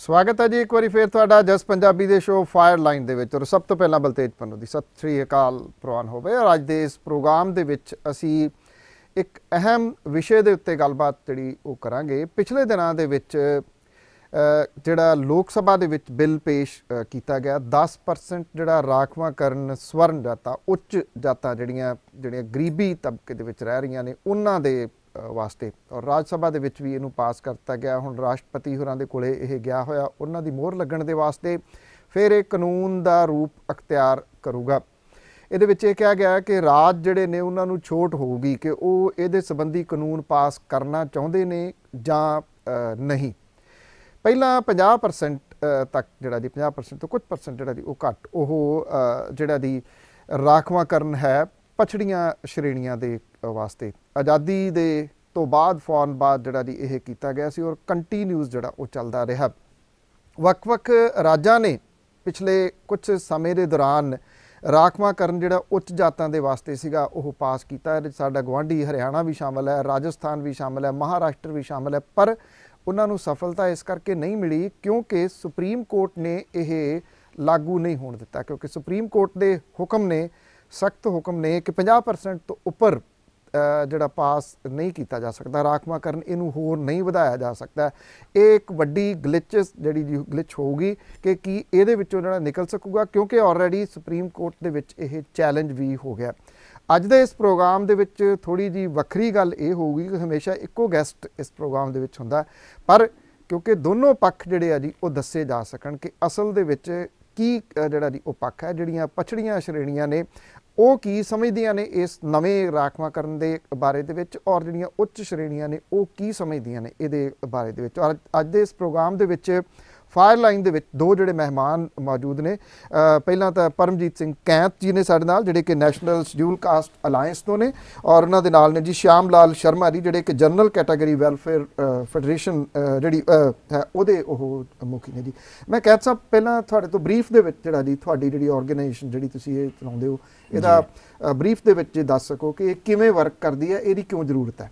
ਸਵਾਗਤ ਹੈ ਜੀ ਇੱਕ ਵਾਰੀ ਫੇਰ ਤੁਹਾਡਾ ਜਸ ਪੰਜਾਬੀ ਦੇ ਸ਼ੋਅ ਫਾਇਰ ਲਾਈਨ ਦੇ ਵਿੱਚ ਔਰ ਸਭ ਤੋਂ ਪਹਿਲਾਂ ਬਲਤੇਜ ਪੰਨੂ ਦੀ ਸਤਿ ਸ੍ਰੀ ਅਕਾਲ ਪ੍ਰਵਾਨ ਹੋਵੇ ਔਰ ਅੱਜ ਦੇ ਇਸ ਪ੍ਰੋਗਰਾਮ ਦੇ ਵਿੱਚ ਅਸੀਂ ਇੱਕ ਅਹਿਮ ਵਿਸ਼ੇ ਦੇ ਉੱਤੇ ਗੱਲਬਾਤ ਜਿਹੜੀ ਉਹ ਕਰਾਂਗੇ ਪਿਛਲੇ ਦਿਨਾਂ ਦੇ ਵਿੱਚ ਜਿਹੜਾ ਲੋਕ ਸਭਾ ਦੇ ਵਿੱਚ ਬਿੱਲ ਪੇਸ਼ ਕੀਤਾ ਗਿਆ 10% ਜਿਹੜਾ ਰਾਖਵਾ ਕਰਨ ਸਵਰਨ ਜਾਤਾ ਉੱਚ ਜਾਤਾ ਜਿਹੜੀਆਂ ਜਿਹੜੀਆਂ ਗਰੀਬੀ ਤਬਕੇ ਦੇ ਵਿੱਚ ਰਹਿ ਰਹੀਆਂ ਨੇ ਉਹਨਾਂ ਦੇ ਵਾਸਤੇ ਔਰ ਰਾਜ ਸਭਾ ਦੇ ਵਿੱਚ ਵੀ ਇਹਨੂੰ ਪਾਸ ਕਰਤਾ ਗਿਆ ਹੁਣ ਰਾਸ਼ਟਰਪਤੀ ਹੋਰਾਂ ਦੇ ਕੋਲੇ ਇਹ ਗਿਆ ਹੋਇਆ ਉਹਨਾਂ ਦੀ ਮੋਹਰ ਲੱਗਣ ਦੇ ਵਾਸਤੇ ਫਿਰ ਇਹ ਕਾਨੂੰਨ ਦਾ ਰੂਪ ਅਖਤਿਆਰ ਕਰੂਗਾ ਇਹਦੇ ਵਿੱਚ ਇਹ ਕਿਹਾ ਗਿਆ ਕਿ ਰਾਜ ਜਿਹੜੇ ਨੇ ਉਹਨਾਂ ਨੂੰ ਛੋਟ ਹੋਊਗੀ ਕਿ ਉਹ ਇਹਦੇ ਸੰਬੰਧੀ ਕਾਨੂੰਨ ਪਾਸ ਕਰਨਾ ਚਾਹੁੰਦੇ ਨੇ ਜਾਂ ਨਹੀਂ ਪਹਿਲਾਂ 50% ਤੱਕ ਜਿਹੜਾ ਦੀ 50% ਤੋਂ ਕੁਝ ਪਰਸੈਂਟ ਜਿਹੜਾ ਦੀ ਉਹ ਘੱਟ ਉਹ ਜਿਹੜਾ ਦੀ ਰਾਖਵਾਂਕਰਨ ਹੈ ਪਛੜੀਆਂ ਸ਼੍ਰੇਣੀਆਂ ਦੇ ਵਾਸਤੇ ਆਜ਼ਾਦੀ ਦੇ ਤੋਂ ਬਾਅਦ ਫੌਰਨ ਬਾਅਦ ਜਿਹੜਾ ਦੀ ਇਹ ਕੀਤਾ ਗਿਆ ਸੀ ਔਰ ਕੰਟੀਨਿਊਸ ਜਿਹੜਾ ਉਹ ਚੱਲਦਾ ਰਿਹਾ ਵੱਖ-ਵੱਖ ਰਾਜਾਂ ਨੇ ਪਿਛਲੇ ਕੁਝ ਸਮੇਂ ਦੇ ਦੌਰਾਨ ਰਾਖਵਾ ਕਰਨ ਜਿਹੜਾ ਉੱਚ ਜਾਤਾਂ ਦੇ ਵਾਸਤੇ ਸੀਗਾ ਉਹ ਪਾਸ ਕੀਤਾ ਹੈ ਸਾਡਾ ਗਵਾਂਢੀ ਹਰਿਆਣਾ ਵੀ ਸ਼ਾਮਲ ਹੈ ਰਾਜਸਥਾਨ ਵੀ ਸ਼ਾਮਲ ਹੈ ਮਹਾਰਾਸ਼ਟਰ ਵੀ ਸ਼ਾਮਲ ਹੈ ਪਰ ਉਹਨਾਂ ਨੂੰ ਸਫਲਤਾ ਇਸ ਕਰਕੇ ਨਹੀਂ ਮਿਲੀ ਕਿਉਂਕਿ ਸੁਪਰੀਮ ਕੋਰਟ ਨੇ ਇਹ ਲਾਗੂ ਨਹੀਂ ਹੋਣ ਦਿੱਤਾ ਕਿਉਂਕਿ ਸੁਪਰੀਮ ਕੋਰਟ ਦੇ ਹੁਕਮ ਨੇ ਸਖਤ ਹੁਕਮ ਨੇ ਕਿ 50% ਤੋਂ ਉੱਪਰ ਜਿਹੜਾ ਪਾਸ ਨਹੀਂ ਕੀਤਾ ਜਾ ਸਕਦਾ ਰਾਖਵਾ ਕਰਨ ਇਹਨੂੰ ਹੋਰ ਨਹੀਂ ਵਧਾਇਆ ਜਾ ਸਕਦਾ ਇਹ ਇੱਕ ਵੱਡੀ ਗਲਿਚਸ ਜਿਹੜੀ ਗਲਿਚ ਹੋਊਗੀ ਕਿ ਕੀ ਇਹਦੇ ਵਿੱਚੋਂ ਜਿਹੜਾ ਨਿਕਲ ਸਕੂਗਾ ਕਿਉਂਕਿ ਆਲਰੇਡੀ ਸੁਪਰੀਮ ਕੋਰਟ ਦੇ ਵਿੱਚ ਇਹ ਚੈਲੰਜ ਵੀ ਹੋ ਗਿਆ ਅੱਜ ਦੇ ਇਸ ਪ੍ਰੋਗਰਾਮ ਦੇ ਵਿੱਚ ਥੋੜੀ ਜੀ ਵੱਖਰੀ ਗੱਲ ਇਹ ਹੋਊਗੀ ਕਿ ਹਮੇਸ਼ਾ ਇੱਕੋ ਗੈਸਟ ਇਸ ਪ੍ਰੋਗਰਾਮ ਦੇ ਵਿੱਚ ਹੁੰਦਾ ਪਰ ਕਿਉਂਕਿ ਦੋਨੋਂ ਪੱਖ ਜਿਹੜੇ ਆ ਜੀ ਉਹ ਦੱਸੇ ਜਾ ਸਕਣ ਕਿ ਅਸਲ ਦੇ ਵਿੱਚ ਕੀ ਜਿਹੜਾ ਦੀ ਉਹ ਹੈ ਜਿਹੜੀਆਂ ਪਛੜੀਆਂ ਸ਼੍ਰੇਣੀਆਂ ਨੇ ਉਹ ਕੀ ਸਮਝਦੀਆਂ ਨੇ ਇਸ ਨਵੇਂ ਰਾਖਵਾਂਕਰਨ ਦੇ ਬਾਰੇ ਦੇ ਵਿੱਚ ਔਰ ਜਿਹੜੀਆਂ ਉੱਚ ਸ਼੍ਰੇਣੀਆਂ ਨੇ ਉਹ ਕੀ ਸਮਝਦੀਆਂ ਨੇ ਇਹਦੇ ਬਾਰੇ ਦੇ ਵਿੱਚ ਔਰ ਅੱਜ ਦੇ ਇਸ ਪ੍ਰੋਗਰਾਮ ਦੇ ਵਿੱਚ ਫਾਇਰ ਲਾਈਨ ਦੇ ਵਿੱਚ ਦੋ ਜਿਹੜੇ ਮਹਿਮਾਨ ਮੌਜੂਦ ਨੇ ਪਹਿਲਾਂ ਤਾਂ ਪਰਮਜੀਤ ਸਿੰਘ ਕੈਂਤ ਜੀ ਨੇ ਸਾਡੇ ਨਾਲ ਜਿਹੜੇ ਕਿ ਨੈਸ਼ਨਲ ਸ਼ਡਿਊਲ ਕਾਸਟ ਅਲਾਈਅੰਸ ਤੋਂ ਨੇ ਔਰ ਉਹਨਾਂ ਦੇ ਨਾਲ ਨੇ ਜੀ ਸ਼ਾਮ ਲਾਲ ਸ਼ਰਮਾ ਜੀ ਜਿਹੜੇ ਕਿ ਜਨਰਲ ਕੈਟਾਗਰੀ ਵੈਲਫੇਅਰ ਫੈਡਰੇਸ਼ਨ ਜਿਹੜੀ ਉਹਦੇ ਉਹ ਮੁਖੀ ਨੇ ਜੀ ਮੈਂ ਕੈਂਤ ਸਾਹਿਬ ਪਹਿਲਾਂ ਤੁਹਾਡੇ ਤੋਂ ਬਰੀਫ ਦੇ ਵਿੱਚ ਜਿਹੜਾ ਜੀ ਤੁਹਾਡੀ ਜਿਹੜੀ ਆਰਗੇਨਾਈਜੇਸ਼ਨ ਜਿਹੜੀ ਤੁਸੀਂ ਇਹ ਚਲਾਉਂਦੇ ਹੋ ਇਹਦਾ ਬਰੀਫ ਦੇ ਵਿੱਚ ਦੱਸ ਸਕੋ ਕਿ ਇਹ ਕਿਵੇਂ ਵਰਕ ਕਰਦੀ ਹੈ ਇਹਦੀ ਕਿਉਂ ਜ਼ਰੂਰਤ ਹੈ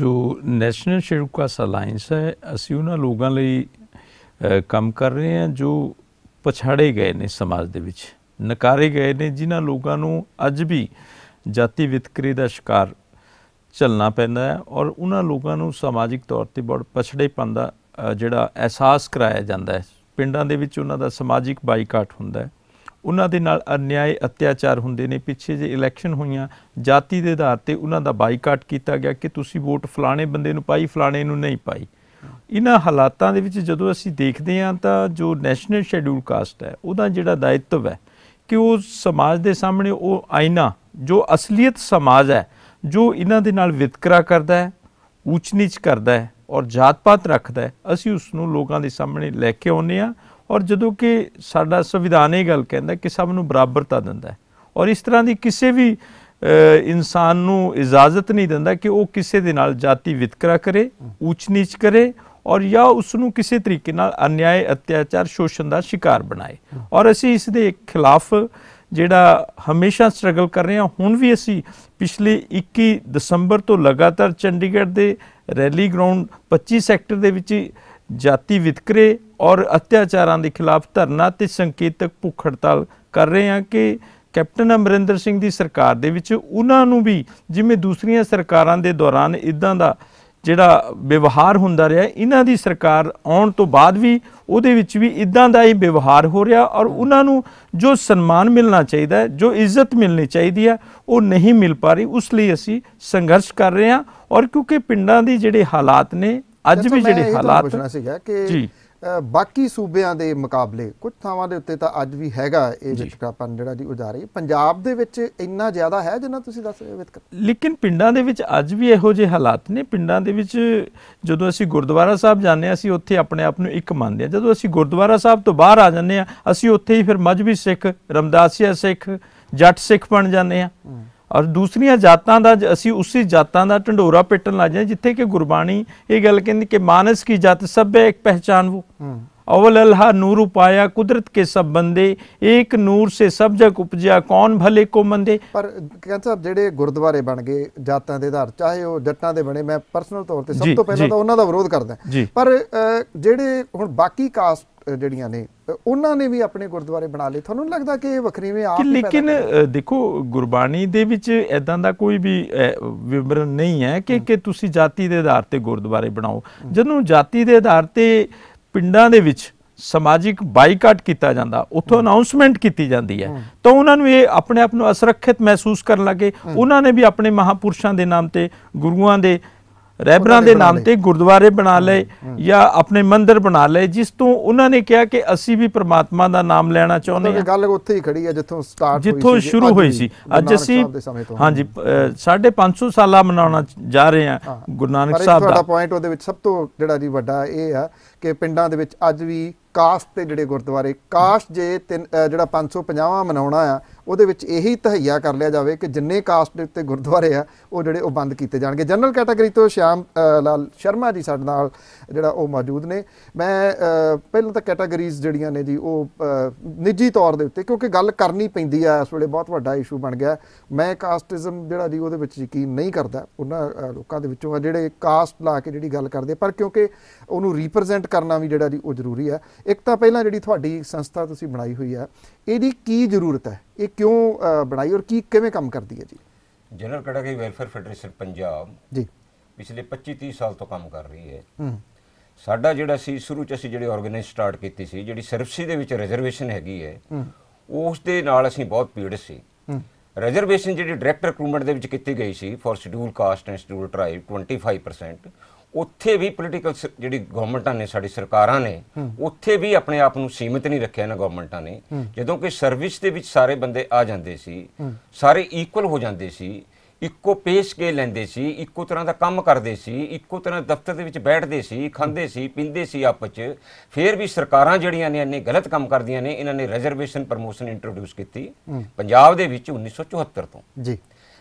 ਜੋ ਨੈਸ਼ਨਲ ਸ਼ੇਰੂਕਾਸ ਅਲਾਈਅੰਸ ਹੈ ਅਸੀਂ ਉਹਨਾਂ ਲੋਕਾਂ ਲਈ ਕੰਮ ਕਰ ਰਹੇ ਆ ਜੋ ਪਛਾੜੇ ਗਏ ਨੇ ਸਮਾਜ ਦੇ ਵਿੱਚ ਨਕਾਰੇ ਗਏ ਨੇ ਜਿਨ੍ਹਾਂ ਲੋਕਾਂ ਨੂੰ ਅੱਜ ਵੀ ਜਾਤੀ ਵਿਤਕਰੇ ਦਾ ਸ਼ਿਕਾਰ ਚੱਲਣਾ ਪੈਂਦਾ ਹੈ ਔਰ ਉਹਨਾਂ ਲੋਕਾਂ ਨੂੰ ਸਮਾਜਿਕ ਤੌਰ ਤੇ ਬੜਾ ਪਛੜੇ ਪੰਦਾ ਜਿਹੜਾ ਅਹਿਸਾਸ ਕਰਾਇਆ ਜਾਂਦਾ ਹੈ ਪਿੰਡਾਂ ਦੇ ਵਿੱਚ ਉਹਨਾਂ ਦਾ ਸਮਾਜਿਕ ਬਾਈਕਾਟ ਹੁੰਦਾ ਹੈ ਉਹਨਾਂ ਦੇ ਨਾਲ ਅਨਿਆਏ ਅਤਿਆਚਾਰ ਹੁੰਦੇ ਨੇ ਪਿੱਛੇ ਜੇ ਇਲੈਕਸ਼ਨ ਹੋਈਆਂ ਜਾਤੀ ਦੇ ਆਧਾਰ ਤੇ ਉਹਨਾਂ ਦਾ ਬਾਈਕਾਟ ਕੀਤਾ ਗਿਆ ਕਿ ਤੁਸੀਂ ਵੋਟ ਫਲਾਣੇ ਬੰਦੇ ਨੂੰ ਪਾਈ ਫਲਾਣੇ ਨੂੰ ਨਹੀਂ ਪਾਈ ਇਹਨਾਂ ਹਾਲਾਤਾਂ ਦੇ ਵਿੱਚ ਜਦੋਂ ਅਸੀਂ ਦੇਖਦੇ ਹਾਂ ਤਾਂ ਜੋ ਨੈਸ਼ਨਲ ਸ਼ੈਡਿਊਲ ਕਾਸਟ ਹੈ ਉਹਦਾ ਜਿਹੜਾ ਦਾਇਤਵ ਹੈ ਕਿ ਉਹ ਸਮਾਜ ਦੇ ਸਾਹਮਣੇ ਉਹ ਆਇਨਾ ਜੋ ਅਸਲੀਅਤ ਸਮਾਜ ਹੈ ਜੋ ਇਹਨਾਂ ਦੇ ਨਾਲ ਵਿਤਕਰਾ ਕਰਦਾ ਹੈ ਉੱਚ ਨੀਚ ਕਰਦਾ ਹੈ ਔਰ ਜਾਤ-ਪਾਤ ਰੱਖਦਾ ਹੈ ਅਸੀਂ ਉਸ ਨੂੰ ਲੋਕਾਂ ਦੇ ਸਾਹਮਣੇ ਲੈ ਕੇ ਆਉਨੇ ਆ ਔਰ ਜਦੋਂ ਕਿ ਸਾਡਾ ਸੰਵਿਧਾਨ ਇਹ ਗੱਲ ਕਹਿੰਦਾ ਕਿ ਸਭ ਨੂੰ ਬਰਾਬਰਤਾ ਦਿੰਦਾ ਹੈ ਔਰ ਇਸ ਤਰ੍ਹਾਂ ਦੀ ਕਿਸੇ ਵੀ ਇਨਸਾਨ ਨੂੰ ਇਜਾਜ਼ਤ ਨਹੀਂ ਦਿੰਦਾ ਕਿ ਉਹ ਕਿਸੇ ਦੇ ਨਾਲ ਜਾਤੀ ਵਿਤਕਰਾ ਕਰੇ ਉੱਚ ਨੀਚ ਕਰੇ ਔਰ ਜਾਂ ਉਸ ਨੂੰ ਕਿਸੇ ਤਰੀਕੇ ਨਾਲ ਅਨਿਆਏ ਅਤਿਆਚਾਰ ਸ਼ੋਸ਼ਣ ਦਾ ਸ਼ਿਕਾਰ ਬਣਾਏ ਔਰ ਅਸੀਂ ਇਸ ਦੇ ਖਿਲਾਫ ਜਿਹੜਾ ਹਮੇਸ਼ਾ ਸਟਰਗਲ ਕਰ ਰਹੇ ਹਾਂ ਹੁਣ ਵੀ ਅਸੀਂ ਪਿਛਲੇ 21 ਦਸੰਬਰ ਤੋਂ ਲਗਾਤਾਰ ਚੰਡੀਗੜ੍ਹ ਦੇ ਰੈਲੀ ਗਰਾਊਂਡ 25 ਸੈਕਟਰ ਦੇ ਵਿੱਚ ਜਾਤੀ ਵਿਤਕਰੇ ਔਰ ਅਤਿਆਚਾਰਾਂ ਦੇ ਖਿਲਾਫ ਧਰਨਾ ਤੇ ਸੰਕੇਤਕ ਭੁੱਖ ਹੜਤਾਲ ਕਰ ਰਹੇ ਹਾਂ ਕਿ ਕੈਪਟਨ ਅਮਰਿੰਦਰ ਸਿੰਘ ਦੀ ਸਰਕਾਰ ਦੇ ਵਿੱਚ ਉਹਨਾਂ ਨੂੰ ਵੀ ਜਿਵੇਂ ਦੂਸਰੀਆਂ ਸਰਕਾਰਾਂ ਦੇ ਦੌਰਾਨ ਇਦਾਂ ਦਾ ਜਿਹੜਾ ਵਿਵਹਾਰ ਹੁੰਦਾ ਰਿਹਾ ਇਹਨਾਂ ਦੀ ਸਰਕਾਰ ਆਉਣ ਤੋਂ ਬਾਅਦ ਵੀ ਉਹਦੇ ਵਿੱਚ ਵੀ ਇਦਾਂ ਦਾ ਹੀ ਵਿਵਹਾਰ ਹੋ ਰਿਹਾ ਔਰ ਉਹਨਾਂ ਨੂੰ ਜੋ ਸਨਮਾਨ ਮਿਲਣਾ ਚਾਹੀਦਾ ਹੈ ਜੋ ਇੱਜ਼ਤ ਮਿਲਣੀ ਚਾਹੀਦੀ ਹੈ ਉਹ ਨਹੀਂ ਮਿਲ ਪਾ ਰਹੀ ਉਸ ਲਈ ਅਸੀਂ ਸੰਘਰਸ਼ ਕਰ ਰਹੇ ਹਾਂ ਔਰ ਕਿਉਂਕਿ ਪਿੰਡਾਂ ਦੀ ਜਿਹੜੇ ਹਾਲਾਤ ਨੇ ਅੱਜ ਵੀ ਜਿਹੜੇ ਹਾਲਾਤ ਸੀਗਾ ਕਿ ਜੀ ਬਾਕੀ ਸੂਬਿਆਂ ਦੇ ਮੁਕਾਬਲੇ ਕੁਝ ਥਾਵਾਂ ਦੇ ਉੱਤੇ ਤਾਂ ਅੱਜ ਵੀ ਹੈਗਾ ਇਹ ਵਿਤਕਰਾਪਨ ਜਿਹੜਾ ਜੀ ਉਜਾ ਪੰਜਾਬ ਦੇ ਵਿੱਚ ਇੰਨਾ ਜ਼ਿਆਦਾ ਹੈ ਜਿੰਨਾ ਤੁਸੀਂ ਦੱਸ ਰਹੇ ਵਿਤਕਰ ਲੇਕਿਨ ਪਿੰਡਾਂ ਦੇ ਵਿੱਚ ਅੱਜ ਵੀ ਇਹੋ ਜਿਹੇ ਹਾਲਾਤ ਨੇ ਪਿੰਡਾਂ ਦੇ ਵਿੱਚ ਜਦੋਂ ਅਸੀਂ ਗੁਰਦੁਆਰਾ ਸਾਹਿਬ ਜਾਂਦੇ ਆ ਅਸੀਂ ਉੱਥੇ ਆਪਣੇ ਆਪ ਨੂੰ ਇੱਕ ਮੰਨਦੇ ਆ ਜਦੋਂ ਅਸੀਂ ਗੁਰਦੁਆਰਾ ਸਾਹਿਬ ਤੋਂ ਬਾਹਰ ਆ ਜਾਂਦੇ ਆ ਅਸੀਂ ਉੱਥੇ ਹੀ ਫਿਰ ਮਜਬੀ ਸਿੱਖ ਰਮਦਾਸੀਆ ਸਿੱਖ ਜੱਟ ਸਿੱਖ ਬਣ ਜਾਂਦੇ ਆ ਔਰ ਦੂਸਰੀਆਂ ਜਾਤਾਂ ਦਾ ਅਸੀਂ ਉਸੇ ਜਾਤਾਂ ਦਾ ਢੰਡੋਰਾ ਪਿੱਟਣ ਲੱਜੇ ਜਿੱਥੇ ਕਿ ਗੁਰਬਾਣੀ ਇਹ ਗੱਲ ਕਹਿੰਦੀ ਕਿ ਮਾਨਸ ਕੀ ਜਾਤ ਸਭੇ ਇੱਕ ਪਹਿਚਾਨ ਉਹ अवल अल्लाह नूर उपाया कुदरत के सब बंदे एक ਨੂਰ ਸੇ ਸਭ ਜਗ ਉਪਜਿਆ ਕੌਣ ਭਲੇ ਕੋ ਮੰਦੇ ਪਰ ਕਹਿੰਦਾ ਸਾਹਿਬ ਜਿਹੜੇ ਗੁਰਦੁਆਰੇ ਬਣ ਗਏ ਜਾਤਾਂ ਦੇ ਆਧਾਰ ਚਾਹੇ ਉਹ ਜੱਟਾਂ ਦੇ ਬਣੇ ਮੈਂ ਪਰਸਨਲ ਤੌਰ ਤੇ ਸਭ ਤੋਂ ਪਹਿਲਾਂ ਤਾਂ ਉਹਨਾਂ ਦਾ ਵਿਰੋਧ ਕਰਦਾ ਪਰ ਜਿਹੜੇ ਹੁਣ ਬਾਕੀ ਕਾਸਟ ਜਿਹੜੀਆਂ ਨੇ ਉਹਨਾਂ ਨੇ ਵੀ ਆਪਣੇ ਗੁਰਦੁਆਰੇ ਬਣਾ ਲਏ ਤੁਹਾਨੂੰ ਲੱਗਦਾ ਕਿ ਇਹ ਵਖਰੀਵੇਂ ਆਪ ਲੇਕਿਨ ਦੇਖੋ ਗੁਰਬਾਣੀ ਦੇ ਵਿੱਚ ਐਦਾਂ ਦਾ ਕੋਈ ਵੀ ਵਿਵਰਣ ਨਹੀਂ ਹੈ ਕਿ ਕਿ ਤੁਸੀਂ ਜਾਤੀ ਦੇ ਆਧਾਰ ਤੇ ਗੁਰਦੁਆਰੇ ਬਣਾਓ ਜਦੋਂ ਜਾਤੀ ਦੇ ਆਧਾਰ ਤੇ ਪਿੰਡਾਂ ਦੇ ਵਿੱਚ ਸਮਾਜਿਕ ਬਾਈਕਾਟ ਕੀਤਾ ਜਾਂਦਾ ਉੱਥੋਂ ਅਨਾਉਂਸਮੈਂਟ ਕੀਤੀ ਜਾਂਦੀ ਹੈ ਤਾਂ ਉਹਨਾਂ ਨੂੰ ਇਹ ਆਪਣੇ ਆਪ ਨੂੰ ਅਸੁਰੱਖਿਅਤ ਮਹਿਸੂਸ ਕਰਨ ਲੱਗੇ ਉਹਨਾਂ ਨੇ ਵੀ ਆਪਣੇ ਮਹਾਪੁਰਸ਼ਾਂ ਦੇ ਨਾਮ ਤੇ ਗੁਰੂਆਂ ਦੇ ਰਹਿਬਰਾਂ ਦੇ ਨਾਮ ਤੇ ਗੁਰਦੁਆਰੇ ਬਣਾ ਲਏ ਜਾਂ ਆਪਣੇ ਮੰਦਿਰ ਬਣਾ ਲਏ ਜਿਸ ਤੋਂ ਉਹਨਾਂ ਨੇ ਕਿਹਾ ਕਿ ਅਸੀਂ ਵੀ ਪ੍ਰਮਾਤਮਾ ਦਾ ਨਾਮ ਲੈਣਾ ਚਾਹੁੰਦੇ ਹਾਂ ਗੱਲ ਉੱਥੇ ਹੀ ਖੜੀ ਹੈ ਜਿੱਥੋਂ ਸਟਾਰਟ ਹੋਈ ਸੀ ਜਿੱਥੋਂ ਸ਼ੁਰੂ ਹੋਈ ਸੀ ਅੱਜ ਅਸੀਂ ਹਾਂਜੀ 550 ਸਾਲਾ ਮਨਾਉਣਾ ਜਾ ਰਹੇ ਹਾਂ ਗੁਰੂ ਨਾਨਕ ਸਾਹਿਬ ਦਾ ਤੁਹਾਡਾ ਪੁਆਇੰਟ ਉਹਦੇ ਵਿੱਚ ਸਭ ਤੋਂ ਜਿਹੜਾ ਜੀ ਵੱਡਾ ਇਹ ਆ ਕਿ ਪਿੰਡਾਂ ਦੇ ਵਿੱਚ ਅੱਜ ਵੀ ਕਾਸ਼ ਤੇ ਜਿਹੜੇ ਗੁਰਦੁਆਰੇ ਕਾਸ਼ ਜੇ ਜਿਹੜਾ 550ਵਾਂ ਮਨਾਉਣਾ ਆ ਉਹਦੇ ਵਿੱਚ ਇਹੀ ਤਹਈਆ ਕਰ ਲਿਆ ਜਾਵੇ ਕਿ ਜਿੰਨੇ ਕਾਸਟ ਦੇ ਉੱਤੇ ਗੁਰਦੁਆਰੇ ਆ ਉਹ ਜਿਹੜੇ ਉਹ ਬੰਦ ਕੀਤੇ ਜਾਣਗੇ ਜਨਰਲ ਕੈਟਾਗਰੀ ਤੋਂ ਸ਼ਾਮ ਲਾਲ ਸ਼ਰਮਾ ਜੀ ਸਾਡੇ ਨਾਲ ਜਿਹੜਾ ਉਹ ਮੌਜੂਦ ਨੇ ਮੈਂ ਪਹਿਲਾਂ ਤਾਂ ਕੈਟਾਗਰੀਜ਼ ਜਿਹੜੀਆਂ ਨੇ ਜੀ ਉਹ ਨਿੱਜੀ ਤੌਰ ਦੇ ਉੱਤੇ ਕਿਉਂਕਿ ਗੱਲ ਕਰਨੀ ਪੈਂਦੀ ਆ ਇਸ ਵੇਲੇ ਬਹੁਤ ਵੱਡਾ ਇਸ਼ੂ ਬਣ ਗਿਆ ਮੈਂ ਕਾਸਟਿਜ਼ਮ ਜਿਹੜਾ ਜੀ ਉਹਦੇ ਵਿੱਚ ਯਕੀਨ ਨਹੀਂ ਕਰਦਾ ਉਹਨਾਂ ਲੋਕਾਂ ਦੇ ਵਿੱਚੋਂ ਜਿਹੜੇ ਕਾਸਟ ਲਾ ਕੇ ਜਿਹੜੀ ਗੱਲ ਕਰਦੇ ਪਰ ਕਿਉਂਕਿ ਉਹਨੂੰ ਰਿਪਰੈਜ਼ੈਂਟ ਕਰਨਾ ਵੀ ਜਿਹੜਾ ਜੀ ਉਹ ਜ਼ਰੂਰੀ ਹੈ ਇੱਕ ਤਾਂ ਪਹਿਲਾਂ ਜਿਹੜੀ ਤੁਹਾਡੀ ਸੰਸਥਾ ਤੁਸੀਂ ਬਣਾਈ ਹੋਈ ਹੈ ਇਹਦੀ ਕੀ ਜ਼ਰੂਰਤ ਹੈ ਇਹ ਕਿਉਂ ਬਣਾਈ ਔਰ ਕੀ ਕਿਵੇਂ ਕੰਮ ਕਰਦੀ ਹੈ ਜੀ general category welfare federation Punjab ਜੀ ਪਿਛਲੇ 25 30 ਸਾਲ ਤੋਂ ਕੰਮ ਕਰ ਰਹੀ ਹੈ ਹੂੰ ਸਾਡਾ ਜਿਹੜਾ ਸੀ ਸ਼ੁਰੂ ਚ ਅਸੀਂ ਜਿਹੜੀ ਆਰਗੇਨਾਈਜ਼ ਸਟਾਰਟ ਕੀਤੀ ਸੀ ਜਿਹੜੀ ਸਰਵਿਸੀ ਦੇ ਵਿੱਚ ਰਿਜ਼ਰਵੇਸ਼ਨ ਹੈਗੀ ਹੈ ਉਸ ਦੇ ਨਾਲ ਅਸੀਂ ਬਹੁਤ ਪੀੜ ਸੀ ਰਿਜ਼ਰਵੇਸ਼ਨ ਜਿਹੜੀ ਡਾਇਰੈਕਟ ਰਿਕਰੂਟਮੈਂਟ ਦੇ ਵਿੱਚ ਕੀਤੀ ਗਈ ਸੀ for schedule caste and schedule tribe 25% ਉੱਥੇ ਵੀ ਪੋਲੀਟੀਕਲ ਜਿਹੜੀ ਗਵਰਨਮੈਂਟਾਂ ਨੇ ਸਾਡੀ ਸਰਕਾਰਾਂ ਨੇ ਉੱਥੇ ਵੀ ਆਪਣੇ ਆਪ ਨੂੰ ਸੀਮਿਤ ਨਹੀਂ ਰੱਖਿਆ ਨਾ ਗਵਰਨਮੈਂਟਾਂ ਨੇ ਜਦੋਂ ਕਿ ਸਰਵਿਸ ਦੇ ਵਿੱਚ ਸਾਰੇ ਬੰਦੇ ਆ ਜਾਂਦੇ ਸੀ ਸਾਰੇ ਇਕੁਅਲ ਹੋ ਜਾਂਦੇ ਸੀ ਇੱਕੋ ਪੇਸ਼ ਕੇ ਲੈਂਦੇ ਸੀ ਇੱਕੋ ਤਰ੍ਹਾਂ ਦਾ ਕੰਮ ਕਰਦੇ ਸੀ ਇੱਕੋ ਤਰ੍ਹਾਂ ਦਫ਼ਤਰ ਦੇ ਵਿੱਚ ਬੈਠਦੇ ਸੀ ਖਾਂਦੇ ਸੀ ਪੀਂਦੇ ਸੀ ਆਪਸ ਵਿੱਚ ਫਿਰ ਵੀ ਸਰਕਾਰਾਂ ਜਿਹੜੀਆਂ ਨੇ ਇੰਨੇ ਗਲਤ ਕੰਮ ਕਰਦੀਆਂ ਨੇ ਇਹਨਾਂ ਨੇ ਰਿਜ਼ਰਵੇਸ਼ਨ ਪ੍ਰਮੋਸ਼ਨ ਇੰਟਰੋਡਿਊਸ ਕੀਤੀ ਪੰਜਾਬ ਦੇ ਵਿੱਚ 1974 ਤੋਂ ਜੀ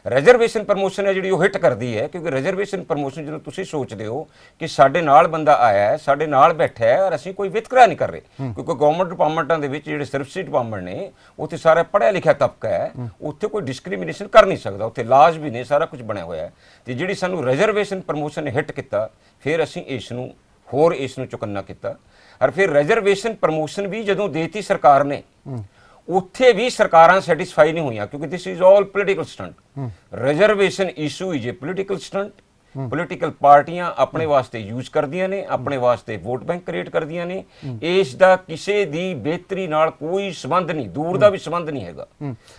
ਰਿਜ਼ਰਵੇਸ਼ਨ ਪ੍ਰਮੋਸ਼ਨ ਹੈ ਜਿਹੜੀ ਉਹ ਹਿੱਟ ਕਰਦੀ ਹੈ ਕਿਉਂਕਿ ਰਿਜ਼ਰਵੇਸ਼ਨ ਪ੍ਰਮੋਸ਼ਨ ਜਦੋਂ ਤੁਸੀਂ ਸੋਚਦੇ ਹੋ ਕਿ ਸਾਡੇ ਨਾਲ ਬੰਦਾ ਆਇਆ ਹੈ ਸਾਡੇ ਨਾਲ ਬੈਠਾ ਹੈ ਔਰ ਅਸੀਂ ਕੋਈ ਵਿਤਕਰਾ ਨਹੀਂ ਕਰ ਰਹੇ ਕਿਉਂਕਿ ਗਵਰਨਮੈਂਟ ਡਿਪਾਰਟਮੈਂਟਾਂ ਦੇ ਵਿੱਚ ਜਿਹੜੇ ਸਰਵਿਸ ਡਿਪਾਰਟਮੈਂਟ ਨੇ ਉੱਥੇ ਸਾਰਾ ਪੜ੍ਹਿਆ ਲਿਖਿਆ ਤਬਕਾ ਹੈ ਉੱਥੇ ਕੋਈ ਡਿਸਕ੍ਰਿਮੀਨੇਸ਼ਨ ਕਰ ਨਹੀਂ ਸਕਦਾ ਉੱਥੇ ਲਾਜ ਵੀ ਨਹੀਂ ਸਾਰਾ ਕੁਝ ਬਣਿਆ ਹੋਇਆ ਹੈ ਤੇ ਜਿਹੜੀ ਸਾਨੂੰ ਰਿਜ਼ਰਵੇਸ਼ਨ ਪ੍ਰਮੋਸ਼ਨ ਨੇ ਹਿੱਟ ਕੀਤਾ ਫਿਰ ਅਸੀਂ ਇਸ ਨੂੰ ਹੋਰ ਇਸ ਨੂੰ ਚੁਕੰਨਾ ਕੀਤਾ ਔਰ ਫਿਰ ਰਿਜ਼ਰਵੇਸ਼ਨ ਪ੍ਰਮੋਸ਼ਨ ਵੀ ਜਦੋਂ ਦੇਤੀ ਸਰਕਾਰ ਨੇ ਉੱਥੇ ਵੀ ਸਰਕਾਰਾਂ ਸੈਟੀਸਫਾਈ ਨਹੀਂ ਹੋਈਆਂ ਕਿਉਂਕਿ this is all political stunt reservation issue is a political stunt political ਪਾਰਟੀਆਂ ਆਪਣੇ ਵਾਸਤੇ ਯੂਜ਼ ਕਰਦੀਆਂ ਨੇ ਆਪਣੇ ਵਾਸਤੇ ਵੋਟ ਬੈਂਕ ਕ੍ਰੀਏਟ ਕਰਦੀਆਂ ਨੇ ਇਸ ਦਾ ਕਿਸੇ ਦੀ ਬਿਹਤਰੀ ਨਾਲ ਕੋਈ ਸਬੰਧ ਨਹੀਂ ਦੂਰ ਦਾ ਵੀ ਸਬੰਧ ਨਹੀਂ ਹੈਗਾ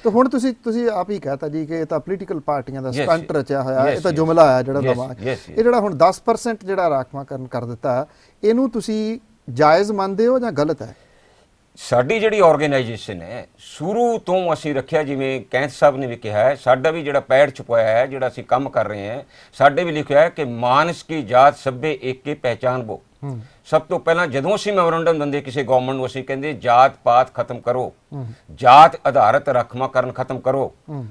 ਤਾਂ ਹੁਣ ਤੁਸੀਂ ਤੁਸੀਂ ਆਪ ਹੀ ਕਹਤਾ ਜੀ ਕਿ ਇਹ ਤਾਂ ਪੋਲੀਟੀਕਲ ਪਾਰਟੀਆਂ ਦਾ ਸਟੰਟ ਰਚਿਆ ਹੋਇਆ ਇਹ ਤਾਂ ਜੁਮਲਾ ਆ ਜਿਹੜਾ ਦਵਾ ਇਹ ਜਿਹੜਾ ਹੁਣ 10% ਜਿਹੜਾ ਰਾਖਵਾਂਕਰਨ ਕਰ ਦਿੱਤਾ ਇਹਨੂੰ ਤੁਸੀਂ ਜਾਇਜ਼ ਮੰਨਦੇ ਹੋ ਜਾਂ ਗਲਤ ਹੈ ਸਾਡੀ ਜਿਹੜੀ ਆਰਗੇਨਾਈਜੇਸ਼ਨ ਹੈ ਸ਼ੁਰੂ ਤੋਂ ਅਸੀਂ ਰੱਖਿਆ ਜਿਵੇਂ ਕੈਂਤ ਸਾਹਿਬ ਨੇ ਵੀ ਕਿਹਾ ਹੈ ਸਾਡਾ ਵੀ ਜਿਹੜਾ ਪੈੜ ਛੁਪਾਇਆ ਹੈ ਜਿਹੜਾ ਅਸੀਂ ਕੰਮ ਕਰ ਰਹੇ ਹਾਂ ਸਾਡੇ ਵੀ ਲਿਖਿਆ ਹੈ ਕਿ ਮਾਨਸ ਕੀ ਜਾਤ ਸਭੇ ਇੱਕੇ ਪਹਿਚਾਨ ਬੋ ਸਭ ਤੋਂ ਪਹਿਲਾਂ ਜਦੋਂ ਅਸੀਂ ਮੈਮੋਰੰਡਮ ਦਿੰਦੇ ਕਿਸੇ ਗਵਰਨਮੈਂਟ ਨੂੰ ਅਸੀਂ ਕਹਿੰਦੇ ਜਾਤ ਪਾਤ ਖਤਮ ਕਰੋ ਜਾਤ ਆਧਾਰਿਤ ਰਖਮਾਕਰਨ ਖਤਮ ਕਰੋ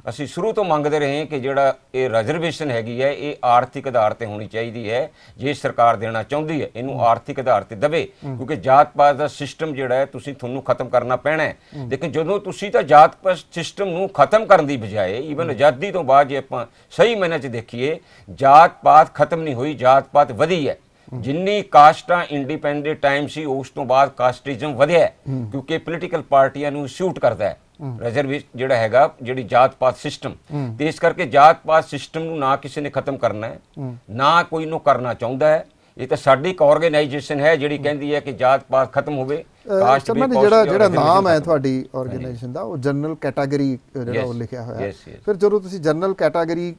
ਅਸੀਂ ਸ਼ੁਰੂ ਤੋਂ ਮੰਗਦੇ ਰਹੇ ਕਿ ਜਿਹੜਾ ਇਹ ਰਿਜ਼ਰਵੇਸ਼ਨ ਹੈਗੀ ਹੈ ਇਹ ਆਰਥਿਕ ਆਧਾਰ ਤੇ ਹੋਣੀ ਚਾਹੀਦੀ ਹੈ ਜੇ ਸਰਕਾਰ ਦੇਣਾ ਚਾਹੁੰਦੀ ਹੈ ਇਹਨੂੰ ਆਰਥਿਕ ਆਧਾਰ ਤੇ ਦਵੇ ਕਿਉਂਕਿ ਜਾਤ ਪਾਤ ਦਾ ਸਿਸਟਮ ਜਿਹੜਾ ਹੈ ਤੁਸੀਂ ਤੁਹਾਨੂੰ ਖਤਮ ਕਰਨਾ ਪੈਣਾ ਹੈ ਲੇਕਿਨ ਜਦੋਂ ਤੁਸੀਂ ਤਾਂ ਜਾਤ ਪਾਤ ਸਿਸਟਮ ਨੂੰ ਖਤਮ ਕਰਨ ਦੀ ਬਜਾਏ ਈਵਨ ਆਜ਼ਾਦੀ ਤੋਂ ਬਾਅਦ ਜੇ ਆਪਾਂ ਸਹੀ ਮੈਨੇ ਚ ਦੇਖੀਏ ਜਾਤ ਪਾਤ ਖਤਮ ਨਹੀਂ ਹੋਈ ਜਾਤ ਪਾਤ ਵਧੀ ਹੈ ਜਿੰਨੀ ਕਾਸਟਾਂ ਇੰਡੀਪੈਂਡੈਂਟ ਟਾਈਮ ਸੀ ਉਸ ਤੋਂ ਬਾਅਦ ਕਾਸਟਿਜ਼ਮ ਵਧਿਆ ਕਿਉਂਕਿ ਪੋਲੀਟੀਕਲ ਪਾਰਟੀਆਂ ਨੂੰ ਸ਼ੂਟ ਕਰਦਾ ਹੈ ਰਿਜ਼ਰਵ ਜਿਹੜਾ ਹੈਗਾ ਜਿਹੜੀ ਜਾਤ ਪਾਤ ਸਿਸਟਮ ਤੇ ਇਸ ਕਰਕੇ ਜਾਤ ਪਾਤ ਸਿਸਟਮ ਨੂੰ ਨਾ ਕਿਸੇ ਨੇ ਖਤਮ ਕਰਨਾ ਹੈ ਨਾ ਕੋਈ ਨੂੰ ਕਰਨਾ ਚਾਹੁੰਦਾ ਹੈ ਇਹ ਤਾਂ ਸਾਡੀ ਇੱਕ ਆਰਗੇਨਾਈਜੇਸ਼ਨ ਹੈ ਜਿਹੜੀ ਕਹਿੰਦੀ ਹੈ ਕਿ ਜਾਤ ਪਾਤ ਖਤਮ ਹੋਵੇ ਵੀ ਜਿਹੜਾ ਜਿਹੜਾ ਨਾਮ ਹੈ ਤੁਹਾਡੀ ਆਰਗੇਨਾਈਜੇਸ਼ਨ ਦਾ ਉਹ ਜਨਰਲ ਕੈਟਾਗਰੀ ਜਿਹੜਾ ਉਹ ਲਿਖਿਆ ਹੋਇਆ ਫਿਰ ਜਦੋਂ ਤੁਸੀਂ ਜਨਰਲ ਕੈਟਾਗਰੀ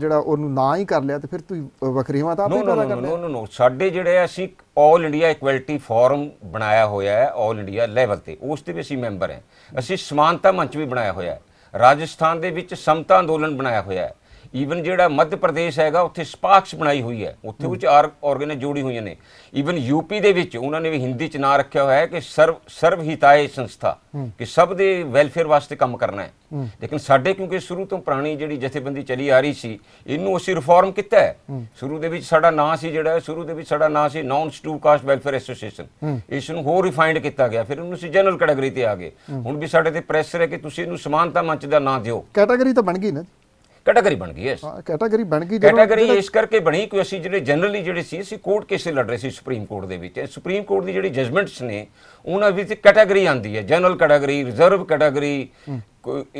ਜਿਹੜਾ ਉਹਨੂੰ ਨਾ ਹੀ ਕਰ ਲਿਆ ਤੇ ਫਿਰ ਤੁਸੀਂ ਵਖਰੀਵਾ ਤਾਂ ਆਪੇ ਪੈਦਾ ਕਰਦੇ ਨੋ ਨੋ ਨੋ ਸਾਡੇ ਜਿਹੜੇ ਅਸੀਂ ਆਲ ਇੰਡੀਆ ਇਕੁਐਲਿਟੀ ਫੋਰਮ ਬਣਾਇਆ ਹੋਇਆ ਹੈ ਆਲ ਇੰਡੀਆ ਲੈਵਲ ਤੇ ਉਸ ਤੇ ਵੀ ਅਸੀਂ ਮੈਂਬਰ ਹਾਂ ਅਸੀਂ ਸਮਾਨਤਾ ਮੰਚ ਵੀ ਬਣਾਇਆ ਹੋਇਆ ਹੈ ਰਾਜਸਥਾਨ ਦੇ ਵਿੱਚ ਸਮਤਾ ਅੰਦੋਲਨ ਬਣਾਇਆ ਹੋਇਆ ਹੈ ਈਵਨ ਜਿਹੜਾ ਮੱਧ ਪ੍ਰਦੇਸ਼ ਹੈਗਾ ਉੱਥੇ ਸਪਾਰਕਸ ਬਣਾਈ ਹੋਈ ਹੈ ਉੱਥੇ ਵਿੱਚ ਚਾਰ ਆਰਗਨ ਜੋੜੀ ਹੋਈਆਂ ਨੇ ਈਵਨ ਯੂਪੀ ਦੇ ਵਿੱਚ ਉਹਨਾਂ ਨੇ ਵੀ ਹਿੰਦੀ ਚ ਨਾਂ ਰੱਖਿਆ ਹੋਇਆ ਹੈ ਕਿ ਸਰਵ ਸਰਵ ਹਿਤਾਏ ਸੰਸਥਾ ਕਿ ਸਭ ਦੇ ਵੈਲਫੇਅਰ ਵਾਸਤੇ ਕੰਮ ਕਰਨਾ ਹੈ ਲੇਕਿਨ ਸਾਡੇ ਕਿਉਂਕਿ ਸ਼ੁਰੂ ਤੋਂ ਪੁਰਾਣੀ ਜਿਹੜੀ ਜਥੇਬੰਦੀ ਚੱਲੀ ਆ ਰਹੀ ਸੀ ਇਹਨੂੰ ਅਸੀਂ ਰਿਫਾਰਮ ਕੀਤਾ ਹੈ ਸ਼ੁਰੂ ਦੇ ਵਿੱਚ ਸਾਡਾ ਨਾਂ ਸੀ ਜਿਹੜਾ ਸ਼ੁਰੂ ਦੇ ਵਿੱਚ ਸਾਡਾ ਨਾਂ ਸੀ ਨਾਨ ਸਟੂ ਕਾਸਟ ਵੈਲਫੇਅਰ ਐਸੋਸੀਏਸ਼ਨ ਇਸ ਨੂੰ ਹੋਰ ਰਿਫਾਈਨਡ ਕੀਤਾ ਗਿਆ ਫਿਰ ਉਹਨੂੰ ਅਸੀਂ ਜਨਰਲ ਕੈਟਾਗਰੀ ਤੇ ਆ ਗਏ ਹੁਣ ਵੀ ਸਾਡੇ ਤੇ ਪ੍ਰੈਸ਼ਰ ਹੈ ਕਿ ਤੁਸੀਂ ਇਹਨੂੰ ਸਮਾਨਤਾ ਮੰਚ ਦਾ ਨਾਂ ਦਿਓ ਕੈਟਾਗਰੀ ਤਾਂ ਬਣ ਗਈ ਨਾ ਕੈਟਾਗਰੀ ਬਣ ਗਈ ਹੈ ਕੈਟਾਗਰੀ ਬਣ ਗਈ ਕੈਟਾਗਰੀ ਇਸ ਕਰਕੇ ਬਣੀ ਕਿ ਅਸੀਂ ਜਿਹੜੇ ਜਨਰਲੀ ਜਿਹੜੇ ਸੀ ਅਸੀਂ ਕੋਰਟ ਕੇਸੇ ਲੜ ਰਹੇ ਸੀ ਸੁਪਰੀਮ ਕੋਰਟ ਦੇ ਵਿੱਚ ਸੁਪਰੀਮ ਕੋਰਟ ਦੀ ਜਿਹੜੀ ਜਜਮੈਂਟਸ ਨੇ ਉਹਨਾਂ ਵਿੱਚ ਕੈਟਾਗਰੀ ਆਂਦੀ ਹੈ ਜਨਰਲ ਕੈਟਾਗਰੀ ਰਿਜ਼ਰਵ ਕੈਟਾਗਰੀ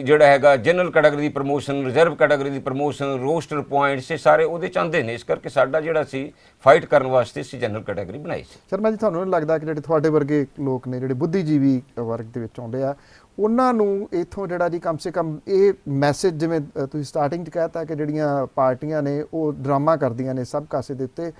ਜਿਹੜਾ ਹੈਗਾ ਜਨਰਲ ਕੈਟਾਗਰੀ ਦੀ ਪ੍ਰੋਮੋਸ਼ਨ ਰਿਜ਼ਰਵ ਕੈਟਾਗਰੀ ਦੀ ਪ੍ਰੋਮੋਸ਼ਨ ਰੋਸਟਰ ਪੁਆਇੰਟਸ ਇਹ ਸਾਰੇ ਉਹਦੇ ਚਾਹੁੰਦੇ ਨੇ ਇਸ ਕਰਕੇ ਸਾਡਾ ਜਿਹੜਾ ਸੀ ਫਾਈਟ ਕਰਨ ਵਾਸਤੇ ਸੀ ਜਨਰਲ ਕੈਟਾਗਰੀ ਬਣਾਈ ਸੀ ਸਰ ਮੈਂ ਜੀ ਤੁਹਾਨੂੰ ਲੱਗਦਾ ਕਿ ਜਿਹੜੇ ਤੁਹਾਡੇ ਵਰਗੇ ਲੋਕ ਨੇ ਜਿਹੜੇ ਬੁੱਧੀਜੀਵੀ ਵਰਗ ਦੇ ਵਿੱਚ ਆਉਂਦੇ ਆ ਉਹਨਾਂ ਨੂੰ ਇਥੋਂ ਜਿਹੜਾ ਜੀ ਕਮ ਸੇ ਕਮ ਇਹ ਮੈਸੇਜ ਜਿਵੇਂ ਤੁਸੀਂ ਸਟਾਰਟਿੰਗ 'ਚ ਕਹਿਤਾ ਕਿ ਜਿਹੜੀਆਂ ਪਾਰਟੀਆਂ ਨੇ ਉਹ ਡਰਾਮਾ ਕਰਦੀਆਂ ਨੇ ਸਭ ਕਾਸੇ ਦੇ ਉੱਤੇ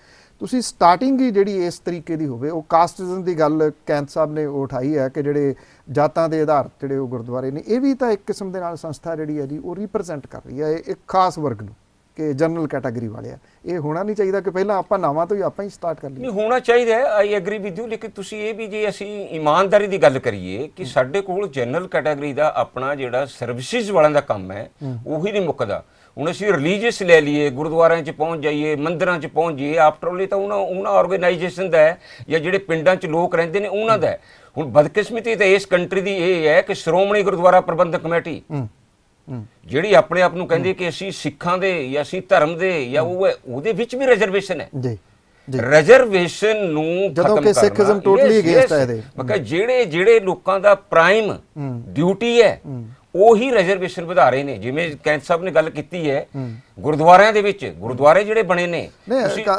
ਤੁਸੀਂ ਸਟਾਰਟਿੰਗ ਹੀ ਜਿਹੜੀ ਇਸ ਤਰੀਕੇ ਦੀ ਹੋਵੇ ਉਹ ਕਾਸਟਿਜ਼ਮ ਦੀ ਗੱਲ ਕੈਂਤ ਸਾਹਿਬ ਨੇ ਉਠਾਈ ਹੈ ਕਿ ਜਿਹੜੇ ਜਾਤਾਂ ਦੇ ਆਧਾਰ ਜਿਹੜੇ ਉਹ ਗੁਰਦੁਆਰੇ ਨੇ ਇਹ ਵੀ ਤਾਂ ਇੱਕ ਕਿਸਮ ਦੇ ਨਾਲ ਸੰਸਥਾ ਜਿਹੜੀ ਹੈ ਜੀ ਉਹ ਰਿਪਰੈਜ਼ੈਂਟ ਕਰ ਰਹੀ ਹੈ ਇੱਕ ਖਾਸ ਵਰਗ ਨੂੰ ਕਿ ਜਨਰਲ ਕੈਟਾਗਰੀ ਵਾਲੇ ਆ ਇਹ ਹੋਣਾ ਨਹੀਂ ਚਾਹੀਦਾ ਕਿ ਪਹਿਲਾਂ ਆਪਾਂ ਨਾਵਾਂ ਤੋਂ ਹੀ ਆਪਾਂ ਹੀ ਸਟਾਰਟ ਕਰ ਲਈਏ ਨਹੀਂ ਹੋਣਾ ਚਾਹੀਦਾ ਆਈ ਐਗਰੀ ਵਿਦ ਯੂ ਲੇਕਿਨ ਤੁਸੀਂ ਇਹ ਵੀ ਜੇ ਅਸੀਂ ਇਮਾਨਦਾਰੀ ਦੀ ਗੱਲ ਕਰੀਏ ਕਿ ਸਾਡੇ ਕੋਲ ਜਨਰਲ ਕੈਟਾਗਰੀ ਦਾ ਆਪਣਾ ਜਿਹੜਾ ਸਰਵਿਸਿਜ਼ ਵਾਲਿਆਂ ਦਾ ਕੰਮ ਹੈ ਉਹੀ ਨਹੀਂ ਮੁੱਕਦਾ ਹੁਣ ਅਸੀਂ ਰਿਲੀਜੀਅਸ ਲੈ ਲਈਏ ਗੁਰਦੁਆਰਿਆਂ 'ਚ ਪਹੁੰਚ ਜਾਈਏ ਮੰਦਿਰਾਂ 'ਚ ਪਹੁੰਚ ਜਾਈਏ ਆਫਟਰ ਆਲ ਇਹ ਤਾਂ ਉਹਨਾਂ ਉਹਨਾਂ ਆਰਗੇਨਾਈਜੇਸ਼ਨ ਦਾ ਹੈ ਜਾਂ ਜਿਹੜੇ ਪਿੰਡਾਂ 'ਚ ਲੋਕ ਰਹਿੰਦੇ ਨੇ ਉਹਨਾਂ ਦਾ ਹੈ ਹੁਣ ਬਦਕਿਸਮਤੀ ਤਾਂ ਇਸ ਕੰਟਰੀ ਦੀ ਇਹ ਹੈ ਕਿ ਸ਼੍ਰੋਮਣੀ ਗੁਰਦੁਆਰਾ ਪ੍ਰਬੰਧਕ ਕਮੇਟੀ ਜਿਹੜੀ ਆਪਣੇ ਆਪ ਨੂੰ ਕਹਿੰਦੀ ਕਿ ਅਸੀਂ ਸਿੱਖਾਂ ਦੇ ਜਾਂ ਅਸੀਂ ਧਰਮ ਦੇ ਜਾਂ ਉਹ ਉਹਦੇ ਵਿੱਚ ਵੀ ਰਿਜ਼ਰਵੇਸ਼ਨ ਹੈ ਜੀ ਰਿਜ਼ਰਵੇਸ਼ਨ ਨੂੰ ਜਦੋਂ ਕਿ ਸਿੱਖਿਜ਼ਮ ਟੋਟਲੀ ਅਗੇਂਸਟ ਹੈ ਇਹਦੇ ਮਤਲਬ ਜਿਹੜੇ ਜਿਹੜੇ ਲੋਕਾਂ ਦਾ ਪ੍ਰਾਈਮ ਡਿਊਟੀ ਹੈ ਉਹੀ ਰਿਜ਼ਰਵੇਸ਼ਨ ਵਧਾ ਰਹੇ ਨੇ ਜਿਵੇਂ ਕੈਂਟ ਸਾਹਿਬ ਨੇ ਗੱਲ ਕੀਤੀ ਹੈ ਗੁਰਦੁਆਰਿਆਂ ਦੇ ਵਿੱਚ ਗੁਰਦੁਆਰੇ ਜਿਹੜੇ ਬਣੇ ਨੇ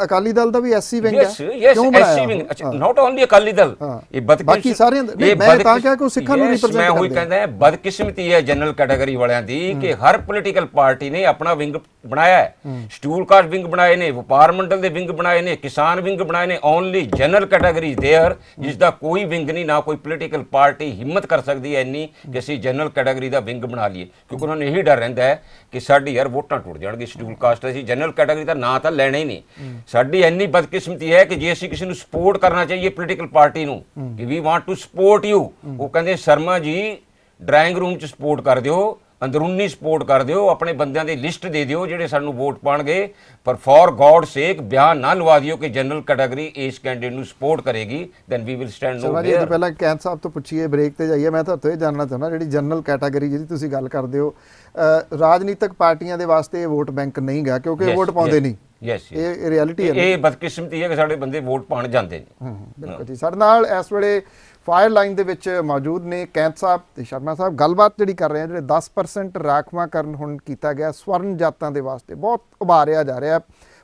ਅਕਾਲੀ ਦਲ ਦਾ ਵੀ ਐਸਸੀ ਵਿੰਗ ਹੈ yes SC wing not only Akali Dal ਇਹ ਬਦਕਿਸਮਤੀ ਬਾਕੀ ਸਾਰਿਆਂ ਦੇ ਮੈਂ ਤਾਂ ਕਿਹਾ ਕਿ ਉਹ ਸਿੱਖਾਂ ਨੂੰ ਰਿਪਰੈਜ਼ੈਂਟ ਮੈਂ ਉਹੀ ਕਹਿੰਦਾ ਬਦਕਿਸਮਤੀ ਹੈ ਜਨਰਲ ਕੈਟਾਗਰੀ ਵਾਲਿਆਂ ਦੀ ਕਿ ਹਰ ਪੋਲੀਟੀਕਲ ਪਾਰਟੀ ਨੇ ਆਪਣਾ ਵਿੰਗ ਬਣਾਇਆ ਹੈ ਸਟੂਲ ਕਾਰਡ ਵਿੰਗ ਬਣਾਏ ਨੇ ਵਪਾਰ ਮੰਡਲ ਦੇ ਵਿੰਗ ਬਣਾਏ ਨੇ ਕਿਸਾਨ ਵਿੰਗ ਬਣਾਏ ਨੇ ਓਨਲੀ ਜਨਰਲ ਕੈਟਾਗਰੀ देयर ਜਿਸ ਦਾ ਕੋਈ ਵਿੰਗ ਨਹੀਂ ਨਾ ਕੋਈ ਪੋਲੀਟੀਕਲ ਪਾਰਟੀ ਹਿੰਮਤ ਕਰ ਸਕਦੀ ਹੈ ਇੰਨੀ ਕਿ ਅਸੀਂ ਜਨਰਲ ਕੈਟਾਗਰੀ ਦਾ ਵਿੰਗ ਬਣਾ ਲਈਏ ਕਿਉਂਕਿ ਉਹਨਾਂ ਨੂੰ ਇਹੀ ਡਰ ਰਹਿੰਦਾ ਹੈ ਕਿ ਸਾਡੀ ਯਾਰ ਵੋਟਾਂ ਟੁੱਟ ਜਾਣਗੇ ਸ਼ਡਿਊਲ ਕਾਸਟ ਅਸੀਂ ਜਨਰਲ ਕੈਟਾਗਰੀ ਦਾ ਨਾਂ ਤਾਂ ਲੈਣਾ ਹੀ ਨਹੀਂ ਸਾਡੀ ਇੰਨੀ ਬਦਕਿਸਮਤੀ ਹੈ ਕਿ ਜੇ ਅਸੀਂ ਕਿਸੇ ਨੂੰ ਸਪੋਰਟ ਕਰਨਾ ਚਾਹੀਏ ਪੋਲੀਟੀਕਲ ਪਾਰਟੀ ਨੂੰ ਕਿ we want to support you ਉਹ ਕਹਿੰਦੇ ਸ਼ਰਮਾ ਜੀ ਡਰਾਇੰਗ ਰੂਮ 'ਚ ਸਪੋਰਟ ਕਰ ਦਿਓ ਅੰਦਰੂਨੀ ਸਪੋਰਟ ਕਰ ਦਿਓ ਆਪਣੇ ਬੰਦਿਆਂ ਦੀ ਲਿਸਟ ਦੇ ਦਿਓ ਜਿਹੜੇ ਸਾਨੂੰ ਵੋਟ ਪਾਣਗੇ ਪਰ ਫੋਰ ਗੋਡ ਸੇਕ ਬਿਆਨ ਨਾ ਲਵਾ ਦਿਓ ਕਿ ਜਨਰਲ ਕੈਟਾਗਰੀ ਇਸ ਕੈਂਡੀਡੇਟ ਨੂੰ ਸਪੋਰਟ ਕਰੇਗੀ then we will stand nowhere ਜੀ ਪਹਿਲਾਂ ਕੈਂਟ ਸਾਹਿਬ ਤੋਂ ਪੁੱਛੀਏ ਬ੍ਰੇਕ ਤੇ ਜਾਈਏ ਮੈਂ ਤੁਹਾਨੂੰ ਇਹ ਜਾਨਣਾ ਚਾਹੁੰਦਾ ਜਿਹੜੀ ਜਨਰਲ ਕੈਟਾਗਰੀ ਜਿਹਦੀ ਤੁਸੀਂ ਗੱਲ ਕਰਦੇ ਹੋ ਰਾਜਨੀਤਿਕ ਪਾਰਟੀਆਂ ਦੇ ਵਾਸਤੇ ਇਹ ਵੋਟ ਬੈਂਕ ਨਹੀਂ ਗਿਆ ਕਿਉਂਕਿ ਵੋਟ ਪਾਉਂਦੇ ਨਹੀਂ ਯੈਸ ਇਹ ਰਿਐਲਿਟੀ ਹੈ ਇਹ ਬਦਕਿਸਮਤੀ ਹੈ ਕਿ ਸਾਡੇ ਬੰਦੇ ਵੋਟ ਪਾਣ ਜਾਂਦੇ ਨੇ ਬਿਲਕੁਲ ਜੀ ਸਾਡੇ ਨਾਲ ਇਸ ਵੇਲੇ ਫਾਇਰ ਲਾਈਨ ਦੇ ਵਿੱਚ ਮੌਜੂਦ ਨੇ ਕੈਂਤ ਸਾਹਿਬ ਤੇ ਸ਼ਰਮਾ ਸਾਹਿਬ ਗੱਲਬਾਤ ਜਿਹੜੀ ਕਰ ਰਹੇ ਆ ਜਿਹੜੇ 10% ਰਾਖਵਾਂਕਰਨ ਹੁਣ ਕੀਤਾ ਗਿਆ ਸਵਰਨ ਜਾਤਾਂ ਦੇ ਵਾਸਤੇ ਬਹੁਤ ਉਭਾਰਿਆ ਜਾ ਰਿਹਾ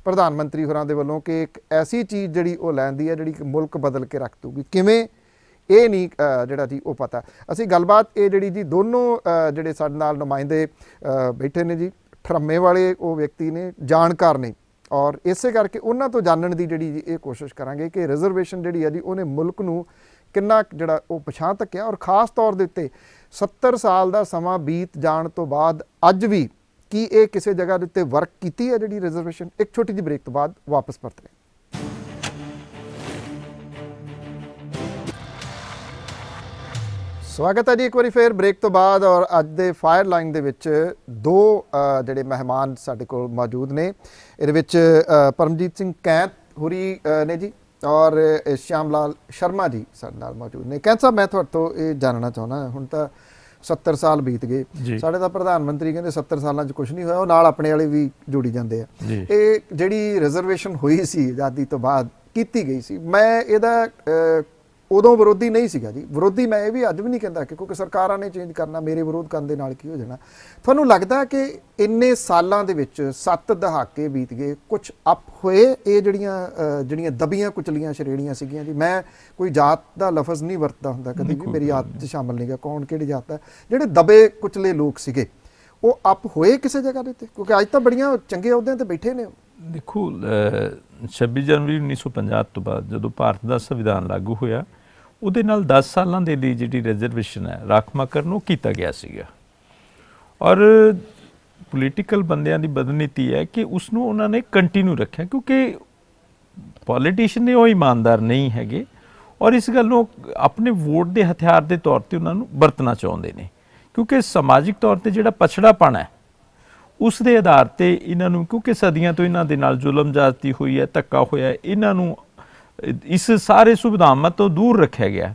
ਪ੍ਰਧਾਨ ਮੰਤਰੀ ਹੋਰਾਂ ਦੇ ਵੱਲੋਂ ਕਿ ਇੱਕ ਐਸੀ ਚੀਜ਼ ਜਿਹੜੀ ਉਹ ਲੈਂਦੀ ਹੈ ਜਿਹੜੀ ਮੁਲਕ ਬਦਲ ਕੇ ਰੱਖ ਦੂਗੀ ਕਿਵੇਂ ਇਹ ਨਹੀਂ ਜਿਹੜਾ ਜੀ ਉਹ ਪਤਾ ਅਸੀਂ ਗੱਲਬਾਤ ਇਹ ਜਿਹੜੀ ਜੀ ਦੋਨੋਂ ਜਿਹੜੇ ਸਾਡੇ ਨਾਲ ਨੁਮਾਇੰਦੇ ਬੈਠੇ ਨੇ ਜੀ ਠਰਮੇ ਵਾਲੇ ਉਹ ਵਿਅਕਤੀ ਨੇ ਜਾਣਕਾਰ ਨੇ ਔਰ ਇਸੇ ਕਰਕੇ ਉਹਨਾਂ ਤੋਂ ਜਾਣਨ ਦੀ ਜਿਹੜੀ ਇਹ ਕੋਸ਼ਿਸ਼ ਕਰਾਂਗੇ ਕਿ ਰਿਜ਼ਰਵੇਸ਼ਨ ਜਿਹੜੀ ਹੈ ਜੀ ਉਹਨੇ ਮੁਲਕ ਨੂੰ ਕਿੰਨਾ ਜਿਹੜਾ ਉਹ ਪਛਾਣ ਤੱਕਿਆ ਔਰ ਖਾਸ ਤੌਰ ਦੇ ਉੱਤੇ 70 ਸਾਲ ਦਾ ਸਮਾਂ ਬੀਤ ਜਾਣ ਤੋਂ ਬਾਅਦ ਅੱਜ ਵੀ ਕੀ ਇਹ ਕਿਸੇ ਜਗ੍ਹਾ ਦੇ ਉੱਤੇ ਵਰਕ ਕੀਤੀ ਹੈ ਜਿਹੜੀ ਰਿਜ਼ਰਵੇਸ਼ਨ ਇੱਕ ਛੋਟੀ ਜਿਹੀ ਬ੍ਰੇਕ ਤੋਂ ਬਾਅਦ ਵਾਪਸ ਪਰਤਦੇ ਸਵਾਗਤ ਹੈ ਜੀ ਇੱਕ ਵਾਰੀ ਫੇਰ ਬ੍ਰੇਕ ਤੋਂ ਬਾਅਦ ਔਰ ਅੱਜ ਦੇ ਫਾਇਰ ਲਾਈਨ ਦੇ ਵਿੱਚ ਦੋ ਜਿਹੜੇ ਮਹਿਮਾਨ ਸਾਡੇ ਕੋਲ ਮੌਜੂਦ ਨੇ ਇਹਦੇ ਵਿੱਚ ਪਰਮਜੀਤ ਸਿੰਘ ਕੈਂਤ ਹੋਰੀ ਨੇ ਜੀ ਔਰ ਸ਼ਾਮ ਲਾਲ ਸ਼ਰਮਾ ਜੀ ਸਾਡੇ ਨਾਲ ਮੌਜੂਦ ਨੇ ਕਹਿੰਦਾ ਮੈਂ ਤੁਹਾਡੇ ਤੋਂ ਇਹ ਜਾਣਨਾ ਚਾਹੁੰਦਾ ਹੁਣ ਤਾਂ 70 ਸਾਲ ਬੀਤ ਗਏ ਸਾਡੇ ਤਾਂ ਪ੍ਰਧਾਨ ਮੰਤਰੀ ਕਹਿੰਦੇ 70 ਸਾਲਾਂ 'ਚ ਕੁਝ ਨਹੀਂ ਹੋਇਆ ਉਹ ਨਾਲ ਆਪਣੇ ਵਾਲੇ ਵੀ ਜੁੜੀ ਜਾਂਦੇ ਆ ਇਹ ਜਿਹੜੀ ਰਿਜ਼ਰਵੇਸ਼ਨ ਹੋਈ ਸੀ ਆਜ਼ਾਦੀ ਤੋਂ ਬਾਅਦ ਕੀਤੀ ਗਈ ਸੀ ਮੈਂ ਇਹਦਾ ਉਦੋਂ ਵਿਰੋਧੀ ਨਹੀਂ ਸੀਗਾ ਜੀ ਵਿਰੋਧੀ ਮੈਂ ਇਹ ਵੀ ਅੱਜ ਵੀ ਨਹੀਂ ਕਹਿੰਦਾ ਕਿ ਕਿਉਂਕਿ ਸਰਕਾਰਾਂ ਨੇ ਚੇਂਜ ਕਰਨਾ ਮੇਰੇ ਵਿਰੋਧ ਕਰਨ ਦੇ ਨਾਲ ਕੀ ਹੋ ਜਾਣਾ ਤੁਹਾਨੂੰ ਲੱਗਦਾ ਕਿ ਇੰਨੇ ਸਾਲਾਂ ਦੇ ਵਿੱਚ 7 ਦਹਾਕੇ ਬੀਤ ਗਏ ਕੁਝ ਅਪ ਹੋਏ ਇਹ ਜਿਹੜੀਆਂ ਜਿਹੜੀਆਂ ਦਬੀਆਂ ਕੁਚਲੀਆਂ ਸ਼੍ਰੇਣੀਆਂ ਸੀਗੀਆਂ ਜੀ ਮੈਂ ਕੋਈ ਜਾਤ ਦਾ ਲਫ਼ਜ਼ ਨਹੀਂ ਵਰਤਦਾ ਹੁੰਦਾ ਕਦੇ ਵੀ ਮੇਰੀ ਆਦਤ 'ਚ ਸ਼ਾਮਲ ਨਹੀਂਗਾ ਕੌਣ ਕਿਹੜੀ ਜਾਤ ਹੈ ਜਿਹੜੇ ਦਬੇ ਕੁਚਲੇ ਲੋਕ ਸੀਗੇ ਉਹ ਅਪ ਹੋਏ ਕਿਸੇ ਜਗ੍ਹਾ ਦੇ ਉੱਤੇ ਕਿਉਂਕਿ ਅੱਜ ਤਾਂ ਬੜੀਆਂ ਚੰਗੇ ਅਹੁਦਿਆਂ ਤੇ ਬੈਠੇ ਨੇ ਦੇਖੋ 26 ਜਨਵਰੀ 1950 ਤੋਂ ਬਾਅਦ ਜਦੋਂ ਭਾਰਤ ਦਾ ਸੰਵਿਧਾਨ ਲਾਗੂ ਹੋਇਆ ਉਹਦੇ ਨਾਲ 10 ਸਾਲਾਂ ਦੇ ਲਈ ਜਿਹੜੀ ਰਿਜ਼ਰਵੇਸ਼ਨ ਹੈ ਕਰਨ ਉਹ ਕੀਤਾ ਗਿਆ ਸੀਗਾ ਔਰ ਪੋਲੀਟੀਕਲ ਬੰਦਿਆਂ ਦੀ ਬਦਨੀਤੀ ਹੈ ਕਿ ਉਸ ਨੂੰ ਉਹਨਾਂ ਨੇ ਕੰਟੀਨਿਊ ਰੱਖਿਆ ਕਿਉਂਕਿ ਪੋਲੀਟੀਸ਼ੀਅਨ ਨੇ ਉਹ ਇਮਾਨਦਾਰ ਨਹੀਂ ਹੈਗੇ ਔਰ ਇਸ ਗੱਲ ਨੂੰ ਆਪਣੇ ਵੋਟ ਦੇ ਹਥਿਆਰ ਦੇ ਤੌਰ ਤੇ ਉਹਨਾਂ ਨੂੰ ਵਰਤਣਾ ਚਾਹੁੰਦੇ ਨੇ ਕਿਉਂਕਿ ਸਮਾਜਿਕ ਤੌਰ ਤੇ ਜਿਹੜਾ ਪਛੜਾਪਣ ਹੈ ਉਸ ਦੇ ਆਧਾਰ ਤੇ ਇਹਨਾਂ ਨੂੰ ਕਿਉਂਕਿ ਸਦੀਆਂ ਤੋਂ ਇਹਨਾਂ ਦੇ ਨਾਲ ਜ਼ੁਲਮ ਜਾਤੀ ਹੋਈ ਹੈ ਧੱਕਾ ਹੋਇਆ ਇਹਨਾਂ ਨੂੰ ਇਸ ਸਾਰੇ ਸੁਵਿਧਾਵਾਂ ਤੋਂ ਦੂਰ ਰੱਖਿਆ ਗਿਆ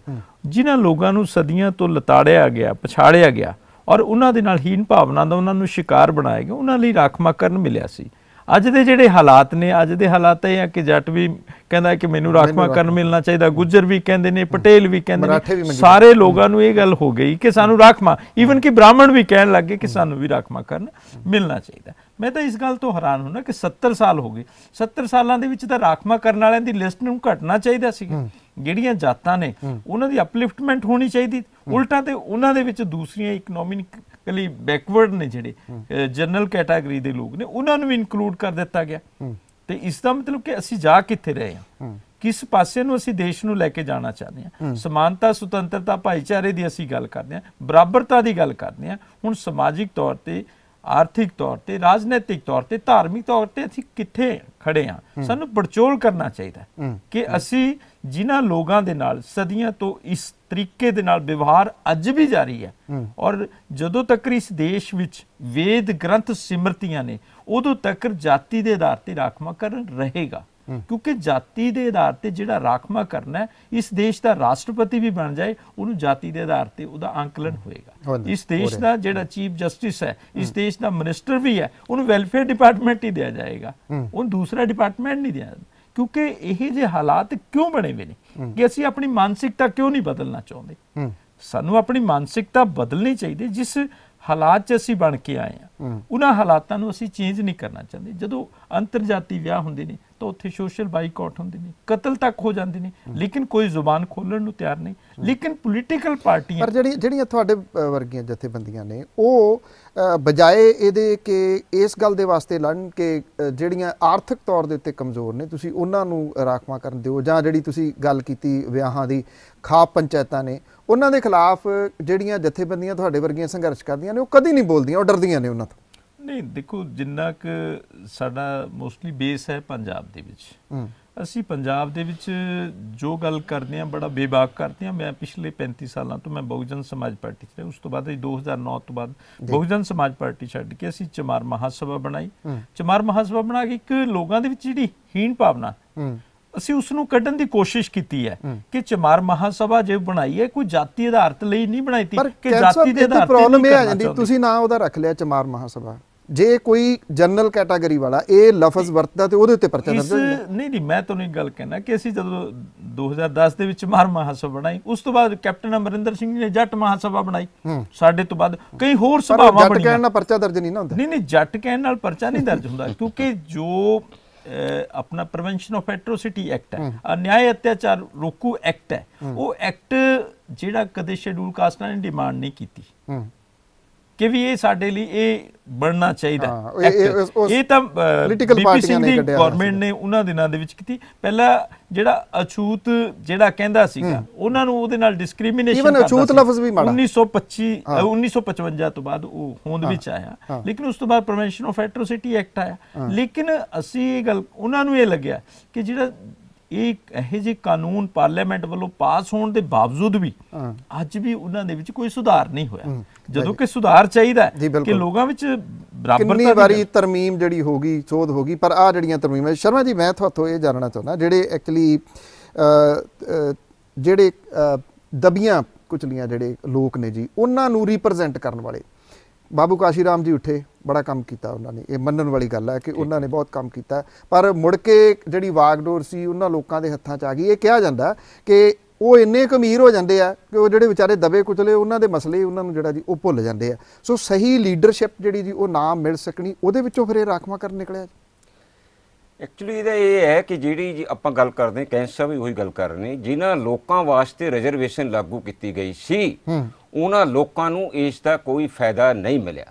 ਜਿਨ੍ਹਾਂ ਲੋਕਾਂ ਨੂੰ ਸਦੀਆਂ ਤੋਂ ਲਤਾੜਿਆ ਗਿਆ ਪਛਾੜਿਆ ਗਿਆ ਔਰ ਉਹਨਾਂ ਦੇ ਨਾਲ ਹੀਨ ਭਾਵਨਾ ਦਾ ਉਹਨਾਂ ਨੂੰ ਸ਼ਿਕਾਰ ਬਣਾਇਆ ਗਿਆ ਉਹਨਾਂ ਲਈ ਕਰਨ ਮਿਲਿਆ ਸੀ ਅੱਜ ਦੇ ਜਿਹੜੇ ਹਾਲਾਤ ਨੇ ਅੱਜ ਦੇ ਹਾਲਾਤ ਇਹ ਆ ਕਿ ਜੱਟ ਵੀ ਕਹਿੰਦਾ ਕਿ ਮੈਨੂੰ ਰਾਖਵਾ ਕਰਨ ਮਿਲਣਾ ਚਾਹੀਦਾ ਗੁੱਜਰ ਵੀ ਕਹਿੰਦੇ ਨੇ ਪਟੇਲ ਵੀ ਕਹਿੰਦੇ ਨੇ ਸਾਰੇ ਲੋਕਾਂ ਨੂੰ ਇਹ ਗੱਲ ਹੋ ਗਈ ਕਿ ਸਾਨੂੰ ਰਾਖਵਾ ਈਵਨ ਕਿ ਬ੍ਰਾਹਮਣ ਵੀ ਕਹਿਣ ਲੱਗੇ ਕਿ ਸਾਨੂੰ ਵੀ ਰਾਖਵਾ ਕਰਨ ਮਿਲਣਾ ਚਾਹੀਦਾ ਮੈਂ ਤਾਂ ਇਸ ਗੱਲ ਤੋਂ ਹੈਰਾਨ ਹੁੰਨਾ ਕਿ 70 ਸਾਲ ਹੋ ਗਏ 70 ਸਾਲਾਂ ਦੇ ਵਿੱਚ ਤਾਂ ਰਾਖਵਾ ਕਰਨ ਵਾਲਿਆਂ ਦੀ ਲਿਸਟ ਨੂੰ ਘਟਣਾ ਚਾਹੀਦਾ ਸੀ ਜਿਹੜੀਆਂ ਜਾਤਾਂ ਨੇ ਉਹਨਾਂ ਦੀ ਅਪਲਿਫਟਮੈਂਟ ਹੋਣੀ ਚਾਹੀਦੀ ਉਲਟਾ ਤੇ ਉਹਨਾਂ ਦੇ ਵਿੱਚ ਦੂਸਰੀਆਂ ਇਕਨੋਮਿਕ ਕਲੀ ਬੈਕਵਰਡ ਨੇ ਜਿਹੜੇ ਜਨਰਲ ਕੈਟਾਗਰੀ ਦੇ ਲੋਕ ਨੇ ਉਹਨਾਂ ਨੂੰ ਵੀ ਇਨਕਲੂਡ ਕਰ ਦਿੱਤਾ ਗਿਆ ਤੇ ਇਸ ਦਾ ਮਤਲਬ ਕਿ ਅਸੀਂ ਜਾ ਕਿੱਥੇ ਰਹੇ ਹਾਂ ਕਿਸ ਪਾਸੇ ਨੂੰ ਅਸੀਂ ਦੇਸ਼ ਨੂੰ ਲੈ ਕੇ ਜਾਣਾ ਚਾਹੁੰਦੇ ਹਾਂ ਸਮਾਨਤਾ ਸੁਤੰਤਰਤਾ ਭਾਈਚਾਰੇ ਦੀ ਅਸੀਂ ਗੱਲ ਕਰਦੇ ਹਾਂ ਬਰਾਬਰਤਾ ਦੀ ਗੱਲ ਕਰਦੇ ਹਾਂ ਹੁਣ ਸਮਾਜਿਕ ਤੌਰ ਤੇ ਆਰਥਿਕ ਤੌਰ ਤੇ ਰਾਜਨੀਤਿਕ ਤੌਰ ਤੇ ਧਾਰਮਿਕ ਤੌਰ ਤੇ ਅਸੀਂ ਕਿੱਥੇ ਖੜੇ ਹਾਂ ਸਾਨੂੰ ਪੜਚੋਲ ਕਰਨਾ ਚਾਹੀਦਾ ਕਿ ਅਸੀਂ ਜਿਨ੍ਹਾਂ ਲੋਕਾਂ ਦੇ ਨਾਲ ਸਦੀਆਂ ਤੋਂ ਇਸ ਤਰੀਕੇ ਦੇ ਨਾਲ ਵਿਵਹਾਰ ਅੱਜ ਵੀ ਜਾਰੀ ਹੈ ਔਰ ਜਦੋਂ ਤੱਕ ਇਸ ਦੇਸ਼ ਵਿੱਚ ਵੇਦ ਗ੍ਰੰਥ ਸਿਮਰਤੀਆਂ ਨੇ ਉਦੋਂ ਤੱਕ ਜਾਤੀ ਦੇ ਆਧਾਰ ਤੇ ਰਾਖਮਾ ਕਰਨ ਰਹੇਗਾ ਕਿਉਂਕਿ ਜਾਤੀ ਦੇ ਆਧਾਰ ਤੇ ਜਿਹੜਾ ਰਾਖਮਾ ਕਰਨਾ ਇਸ ਦੇਸ਼ ਦਾ ਰਾਸ਼ਟਰਪਤੀ ਵੀ ਬਣ ਜਾਏ ਉਹਨੂੰ ਜਾਤੀ ਦੇ ਆਧਾਰ ਤੇ ਉਹਦਾ ਅੰਕਲਨ ਹੋਏਗਾ ਇਸ ਦੇਸ਼ ਦਾ ਜਿਹੜਾ ਚੀਫ ਜਸਟਿਸ ਹੈ ਇਸ ਦੇਸ਼ ਦਾ ਮਿਨਿਸਟਰ ਵੀ ਹੈ ਉਹਨੂੰ ਵੈਲਫੇਅਰ ਡਿਪਾਰਟਮੈਂਟ ਹੀ ਦਿਆ ਜਾਏਗਾ ਉਹਨੂੰ ਦੂਸਰਾ ਡਿਪਾਰਟਮੈਂਟ ਨਹੀਂ ਦਿਆ ਕਿਉਂਕਿ ਇਹ ਜੇ ਹਾਲਾਤ ਕਿਉਂ ਬਣੇ ਵੇ ਨੇ ਕਿ ਅਸੀਂ ਆਪਣੀ ਮਾਨਸਿਕਤਾ ਕਿਉਂ ਨਹੀਂ ਬਦਲਣਾ ਚਾਹੁੰਦੇ ਸਾਨੂੰ ਆਪਣੀ ਮਾਨਸਿਕਤਾ ਬਦਲਣੀ ਚਾਹੀਦੀ ਜਿਸ ਹਾਲਾਤ 'ਚ ਅਸੀਂ ਬਣ ਕੇ ਆਏ ਆ ਉਹਨਾਂ ਹਾਲਾਤਾਂ ਨੂੰ ਅਸੀਂ ਚੇਂਜ ਨਹੀਂ ਕਰਨਾ ਚਾਹੁੰਦੇ ਜਦੋਂ ਅੰਤਰਜਾਤੀ ਵਿਆਹ ਹੁੰਦੇ ਨੇ ਤਾਂ ਉੱਥੇ ਸੋਸ਼ਲ ਬਾਈਕਾਟ ਹੁੰਦੇ ਨੇ ਕਤਲ ਤੱਕ ਹੋ ਜਾਂਦੇ ਨੇ ਲੇਕਿਨ ਕੋਈ ਜ਼ੁਬਾਨ ਖੋਲਣ ਨੂੰ ਤਿਆਰ ਨਹੀਂ ਲੇਕਿਨ ਪੋਲੀਟੀਕਲ ਪਾਰਟੀਆਂ ਪਰ ਜਿਹੜੀਆਂ ਜਿਹੜੀਆਂ ਤੁਹਾਡੇ ਵਰਗੀਆਂ ਜਥੇਬੰਦੀਆਂ ਨੇ ਉਹ ਬਜਾਏ ਇਹਦੇ ਕਿ ਇਸ ਗੱਲ ਦੇ ਵਾਸਤੇ ਲੜਨ ਕਿ ਜਿਹੜੀਆਂ ਆਰਥਿਕ ਤੌਰ ਦੇ ਉੱਤੇ ਕਮਜ਼ੋਰ ਨੇ ਤੁਸੀਂ ਉਹਨਾਂ ਨੂੰ ਰਾਖਵਾ ਕਰਨ ਦਿਓ ਜਾਂ ਜਿਹੜੀ ਤੁਸੀਂ ਗੱਲ ਕੀਤੀ ਵਿਆਹਾਂ ਦੀ ਖਾਪ ਪੰਚਾਇਤਾਂ ਨੇ ਉਹਨਾਂ ਦੇ ਖਿਲਾਫ ਜਿਹੜੀਆਂ ਜਥੇਬੰਦੀਆਂ ਤੁਹਾਡੇ ਵਰਗੀਆਂ ਸੰਘਰਸ਼ ਕਰਦੀਆਂ ਨੇ ਉਹ ਕਦੀ ਨਹੀਂ ਬੋਲਦੀਆਂ ਉਹ ਡਰਦੀਆਂ ਨੇ ਉਹਨਾਂ ਤੋਂ ਨਹੀਂ ਦੇਖੋ ਜਿੰਨਾ ਕਿ ਸਾਡਾ ਮੋਸਟਲੀ ਬੇਸ ਹੈ ਪੰਜਾਬ ਦੇ ਵਿੱਚ ਅਸੀਂ ਪੰਜਾਬ ਦੇ ਵਿੱਚ ਜੋ ਗੱਲ ਕਰਦੇ ਆ ਬੜਾ ਬੇਬਾਕ ਕਰਦੇ ਆ ਮੈਂ ਪਿਛਲੇ 35 ਸਾਲਾਂ ਤੋਂ ਮੈਂ ਬਹੁਜਨ ਸਮਾਜ ਪਾਰਟੀ 'ਚ ਉਸ ਤੋਂ ਬਾਅਦ 2009 ਤੋਂ ਬਾਅਦ ਬਹੁਜਨ ਸਮਾਜ ਪਾਰਟੀ ਛੱਡ ਕੇ ਅਸੀਂ ਚਮਾਰ ਮਹਾਸਭਾ ਬਣਾਈ ਚਮਾਰ ਮਹਾਸਭਾ ਬਣਾ ਕੇ ਇੱਕ ਲੋਕਾਂ ਦੇ ਵਿੱਚ ਜਿਹੜੀ ਹੀਣ ਭਾਵਨਾ ਅਸੀਂ ਉਸ ਨੂੰ ਕੱਢਣ ਦੀ ਕੋਸ਼ਿਸ਼ ਕੀਤੀ ਹੈ ਕਿ ਚਮਾਰ ਮਹਾਸਭਾ ਜੇ ਬਣਾਈ ਹੈ ਕੋਈ ਜਾਤੀ ਆਧਾਰਿਤ ਲਈ ਨਹੀਂ ਬਣਾਈ ਕਿ ਜਾਤੀ ਦੇ ਆਧਾਰ ਤੇ ਪ੍ਰੋਬਲਮ ਇਹ ਆ ਜਾਂਦੀ ਤੁਸੀਂ ਨਾ ਉਹਦਾ ਰੱਖ ਲਿਆ ਚਮਾਰ ਮਹਾਸਭਾ ਜੇ ਕੋਈ ਜਨਰਲ ਕੈਟਾਗਰੀ ਵਾਲਾ ਇਹ ਲਫ਼ਜ਼ ਵਰਤਦਾ ਤੇ ਉਹਦੇ ਉੱਤੇ ਪਰਚਾ ਦਰਜ ਨਹੀਂ ਨਹੀਂ ਮੈਂ ਤੁਹਾਨੂੰ ਇੱਕ ਗੱਲ ਕਹਿਣਾ ਕਿ ਅਸੀਂ ਜਦੋਂ 2010 ਦੇ ਵਿੱਚ ਮਾਰ ਮਹਾਸਭਾ ਬਣਾਈ ਉਸ ਤੋਂ ਬਾਅਦ ਕੈਪਟਨ ਅਮਰਿੰਦਰ ਸਿੰਘ ਨੇ ਜੱਟ ਮਹਾਸਭਾ ਬਣਾਈ ਸਾਡੇ ਤੋਂ ਬਾਅਦ ਕਈ ਹੋਰ ਸਭਾਵਾਂ ਬਣੀਆਂ ਜੱਟ ਕਹਿਣ ਨਾਲ ਪਰਚਾ ਦਰਜ ਨਹੀਂ ਨਾ ਹੁੰਦਾ ਨਹੀਂ ਨਹੀਂ ਜੱਟ ਕਹਿਣ ਨਾਲ ਪਰਚਾ ਨਹੀਂ ਦਰਜ ਹੁੰਦਾ ਕਿਉਂਕਿ ਜੋ ਆਪਣਾ ਪ੍ਰੀਵੈਂਸ਼ਨ ਆਫ ਐਟ੍ਰੋਸਿਟੀ ਐਕਟ ਹੈ ਅਨਿਆਇ ਅਤਿਆਚਾਰ ਰੋਕੂ ਐਕਟ ਹੈ ਉਹ ਐਕਟ ਜਿਹੜਾ ਕਦੇ ਸ਼ਡਿਊਲ ਕਾਸਟ ਨੇ ਡਿਮਾਂਡ ਨਹੀਂ ਕੀਤੀ ਕਿ ਵੀ ਇਹ ਸਾਡੇ ਲਈ ਇਹ ਬਣਨਾ ਚਾਹੀਦਾ ਇਹ ਤਾਂ ਪਾਰਟੀਆਂ ਨੇ ਕੱਢਿਆ ਗਵਰਨਮੈਂਟ ਨੇ ਉਹਨਾਂ ਦਿਨਾਂ ਦੇ ਵਿੱਚ ਕੀਤੀ ਪਹਿਲਾਂ ਜਿਹੜਾ ਅਛੂਤ ਜਿਹੜਾ ਕਹਿੰਦਾ ਸੀਗਾ ਉਹਨਾਂ ਨੂੰ ਉਹਦੇ ਨਾਲ ਡਿਸਕ੍ਰਿਮੀਨੇਸ਼ਨ ਇਵਨ ਅਛੂਤ ਲਫ਼ਜ਼ ਵੀ ਮਾੜਾ 1925 1955 ਤੋਂ ਬਾਅਦ ਉਹ ਹੋਂਦ ਵਿੱਚ ਆਇਆ ਲੇਕਿਨ ਉਸ ਤੋਂ ਬਾਅਦ ਪ੍ਰੋਵੈਂਸ਼ਨ ਆਫ ਐਟ੍ਰੋਸਿਟੀ ਐਕਟ ਆਇਆ ਲੇਕਿਨ ਅਸੀਂ ਇਹ ਗੱਲ ਉਹਨਾਂ ਨੂੰ ਇਹ ਲੱਗਿਆ ਕਿ ਜਿਹੜਾ ਇਹ ਇਹੋ ਜੇ ਕਾਨੂੰਨ ਪਾਰਲੀਮੈਂਟ ਵੱਲੋਂ ਪਾਸ ਹੋਣ ਦੇ ਬਾਵਜੂਦ ਵੀ ਅੱਜ ਵੀ ਉਹਨਾਂ ਦੇ ਵਿੱਚ ਕੋਈ ਸੁਧਾਰ ਨਹੀਂ ਹੋਇਆ ਜਦੋਂ ਕਿ ਸੁਧਾਰ ਚਾਹੀਦਾ ਕਿ ਲੋਕਾਂ ਵਿੱਚ ਬਰਾਬਰਤਾ ਕਿੰਨੀ ਵਾਰੀ ਤਰਮੀਮ ਜਿਹੜੀ ਹੋ ਗਈ ਸੋਧ ਹੋ ਗਈ ਪਰ ਆ ਜਿਹੜੀਆਂ ਤਰਮੀਮਾਂ ਸ਼ਰਮਾ ਜੀ ਮੈਂ ਤੁਹਾਤੋਂ ਇਹ ਜਾਣਨਾ ਚਾਹੁੰਦਾ ਜਿਹੜੇ ਐਕਚੁਅਲੀ ਜਿਹੜੇ ਦਬੀਆਂ ਕੁਚਲੀਆਂ ਜਿਹੜੇ ਲੋਕ ਨੇ ਜੀ ਉਹਨਾਂ ਨੂੰ ਰਿਪਰੈਜ਼ੈਂਟ ਕਰਨ ਵਾਲੇ ਬਾਬੂ ਕਾਸ਼ੀਰਾਮ ਜੀ ਉੱਠੇ ਬੜਾ ਕੰਮ ਕੀਤਾ ਉਹਨਾਂ ਨੇ ਇਹ ਮੰਨਣ ਵਾਲੀ ਗੱਲ ਹੈ ਕਿ ਉਹਨਾਂ ਨੇ ਬਹੁਤ ਕੰਮ ਕੀਤਾ ਪਰ ਮੁੜ ਕੇ ਜਿਹੜੀ ਵਾਗਡੋਰ ਸੀ ਉਹਨਾਂ ਲੋਕਾਂ ਦੇ ਹੱਥਾਂ 'ਚ ਆ ਗਈ ਇਹ ਕਿਹਾ ਜਾਂਦਾ ਕਿ ਉਹ ਇੰਨੇ ਕਮੀਰ ਹੋ ਜਾਂਦੇ ਆ ਕਿ ਉਹ ਜਿਹੜੇ ਵਿਚਾਰੇ ਦਬੇ ਕੁਚਲੇ ਉਹਨਾਂ ਦੇ ਮਸਲੇ ਉਹਨਾਂ ਨੂੰ ਜਿਹੜਾ ਜੀ ਉਹ ਭੁੱਲ ਜਾਂਦੇ ਆ ਸੋ ਸਹੀ ਲੀਡਰਸ਼ਿਪ ਜਿਹੜੀ ਜੀ ਉਹ ਨਾਮ ਮਿਲ ਸਕਣੀ ਉਹਦੇ ਵਿੱਚੋਂ ਫਿਰ ਇਹ ਰਾਖਵਾ ਕਰਨ ਨਿਕਲਿਆ ਜੀ ਐਕਚੁਅਲੀ ਇਹਦਾ ਇਹ ਹੈ ਕਿ ਜਿਹੜੀ ਜੀ ਆਪਾਂ ਗੱਲ ਕਰਦੇ ਕੈਂਸਰ ਵੀ ਉਹੀ ਗੱਲ ਕਰ ਰਹੇ ਜਿਨ੍ਹਾਂ ਲੋਕਾਂ ਵਾਸਤੇ ਰਿਜ਼ਰਵੇਸ਼ਨ ਲਾਗੂ ਕੀਤੀ ਗਈ ਸੀ ਉਹਨਾਂ ਲੋਕਾਂ ਨੂੰ ਇਸ ਦਾ ਕੋਈ ਫਾਇਦਾ ਨਹੀਂ ਮਿਲਿਆ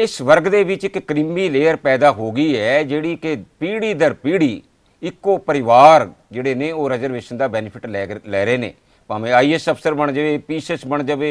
ਇਸ ਵਰਗ ਦੇ ਵਿੱਚ ਇੱਕ ਕ੍ਰੀਮੀ ਲੇਅਰ ਪੈਦਾ ਹੋ ਗਈ ਹੈ ਜਿਹੜੀ ਕਿ ਪੀੜੀ ਦਰ ਪੀੜੀ ਇੱਕੋ ਪਰਿਵਾਰ ਜਿਹੜੇ ਨੇ ਉਹ ਰਿਜ਼ਰਵੇਸ਼ਨ ਦਾ ਬੈਨੀਫਿਟ ਲੈ ਰਹੇ ਨੇ ਭਾਵੇਂ ਆਈਐਸ ਅਫਸਰ ਬਣ ਜਾਵੇ ਪੀਐਸ ਬਣ ਜਾਵੇ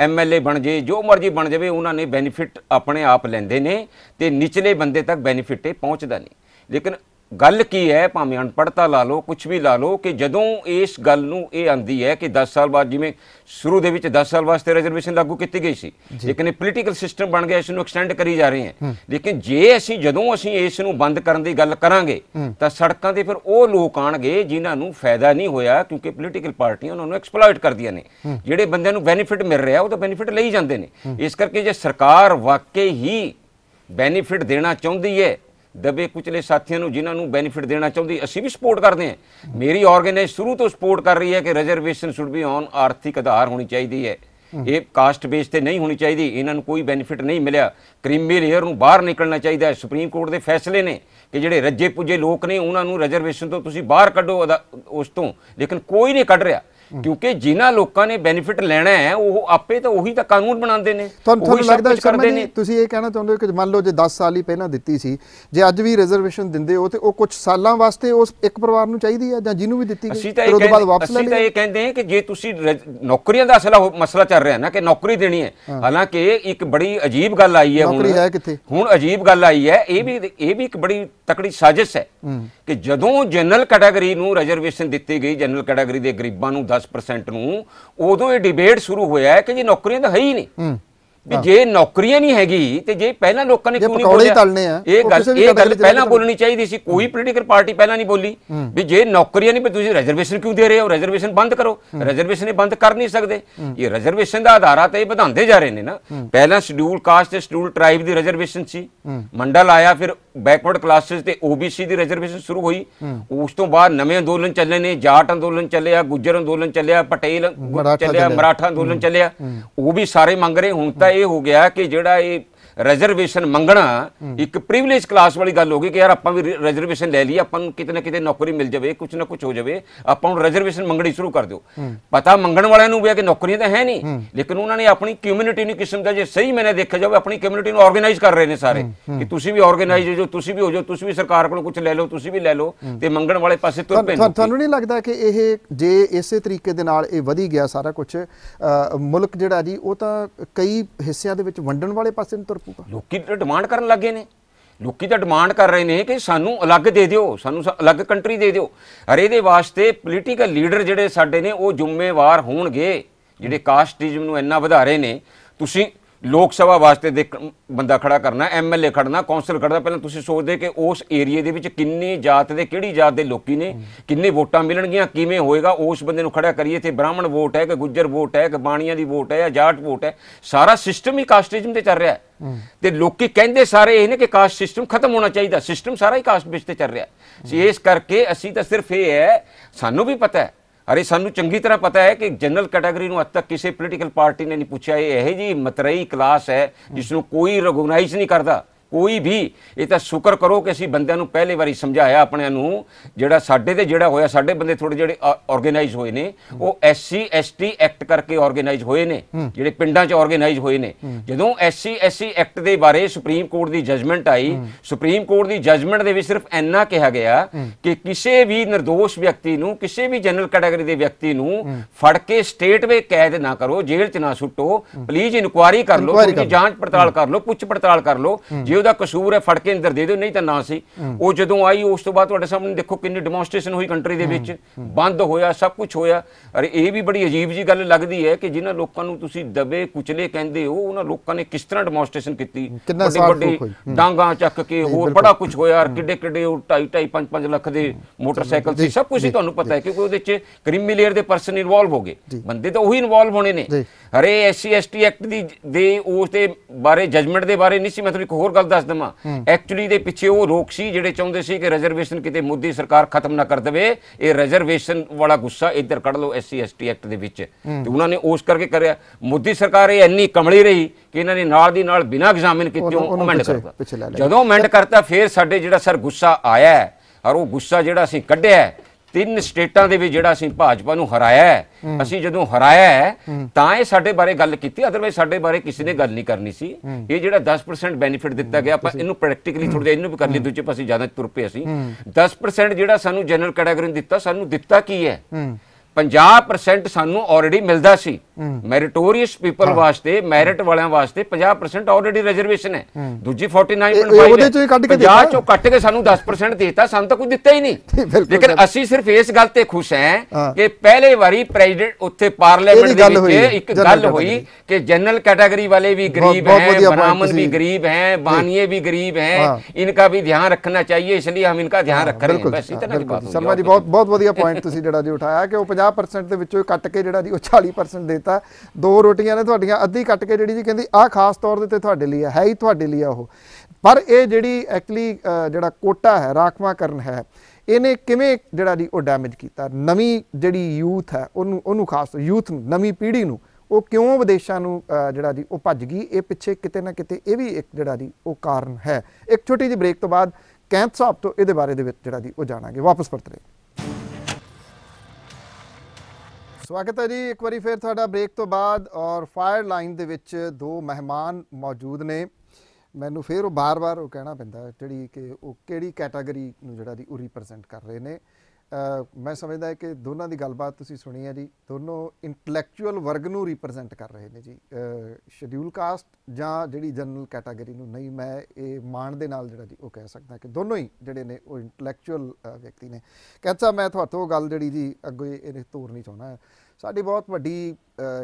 ਐਮਐਲਏ ਬਣ ਜਾਵੇ ਜੋ ਮਰਜ਼ੀ ਬਣ ਜਾਵੇ ਉਹਨਾਂ ਨੇ ਬੈਨੀਫਿਟ ਆਪਣੇ ਆਪ ਲੈਂਦੇ ਨੇ ਤੇ ਨਿਚਲੇ ਬੰਦੇ ਤੱਕ ਬੈਨੀਫਿਟ ਇਹ ਪਹੁੰਚਦਾ ਨਹੀਂ ਲੇਕਿਨ ਗੱਲ ਕੀ ਹੈ ਭਾਵੇਂ ਅਨਪੜਤਾ ਲਾ ਲਓ ਕੁਝ ਵੀ ਲਾ ਲਓ ਕਿ ਜਦੋਂ ਇਸ ਗੱਲ ਨੂੰ ਇਹ ਆਂਦੀ ਹੈ ਕਿ 10 ਸਾਲ ਬਾਅਦ ਜਿਵੇਂ ਸ਼ੁਰੂ ਦੇ ਵਿੱਚ 10 ਸਾਲ ਵਾਸਤੇ ਰਿਜ਼ਰਵੇਸ਼ਨ ਲਾਗੂ ਕੀਤੀ ਗਈ ਸੀ ਲੇਕਿਨ ਇਹ ਪੋਲੀਟੀਕਲ ਸਿਸਟਮ ਬਣ ਗਿਆ ਇਸ ਨੂੰ ਐਕਸਟੈਂਡ ਕਰੀ ਜਾ ਰਹੇ ਹੈ ਲੇਕਿਨ ਜੇ ਅਸੀਂ ਜਦੋਂ ਅਸੀਂ ਇਸ ਨੂੰ ਬੰਦ ਕਰਨ ਦੀ ਗੱਲ ਕਰਾਂਗੇ ਤਾਂ ਸੜਕਾਂ ਤੇ ਫਿਰ ਉਹ ਲੋਕ ਆਣਗੇ ਜਿਨ੍ਹਾਂ ਨੂੰ ਫਾਇਦਾ ਨਹੀਂ ਹੋਇਆ ਕਿਉਂਕਿ ਪੋਲੀਟੀਕਲ ਪਾਰਟੀਆਂ ਉਹਨਾਂ ਨੂੰ ਐਕਸਪਲੋਇਟ ਕਰਦੀਆਂ ਨੇ ਜਿਹੜੇ ਬੰਦਿਆਂ ਨੂੰ ਬੈਨੀਫਿਟ ਮਿਲ ਰਿਹਾ ਉਹ ਤਾਂ ਬੈਨੀਫਿਟ ਲਈ ਜਾਂਦੇ ਨੇ ਇਸ ਕਰਕੇ ਜੇ ਸਰਕਾਰ ਵਾਕਈ ਹੀ ਬੈਨੀਫਿਟ ਦੇਣਾ ਚਾਹੁੰਦੀ ਹੈ ਦਬੇ ਕੁਚਲੇ ਸਾਥੀਆਂ ਨੂੰ ਜਿਨ੍ਹਾਂ ਨੂੰ ਬੈਨੀਫਿਟ ਦੇਣਾ ਚਾਹੁੰਦੀ ਅਸੀਂ ਵੀ ਸਪੋਰਟ ਕਰਦੇ ਹਾਂ ਮੇਰੀ ਆਰਗੇਨਾਈਜ਼ ਸ਼ੁਰੂ ਤੋਂ ਸਪੋਰਟ ਕਰ ਰਹੀ ਹੈ ਕਿ ਰਿਜ਼ਰਵੇਸ਼ਨ ਸ਼ੁੱਡ ਬੀ ਔਨ ਆਰਥਿਕ ਆਧਾਰ ਹੋਣੀ ਚਾਹੀਦੀ ਹੈ ਇਹ ਕਾਸਟ ਬੇਸ ਤੇ ਨਹੀਂ ਹੋਣੀ ਚਾਹੀਦੀ ਇਹਨਾਂ ਨੂੰ ਕੋਈ ਬੈਨੀਫਿਟ ਨਹੀਂ ਮਿਲਿਆ ਕ੍ਰੀਮੀ ਲੇਅਰ ਨੂੰ ਬਾਹਰ ਨਿਕਲਣਾ ਚਾਹੀਦਾ ਹੈ ਸੁਪਰੀਮ ਕੋਰਟ ਦੇ ਫੈਸਲੇ ਨੇ ਕਿ ਜਿਹੜੇ ਰੱਜੇ ਪੁੱਜੇ ਲੋਕ ਨੇ ਉਹਨਾਂ ਨੂੰ ਰਿਜ਼ਰਵੇਸ਼ਨ ਤੋਂ ਤੁਸੀਂ ਬਾਹਰ ਕੱਢੋ ਉਸ ਤੋਂ ਲੇਕਿਨ ਕੋਈ ਨਹੀਂ ਕੱਢ ਰਿਹਾ ਕਿਉਂਕਿ ਜਿਨ੍ਹਾਂ ਲੋਕਾਂ ਨੇ ਬੈਨੀਫਿਟ ਲੈਣਾ ਹੈ ਉਹ ਆਪੇ ਤਾਂ ਉਹੀ ਤਾਂ ਕਾਨੂੰਨ ਬਣਾਉਂਦੇ ਨੇ ਤੁਹਾਨੂੰ ਲੱਗਦਾ ਕਰਦੇ ਨੇ ਤੁਸੀਂ ਇਹ ਕਹਿਣਾ ਚਾਹੁੰਦੇ ਹੋ ਕਿ ਮੰਨ ਲਓ ਜੇ 10 ਸਾਲ ਹੀ ਪਹਿਲਾਂ ਦਿੱਤੀ ਸੀ ਜੇ ਅੱਜ ਵੀ ਰਿਜ਼ਰਵੇਸ਼ਨ ਦਿੰਦੇ ਹੋ ਤੇ ਉਹ ਕੁਝ ਸਾਲਾਂ ਵਾਸਤੇ ਉਸ ਇੱਕ ਪਰਿਵਾਰ ਨੂੰ ਚਾਹੀਦੀ ਹੈ ਜਾਂ ਜਿਹਨੂੰ ਵੀ ਦਿੱਤੀ ਗਈ ਫਿਰ ਉਹਦੇ ਬਾਅਦ ਵਾਪਸ ਲੈ ਲਈ ਅਸੀਂ ਤਾਂ ਇਹ ਕਹਿੰਦੇ ਹਾਂ ਕਿ ਜੇ ਤੁਸੀਂ ਨੌਕਰੀਆਂ ਦਾ ਅਸਲਾ ਮਸਲਾ ਚੱਲ ਰਿਹਾ ਨਾ ਕਿ ਨੌਕਰੀ ਦੇਣੀ ਹੈ ਹਾਲਾਂਕਿ ਇੱਕ ਬੜੀ ਅਜੀਬ ਗੱਲ ਆਈ ਹੈ ਹੁਣ ਨੌਕਰੀ ਹੈ ਕਿੱਥੇ ਹੁਣ ਅਜੀਬ ਗੱਲ ਆਈ ਹੈ ਇਹ ਵੀ ਇਹ ਵੀ ਇੱਕ ਬੜੀ ਤਕੜੀ ਸਾਜ਼ਿਸ਼ ਹੈ ਕਿ ਜਦੋਂ ਜਨਰਲ ਕੈਟਾਗਰੀ ਨੂੰ ਰਿਜ਼ਰਵੇਸ਼ਨ ਦਿੱਤੀ ਗਈ ਜਨਰਲ ਕੈਟਾਗਰੀ ਦੇ ਗਰੀਬਾਂ ਨੂੰ 10% ਨੂੰ ਉਦੋਂ ਇਹ ਡਿਬੇਟ ਸ਼ੁਰੂ ਹੋਇਆ ਹੈ ਕਿ ਜੀ ਨੌਕਰੀਆਂ ਤਾਂ ਹੈ ਹੀ ਨਹੀਂ ਵੀ ਜੇ ਨੌਕਰੀਆਂ ਨਹੀਂ ਹੈਗੀ ਤੇ ਜੇ ਪਹਿਲਾਂ ਲੋਕਾਂ ਨੇ ਕਿਉਂ ਨਹੀਂ ਬੋਲਿਆ ਇਹ ਗੱਲ ਇਹ ਗੱਲ ਪਹਿਲਾਂ ਬੋਲਣੀ ਚਾਹੀਦੀ ਸੀ ਕੋਈ ਪੋਲੀਟੀਕਲ ਪਾਰਟੀ ਪਹਿਲਾਂ ਨਹੀਂ ਬੋਲੀ ਵੀ ਜੇ ਨੌਕਰੀਆਂ ਨਹੀਂ ਵੀ ਤੁਸੀਂ ਰਿਜ਼ਰਵੇਸ਼ਨ ਕਿਉਂ ਦੇ ਰਹੇ ਹੋ ਰਿਜ਼ਰਵੇਸ਼ਨ ਬੰਦ ਕਰੋ ਰਿਜ਼ਰਵੇਸ਼ਨ ਇਹ ਬੰਦ ਕਰ ਨਹੀਂ ਸਕਦੇ ਇਹ ਰਿਜ਼ਰਵੇਸ਼ਨ ਦਾ ਆਧਾਰਾ ਤੇ ਇਹ ਵਧਾਉਂਦੇ ਜਾ ਰਹੇ ਨੇ ਨਾ ਪਹਿਲਾਂ ਸ਼ਡਿਊਲ ਕਾਸਟ ਤੇ ਸ਼ਡਿਊਲ ਟ੍ਰਾਈਬ ਦੀ ਰਿਜ਼ਰਵੇਸ਼ਨ ਸੀ ਮੰਡਲ ਆਇਆ ਫਿਰ ਬੈਕਵਰਡ ਕਲਾਸਿਸ ਤੇ OBC ਦੀ ਰਿਜ਼ਰਵੇਸ਼ਨ ਸ਼ੁਰੂ ਹੋਈ ਉਸ ਤੋਂ ਬਾਅਦ ਨਵੇਂ ਅੰਦੋਲਨ ਚੱਲੇ ਨੇ ਜਾਟ ਅੰਦੋਲਨ ਚੱਲਿਆ ਗੁੱਜਰ ਅੰਦੋਲਨ ਚੱਲਿਆ ਪਟੇਲ ਚੱਲਿਆ ਮਰਾਠਾ ਅੰਦੋਲਨ ਚੱਲਿਆ ਉਹ ਵੀ ਸਾਰੇ ਮੰਗ ਰਹੇ ਹੁਣ ਤਾਂ ਇਹ ਹੋ ਗਿਆ ਕਿ ਜਿਹੜਾ ਇਹ ਰਿਜ਼ਰਵੇਸ਼ਨ ਮੰਗਣਾ ਇੱਕ ਪ੍ਰਿਵਿਲੇਜ ਕਲਾਸ ਵਾਲੀ ਗੱਲ ਹੋ ਗਈ ਕਿ ਯਾਰ ਆਪਾਂ ਵੀ ਰਿਜ਼ਰਵੇਸ਼ਨ ਲੈ ਲਈ ਆਪਾਂ ਨੂੰ ਕਿਤੇ ਨਾ ਕਿਤੇ ਨੌਕਰੀ ਮਿਲ ਜਾਵੇ ਕੁਝ ਨਾ ਕੁਝ ਹੋ ਜਾਵੇ ਆਪਾਂ ਨੂੰ ਰਿਜ਼ਰਵੇਸ਼ਨ ਮੰਗਣੀ ਸ਼ੁਰੂ ਕਰ ਦਿਓ ਪਤਾ ਮੰਗਣ ਵਾਲਿਆਂ ਨੂੰ ਵੀ ਆ ਕਿ ਨੌਕਰੀਆਂ ਤਾਂ ਹੈ ਨਹੀਂ ਲੇਕਿਨ ਉਹਨਾਂ ਨੇ ਆਪਣੀ ਕਮਿਊਨਿਟੀ ਨੂੰ ਕਿਸਮ ਦਾ ਜੇ ਸਹੀ ਮੈਨੇ ਦੇਖਿਆ ਜਾਵੇ ਆਪਣੀ ਕਮਿਊਨਿਟੀ ਨੂੰ ਆਰਗੇਨਾਈਜ਼ ਕਰ ਰਹੇ ਨੇ ਸਾਰੇ ਕਿ ਤੁਸੀਂ ਵੀ ਆਰਗੇਨਾਈਜ਼ ਹੋ ਜਾਓ ਤੁਸੀਂ ਵੀ ਹੋ ਜਾਓ ਤੁਸੀਂ ਵੀ ਸਰਕਾਰ ਕੋਲੋਂ ਕੁਝ ਲੈ ਲਓ ਤੁਸੀਂ ਵੀ ਲੈ ਲਓ ਤੇ ਮੰਗਣ ਵਾਲੇ ਪਾਸੇ ਤੁਰ ਪੈਣ ਤੁਹਾਨੂੰ ਨਹੀਂ ਲੱਗਦਾ ਕਿ ਇਹ ਜੇ ਇਸੇ ਤਰੀਕੇ ਦੇ ਨਾਲ ਇਹ ਵਧੀ ਗਿਆ ਸਾਰਾ ਕੁਝ ਮੁਲਕ ਜਿਹੜਾ ਜੀ ਉਹ ਤਾਂ ਕਈ ਹਿੱਸਿਆਂ ਦੇ ਵਿੱਚ ਵੰਡਣ ਵਾਲੇ ਪਾਸੇ ਨੂੰ ਤੁਰ ਸਕੂਗਾ ਲੋਕੀ ਤਾਂ ਡਿਮਾਂਡ ਕਰਨ ਲੱਗੇ ਨੇ ਲੋਕੀ ਤਾਂ ਡਿਮਾਂਡ ਕਰ ਰਹੇ ਨੇ ਕਿ ਸਾਨੂੰ ਅਲੱਗ ਦੇ ਦਿਓ ਸਾਨੂੰ ਅਲੱਗ ਕੰਟਰੀ ਦੇ ਦਿਓ ਅਰੇ ਇਹਦੇ ਵਾਸਤੇ ਪੋਲੀਟੀਕਲ ਲੀਡਰ ਜਿਹੜੇ ਸਾਡੇ ਨੇ ਉਹ ਜ਼ਿੰਮੇਵਾਰ ਹੋਣਗੇ ਜਿਹੜੇ ਕਾਸਟਿਜ਼ਮ ਨੂੰ ਇੰਨਾ ਵਧਾ ਰਹੇ ਨੇ ਤੁਸੀਂ ਲੋਕ ਸਭਾ ਵਾਸਤੇ ਦੇ ਬੰਦਾ ਖੜਾ ਕਰਨਾ ਐਮਐਲਏ ਖੜਨਾ ਕੌਂਸਲ ਖੜਨਾ ਪਹਿਲਾਂ ਤੁਸੀਂ ਸੋਚਦੇ ਕਿ ਉਸ ਏਰੀਆ ਦੇ ਵਿੱਚ ਕਿੰਨੀ ਜਾਤ ਦੇ ਕਿਹੜੀ ਜਾਤ ਦੇ ਲੋਕੀ ਨੇ ਕਿੰਨੇ ਵੋਟਾਂ ਮਿਲਣਗੀਆਂ ਕਿਵੇਂ ਹੋਏਗਾ ਉਸ ਬੰਦੇ ਨੂੰ ਖੜਾ ਕਰੀਏ ਤੇ ਬ੍ਰਾਹਮਣ ਵੋਟ ਹੈ ਕਿ ਗੁੱਜਰ ਵੋਟ ਹੈ ਕਿ ਬਾਣੀਆਂ ਦੀ ਵੋਟ ਹੈ ਜਾਂ ਜਾਟ ਵੋਟ ਹੈ ਸਾਰਾ ਸਿਸਟਮ ਹੀ ਕਾਸਟਿਜ਼ਮ ਤੇ ਚੱਲ ਰਿਹਾ ਹੈ ਤੇ ਲੋਕੀ ਕਹਿੰਦੇ ਸਾਰੇ ਇਹ ਨੇ ਕਿ ਕਾਸਟ ਸਿਸਟਮ ਖਤਮ ਹੋਣਾ ਚਾਹੀਦਾ ਸਿਸਟਮ ਸਾਰਾ ਹੀ ਕਾਸਟ ਵਿੱਚ ਤੇ ਚੱਲ ਰਿਹਾ ਹੈ ਇਸ ਕਰਕੇ ਅਸੀਂ ਤਾਂ ਸਿਰਫ ਇਹ ਹੈ ਸਾਨੂੰ ਵੀ ਪਤਾ ਹੈ ਅਰੇ ਸਾਨੂੰ ਚੰਗੀ ਤਰ੍ਹਾਂ ਪਤਾ ਹੈ ਕਿ ਜਨਰਲ ਕੈਟਾਗਰੀ ਨੂੰ ਅੱਜ ਤੱਕ ਕਿਸੇ ਪੋਲੀਟੀਕਲ ਪਾਰਟੀ ਨੇ ਨਹੀਂ ਪੁੱਛਿਆ ਇਹ ਇਹ ਜੀ ਮਤਰਈ ਕਲਾਸ ਹੈ ਜਿਸ ਨੂੰ ਕੋਈ ਰੈਗਨਾਈਜ਼ ਨਹੀਂ ਕਰਦਾ ਕੋਈ ਵੀ ਇਹ ਤਾਂ ਸ਼ੁਕਰ ਕਰੋ ਕਿ ਅਸੀਂ ਬੰਦਿਆਂ ਨੂੰ ਪਹਿਲੀ ਵਾਰੀ ਸਮਝਾਇਆ ਆਪਣਿਆਂ ਨੂੰ ਜਿਹੜਾ ਸਾਡੇ ਤੇ ਜਿਹੜਾ ਹੋਇਆ ਸਾਡੇ ਬੰਦੇ ਥੋੜੇ ਜਿਹੜੇ ਆਰਗੇਨਾਈਜ਼ ਹੋਏ ਨੇ ਉਹ ਐਸਸੀ ਐਸਟੀ ਐਕਟ ਕਰਕੇ ਆਰਗੇਨਾਈਜ਼ ਹੋਏ ਨੇ ਜਿਹੜੇ ਪਿੰਡਾਂ 'ਚ ਆਰਗੇਨਾਈਜ਼ ਹੋਏ ਨੇ ਜਦੋਂ ਐਸਸੀ ਐਸਸੀ ਐਕਟ ਦੇ ਬਾਰੇ ਸੁਪਰੀਮ ਕੋਰਟ ਦੀ ਜਜਮੈਂਟ ਆਈ ਸੁਪਰੀਮ ਕੋਰਟ ਦੀ ਜਜਮੈਂਟ ਦੇ ਵਿੱਚ ਸਿਰਫ ਇੰਨਾ ਕਿਹਾ ਗਿਆ ਕਿ ਕਿਸੇ ਵੀ નિર્ਦੋਸ਼ ਵਿਅਕਤੀ ਨੂੰ ਕਿਸੇ ਵੀ ਜਨਰਲ ਕੈਟਾਗਰੀ ਦੇ ਵਿਅਕਤੀ ਨੂੰ ਫੜ ਕੇ ਸਟੇਟ ਵਿੱਚ ਕੈਦ ਨਾ ਕਰੋ ਜੇਲ੍ਹ 'ਚ ਨਾ ਸੁੱਟੋ ਪਲੀਜ਼ ਇਨਕੁਆਰੀ ਕਰ ਲਓ ਜਾਂਚ ਪੜਤਾਲ ਕਰ ਲਓ ਪੁੱਛ ਪੜਤਾਲ ਕਰ ਲਓ ਜੇ ਉਹਦਾ ਕਸੂਰ ਹੈ ਫੜ ਕੇ ਅੰਦਰ ਦੇ ਦਿਓ ਨਹੀਂ ਤਾਂ ਨਾ ਸੀ ਉਹ ਜਦੋਂ ਆਈ ਉਸ ਤੋਂ ਬਾਅਦ ਤੁਹਾਡੇ ਸਾਹਮਣੇ ਦੇਖੋ ਕਿੰਨੀ ਡੈਮੋਨਸਟ੍ਰੇਸ਼ਨ ਹੋਈ ਕੰਟਰੀ ਦੇ ਵਿੱਚ ਬੰਦ ਹੋਇਆ ਸਭ ਕੁਝ ਹੋਇਆ ਅਰੇ ਇਹ ਵੀ ਬੜੀ ਅਜੀਬ ਜੀ ਗੱਲ ਲੱਗਦੀ ਹੈ ਕਿ ਜਿਨ੍ਹਾਂ ਲੋਕਾਂ ਨੂੰ ਤੁਸੀਂ ਦਬੇ ਕੁਚਲੇ ਕਹਿੰਦੇ ਹੋ ਉਹਨਾਂ ਲੋਕਾਂ ਨੇ ਕਿਸ ਤਰ੍ਹਾਂ ਡੈਮੋਨਸਟ੍ਰੇਸ਼ਨ ਕੀਤੀ ਵੱਡੇ ਵੱਡੇ ਡਾਂਗਾ ਚੱਕ ਕੇ ਹੋਰ ਬੜਾ ਕੁਝ ਹੋਇਆ ਕਿੱਡੇ ਕਿੱਡੇ ਉਹ 2 5 5 ਲੱਖ ਦੇ ਮੋਟਰਸਾਈਕਲ ਸੀ ਸਭ ਕੁਝ ਹੀ ਤੁਹਾਨੂੰ ਪਤਾ ਹੈ ਕਿਉਂਕਿ ਉਹਦੇ ਵਿੱਚ ਕ੍ਰਿਮੀ ਲੇਅਰ ਦੇ ਪਰਸਨ ਇਨਵੋਲਵ ਹੋ ਗਏ ਬੰਦੇ ਤਾਂ ਉਹੀ ਇਨਵੋਲਵ ਹੋਣੇ ਨੇ ਅਰੇ ਐਸਸੀ ਐਸਟੀ ਐਕਟ ਦੀ ਦੇ ਉਸ ਦੇ ਬਾਰੇ ਜਜਮੈਂਟ ਦੇ ਬਾਰੇ ਨਹੀਂ ਸੀ ਮੈਂ ਤੁਹਾਨੂੰ ਇੱਕ ਹੋਰ ਗੱਲ ਦੱਸ ਦਵਾਂ ਐਕਚੁਅਲੀ ਦੇ ਪਿੱਛੇ ਉਹ ਰੋਕ ਸੀ ਜਿਹੜੇ ਚਾਹੁੰਦੇ ਸੀ ਕਿ ਰਿਜ਼ਰਵੇਸ਼ਨ ਕਿਤੇ ਮੋਦੀ ਸਰਕਾਰ ਖਤਮ ਨਾ ਕਰ ਦੇਵੇ ਇਹ ਰਿਜ਼ਰਵੇਸ਼ਨ ਵਾਲਾ ਗੁੱਸਾ ਇੱਧਰ ਕੱਢ ਲਓ ਐਸਸੀ ਐਸਟੀ ਐਕਟ ਦੇ ਵਿੱਚ ਤੇ ਉਹਨਾਂ ਨੇ ਉਸ ਕਰਕੇ ਕਰਿਆ ਮੋਦੀ ਸਰਕਾਰ ਇਹ ਇੰਨੀ ਕਮਲੀ ਰਹੀ ਕਿ ਇਹਨਾਂ ਨੇ ਨਾਲ ਦੀ ਨਾਲ ਬਿਨਾਂ ਐਗਜ਼ਾਮਿਨ ਕੀਤੇ ਅਮੈਂਡ ਕਰਤਾ ਜਦੋਂ ਅਮੈਂਡ ਕਰਤਾ ਫਿਰ ਸਾਡੇ ਜਿਹੜਾ ਸਰ ਗੁੱਸਾ ਆਇਆ ਔਰ ਉਹ ਗੁੱਸਾ ਜਿਹੜਾ ਅਸੀਂ ਕੱਢਿਆ ਤਿੰਨ ਸਟੇਟਾਂ ਦੇ ਵਿੱਚ ਜਿਹੜਾ ਅਸੀਂ ਭਾਜਪਾ ਨੂੰ ਹਰਾਇਆ ਅਸੀਂ ਜਦੋਂ ਹਰਾਇਆ ਤਾਂ ਇਹ ਸਾਡੇ ਬਾਰੇ ਗੱਲ ਕੀਤੀ ਅਦਰਵਾਇਜ਼ ਸਾਡੇ ਬਾਰੇ ਕਿਸੇ ਨੇ ਗੱਲ ਨਹੀਂ ਕਰਨੀ ਸੀ ਇਹ ਜਿਹੜਾ 10% ਬੈਨੀਫਿਟ ਦਿੱਤਾ ਗਿਆ ਆਪਾਂ ਇਹਨੂੰ ਪ੍ਰੈਕਟੀਕਲੀ ਥੋੜਾ ਜਿਹਾ ਇਹਨੂੰ ਵੀ ਕਰ ਲਈ ਦੂਜੇ ਪਾਸੇ ਜ਼ਿਆਦਾ ਤੁਰ ਪਏ ਅਸੀਂ 10% ਜਿਹੜਾ ਸਾਨੂੰ ਜਨਰਲ ਕੈਟਾਗਰੀ ਨੂੰ ਦਿੱਤਾ ਸਾਨੂੰ ਦਿੱਤਾ ਕੀ ਹੈ 50% ਸਾਨੂੰ ਆਲਰੇਡੀ ਮਿਲਦਾ ਸੀ ਮੈਰੀਟੋਰੀਅਸ ਪੀਪਲ ਵਾਸਤੇ ਮੈਰਿਟ ਵਾਲਿਆਂ ਵਾਸਤੇ 50% ਆਲਰੇਡੀ ਰਿਜ਼ਰਵੇਸ਼ਨ ਹੈ ਦੂਜੀ 49.5 ਉਹਦੇ ਚੋਂ ਕੱਢ ਕੇ 50 ਚੋਂ ਕੱਟ ਕੇ ਸਾਨੂੰ 10% ਦਿੱਤਾ ਸਾਨੂੰ ਤਾਂ ਕੁਝ ਦਿੱਤਾ ਹੀ ਨਹੀਂ ਲੇਕਿਨ ਅਸੀਂ ਸਿਰਫ ਇਸ ਗੱਲ ਤੇ ਖੁਸ਼ ਹਾਂ ਕਿ ਪਹਿਲੇ ਵਾਰੀ ਪ੍ਰੈਜ਼ੀਡੈਂਟ ਉੱਥੇ ਪਾਰਲੀਮੈਂਟ ਦੇ ਵਿੱਚ ਇੱਕ ਗੱਲ ਹੋਈ ਕਿ ਜਨਰਲ ਕੈਟਾਗਰੀ ਵਾਲੇ ਵੀ ਗਰੀਬ ਹੈ ਬ੍ਰਾਹਮਣ ਵੀ ਗਰੀਬ ਹੈ ਬਾਨੀਏ ਵੀ ਗਰੀਬ ਹੈ ਇਨਕਾ ਵੀ ਧਿਆਨ ਰੱਖਣਾ ਚਾਹੀਏ ਇਸ ਲਈ इनका ਇਨਕਾ ਧਿਆਨ ਰੱਖ ਰਹੇ ਹਾਂ ਬਸ ਇਤਨਾ बात शर्मा जी ਬਹੁਤ ਬਹੁਤ ਵਧੀਆ ਪੁਆਇੰਟ ਤੁਸੀਂ ਜਿਹੜਾ ਜੀ ਉਠਾਇਆ ਕਿ ਉਹ 50 50% ਦੇ ਵਿੱਚੋਂ ਕੱਟ ਕੇ ਜਿਹੜਾ ਜੀ ਉਹ 40% ਦੇਤਾ ਦੋ ਰੋਟੀਆਂ ਨੇ ਤੁਹਾਡੀਆਂ ਅੱਧੀ ਕੱਟ ਕੇ ਜਿਹੜੀ ਜੀ ਕਹਿੰਦੀ ਆ ਖਾਸ ਤੌਰ ਦੇ ਤੇ ਤੁਹਾਡੇ ਲਈ ਹੈ ਹੀ ਤੁਹਾਡੇ ਲਈ ਆ ਉਹ ਪਰ ਇਹ ਜਿਹੜੀ ਐਕਚੁਅਲੀ ਜਿਹੜਾ ਕੋਟਾ ਹੈ ਰਾਖਵਾਂਕਰਨ ਹੈ ਇਹਨੇ ਕਿਵੇਂ ਜਿਹੜਾ ਜੀ ਉਹ ਡੈਮੇਜ ਕੀਤਾ ਨਵੀਂ ਜਿਹੜੀ ਯੂਥ ਹੈ ਉਹਨੂੰ ਉਹਨੂੰ ਖਾਸ ਯੂਥ ਨੂੰ ਨਵੀਂ ਪੀੜ੍ਹੀ ਨੂੰ ਉਹ ਕਿਉਂ ਵਿਦੇਸ਼ਾਂ ਨੂੰ ਜਿਹੜਾ ਜੀ ਉਹ ਭੱਜ ਗਈ ਇਹ ਪਿੱਛੇ ਕਿਤੇ ਨਾ ਕਿਤੇ ਇਹ ਵੀ ਇੱਕ ਜਿਹੜਾ ਜੀ ਉਹ ਕਾਰਨ ਹੈ ਇੱਕ ਛੋਟੀ ਜਿਹੀ ਬ੍ਰੇਕ ਤੋਂ ਬਾਅਦ ਕੈਂਪ ਸਾਹਿਬ ਤੋਂ ਇਹਦੇ ਬਾਰੇ ਦੇ ਵਿੱਚ ਜਿਹੜਾ ਜੀ ਉਹ ਜਾਣਾਂਗੇ ਵਾਪਸ ਪਰਤ ਰਹੇ ਸਵਾਗਤ ਹੈ ਜੀ ਇੱਕ ਵਾਰੀ ਫੇਰ ਤੁਹਾਡਾ ਬ੍ਰੇਕ ਤੋਂ ਬਾਅਦ ਔਰ ਫਾਇਰ ਲਾਈਨ ਦੇ ਵਿੱਚ ਦੋ ਮਹਿਮਾਨ ਮੌਜੂਦ ਨੇ ਮੈਨੂੰ ਫੇਰ ਉਹ ਬਾਰ-ਬਾਰ ਉਹ ਕਹਿਣਾ ਪੈਂਦਾ ਜਿਹੜੀ ਕਿ ਉਹ ਕਿਹੜੀ ਕੈਟਾਗਰੀ ਨੂੰ ਜਿਹੜਾ ਦੀ ਉਹ ਰਿਪਰੈਜ਼ੈਂਟ ਕਰ ਰਹੇ ਨੇ ਮੈਂ ਸਮਝਦਾ ਕਿ ਦੋਨਾਂ ਦੀ ਗੱਲਬਾਤ ਤੁਸੀਂ ਸੁਣੀ ਹੈ ਜੀ ਦੋਨੋਂ ਇੰਟੈਲੈਕਚੁਅਲ ਵਰਗ ਨੂੰ ਰਿਪਰੈਜ਼ੈਂਟ ਕਰ ਰਹੇ ਨੇ ਜੀ ਸ਼ਡਿਊਲ ਕਾਸਟ ਜਾਂ ਜਿਹੜੀ ਜਨਰਲ ਕੈਟਾਗਰੀ ਨੂੰ ਨਹੀਂ ਮੈਂ ਇਹ ਮਾਣ ਦੇ ਨਾਲ ਜਿਹੜਾ ਜੀ ਉਹ ਕਹਿ ਸਕਦਾ ਕਿ ਦੋਨੋਂ ਹੀ ਜਿਹੜੇ ਨੇ ਉਹ ਇੰਟੈਲੈਕਚੁਅਲ ਵਿਅਕਤੀ ਨੇ ਕਹਿੰਦਾ ਮੈਂ ਤੁਹਾਤੋਂ ਗੱਲ ਜਿਹੜੀ ਜੀ ਅੱਗੇ ਇਹਨੇ ਤੋਰਨੀ ਚਾਹਣਾ ਸਾਡੀ ਬਹੁਤ ਵੱਡੀ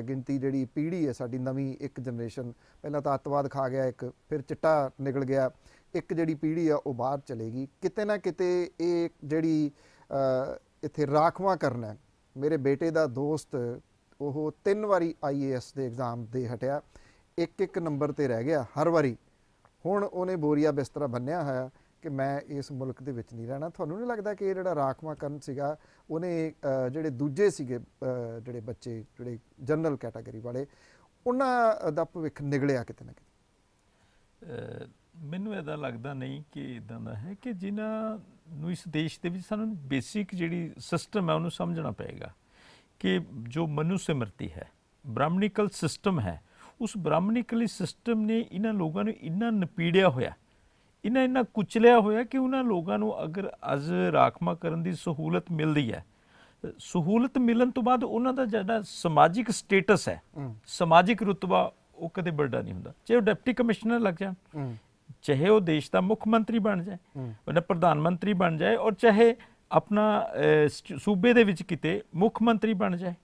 ਗਿਣਤੀ ਜਿਹੜੀ ਪੀੜ੍ਹੀ ਹੈ ਸਾਡੀ ਨਵੀਂ ਇੱਕ ਜਨਰੇਸ਼ਨ ਪਹਿਲਾਂ ਤਾਂ ਅੱਤਵਾਦ ਖਾ ਗਿਆ ਇੱਕ ਫਿਰ ਚਿੱਟਾ ਨਿਕਲ ਗਿਆ ਇੱਕ ਜਿਹੜੀ ਪੀੜ੍ਹੀ ਆ ਉਹ ਬਾਹਰ ਚਲੇਗੀ ਕਿਤੇ ਨਾ ਕਿਤੇ ਇਹ ਜਿਹੜੀ ਇੱਥੇ ਰਾਖਵਾ ਕਰਨਾ ਮੇਰੇ ਬੇਟੇ ਦਾ ਦੋਸਤ ਉਹ ਤਿੰਨ ਵਾਰੀ ਆਈਏਐਸ ਦੇ ਐਗਜ਼ਾਮ ਦੇ ਹਟਿਆ ਇੱਕ ਇੱਕ ਨੰਬਰ ਤੇ ਰਹਿ ਗਿਆ ਹਰ ਵਾਰੀ ਹੁਣ ਉਹਨੇ ਬੋਰੀਆ ਬਿਸਤਰਾ ਬੰਨਿਆ ਹੋਇਆ ਕਿ ਮੈਂ ਇਸ ਮੁਲਕ ਦੇ ਵਿੱਚ ਨਹੀਂ ਰਹਿਣਾ ਤੁਹਾਨੂੰ ਨਹੀਂ ਲੱਗਦਾ ਕਿ ਇਹ ਜਿਹੜਾ ਰਾਖਵਾ ਕਰਨ ਸੀਗਾ ਉਹਨੇ ਜਿਹੜੇ ਦੂਜੇ ਸੀਗੇ ਜਿਹੜੇ ਬੱਚੇ ਜਿਹੜੇ ਜਨਰਲ ਕੈਟਾਗਰੀ ਵਾਲੇ ਉਹਨਾਂ ਦਾ ਭਵਿੱਖ ਨਿਗਲਿਆ ਕਿਤੇ ਨਾ ਕਿਤੇ ਮੈਨੂੰ ਇਹਦਾ ਲੱਗਦਾ ਨਹੀਂ ਕਿ ਇਦਾਂ ਦਾ ਹੈ ਕਿ ਜਿਨ੍ਹਾਂ ਨੂੰ ਇਸ ਦੇਸ਼ ਦੇ ਵਿੱਚ ਸਾਨੂੰ ਬੇਸਿਕ ਜਿਹੜੀ ਸਿਸਟਮ ਹੈ ਉਹਨੂੰ ਸਮਝਣਾ ਪਏਗਾ ਕਿ ਜੋ ਮਨੁ ਸਿਮਰਤੀ ਹੈ ਬ੍ਰਾਹਮਣਿਕਲ ਸਿਸਟਮ ਹੈ ਉਸ ਬ੍ਰਾਹਮਣਿਕਲੀ ਸਿਸਟਮ ਨੇ ਇਹਨਾਂ ਲੋਕਾਂ ਨੂੰ ਇੰਨਾ ਨਪੀੜਿਆ ਹੋਇਆ ਇਹਨਾਂ ਇੰਨਾ ਕੁਚਲਿਆ ਹੋਇਆ ਕਿ ਉਹਨਾਂ ਲੋਕਾਂ ਨੂੰ ਅਗਰ ਅਜ ਰਾਖਮਾ ਕਰਨ ਦੀ ਸਹੂਲਤ ਮਿਲਦੀ ਹੈ ਸਹੂਲਤ ਮਿਲਣ ਤੋਂ ਬਾਅਦ ਉਹਨਾਂ ਦਾ ਜਿਹੜਾ ਸਮਾਜਿਕ ਸਟੇਟਸ ਹੈ ਸਮਾਜਿਕ ਰੁਤਬਾ ਉਹ ਕਦੇ ਵੱਡਾ ਨਹੀਂ ਹੁੰਦਾ ਜੇ ਉਹ ਡਿਪਟੀ ਕਮਿਸ਼ਨਰ ਲੱਗ ਜਾਣ ਚਾਹੇ ਉਹ ਦੇਸ਼ ਦਾ ਮੁੱਖ ਮੰਤਰੀ ਬਣ ਜਾਏ ਉਹਨੇ ਪ੍ਰਧਾਨ ਮੰਤਰੀ ਬਣ ਜਾਏ ਔਰ ਚਾਹੇ ਆਪਣਾ ਸੂਬੇ ਦੇ ਵਿੱਚ ਕਿਤੇ ਮੁੱਖ ਮੰਤਰੀ ਬਣ ਜਾਏ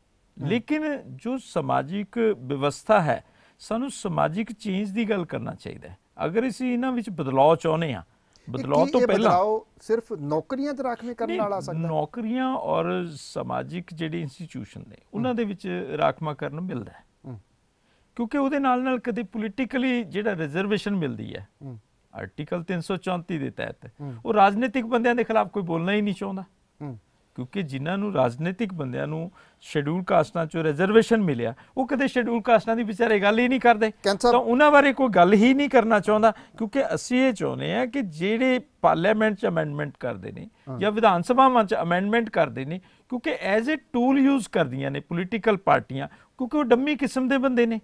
ਲੇਕਿਨ ਜੋ ਸਮਾਜਿਕ ਵਿਵਸਥਾ ਹੈ ਸਾਨੂੰ ਸਮਾਜਿਕ ਚੇਂਜ ਦੀ ਗੱਲ ਕਰਨਾ ਚਾਹੀਦਾ ਹੈ ਅਗਰ ਅਸੀਂ ਇਹਨਾਂ ਵਿੱਚ ਬਦਲਾਅ ਚਾਹੁੰਦੇ ਆ ਬਦਲਾਅ ਤੋਂ ਪਹਿਲਾਂ ਸਿਰਫ ਨੌਕਰੀਆਂ ਤੇ ਰਾਖਵੇਂ ਕਰਨ ਵਾਲਾ ਆ ਸਕਦਾ ਨੌਕਰੀਆਂ ਔਰ ਸਮਾਜਿਕ ਜਿਹੜੇ ਇੰਸਟੀਚਿਊਸ਼ਨ ਨੇ ਉਹਨਾਂ ਦੇ ਵਿੱਚ ਰਾਖਵਾ ਕਰਨ ਮਿਲਦਾ ਹੈ ਕਿਉਂਕਿ ਉਹਦੇ ਨਾਲ ਨਾਲ ਕਦੇ ਪੋਲੀਟੀਕਲੀ ਜਿਹੜਾ ਰਿਜ਼ਰਵੇਸ਼ਨ ਮਿਲਦੀ ਹੈ ਆਰਟੀਕਲ 334 ਦੇ ਤਹਿਤ ਉਹ ਰਾਜਨੀਤਿਕ ਬੰਦਿਆਂ ਦੇ ਖਿਲਾਫ ਕੋਈ ਬੋਲਣਾ ਹੀ ਨਹੀਂ ਚਾਹੁੰਦਾ ਕਿਉਂਕਿ ਜਿਨ੍ਹਾਂ ਨੂੰ ਰਾਜਨੀਤਿਕ ਬੰਦਿਆਂ ਨੂੰ ਸ਼ੈਡਿਊਲ ਕਾਸਟਾਂ 'ਚੋਂ ਰਿਜ਼ਰਵੇਸ਼ਨ ਮਿਲਿਆ ਉਹ ਕਦੇ ਸ਼ੈਡਿਊਲ ਕਾਸਟਾਂ ਦੀ ਵਿਚਾਰੇ ਗੱਲ ਹੀ ਨਹੀਂ ਕਰਦੇ ਤਾਂ ਉਹਨਾਂ ਬਾਰੇ ਕੋਈ ਗੱਲ ਹੀ ਨਹੀਂ ਕਰਨਾ ਚਾਹੁੰਦਾ ਕਿਉਂਕਿ ਅਸੀਂ ਇਹ ਚਾਹੁੰਦੇ ਆ ਕਿ ਜਿਹੜੇ ਪਾਰਲੀਮੈਂਟ 'ਚ ਅਮੈਂਡਮੈਂਟ ਕਰਦੇ ਨੇ ਜਾਂ ਵਿਧਾਨ ਸਭਾਵਾਂ 'ਚ ਅਮੈਂਡਮੈਂਟ ਕਰਦੇ ਨੇ ਕਿਉਂਕਿ ਐਜ਼ ਅ ਟੂਲ ਯੂਜ਼ ਕਰਦੀਆਂ ਨੇ ਪੋਲੀਟੀਕਲ ਪਾਰਟੀਆਂ ਕਿਉਂਕਿ ਉਹ ਡੰਮੀ ਕਿਸਮ ਦੇ ਬੰਦੇ ਨੇ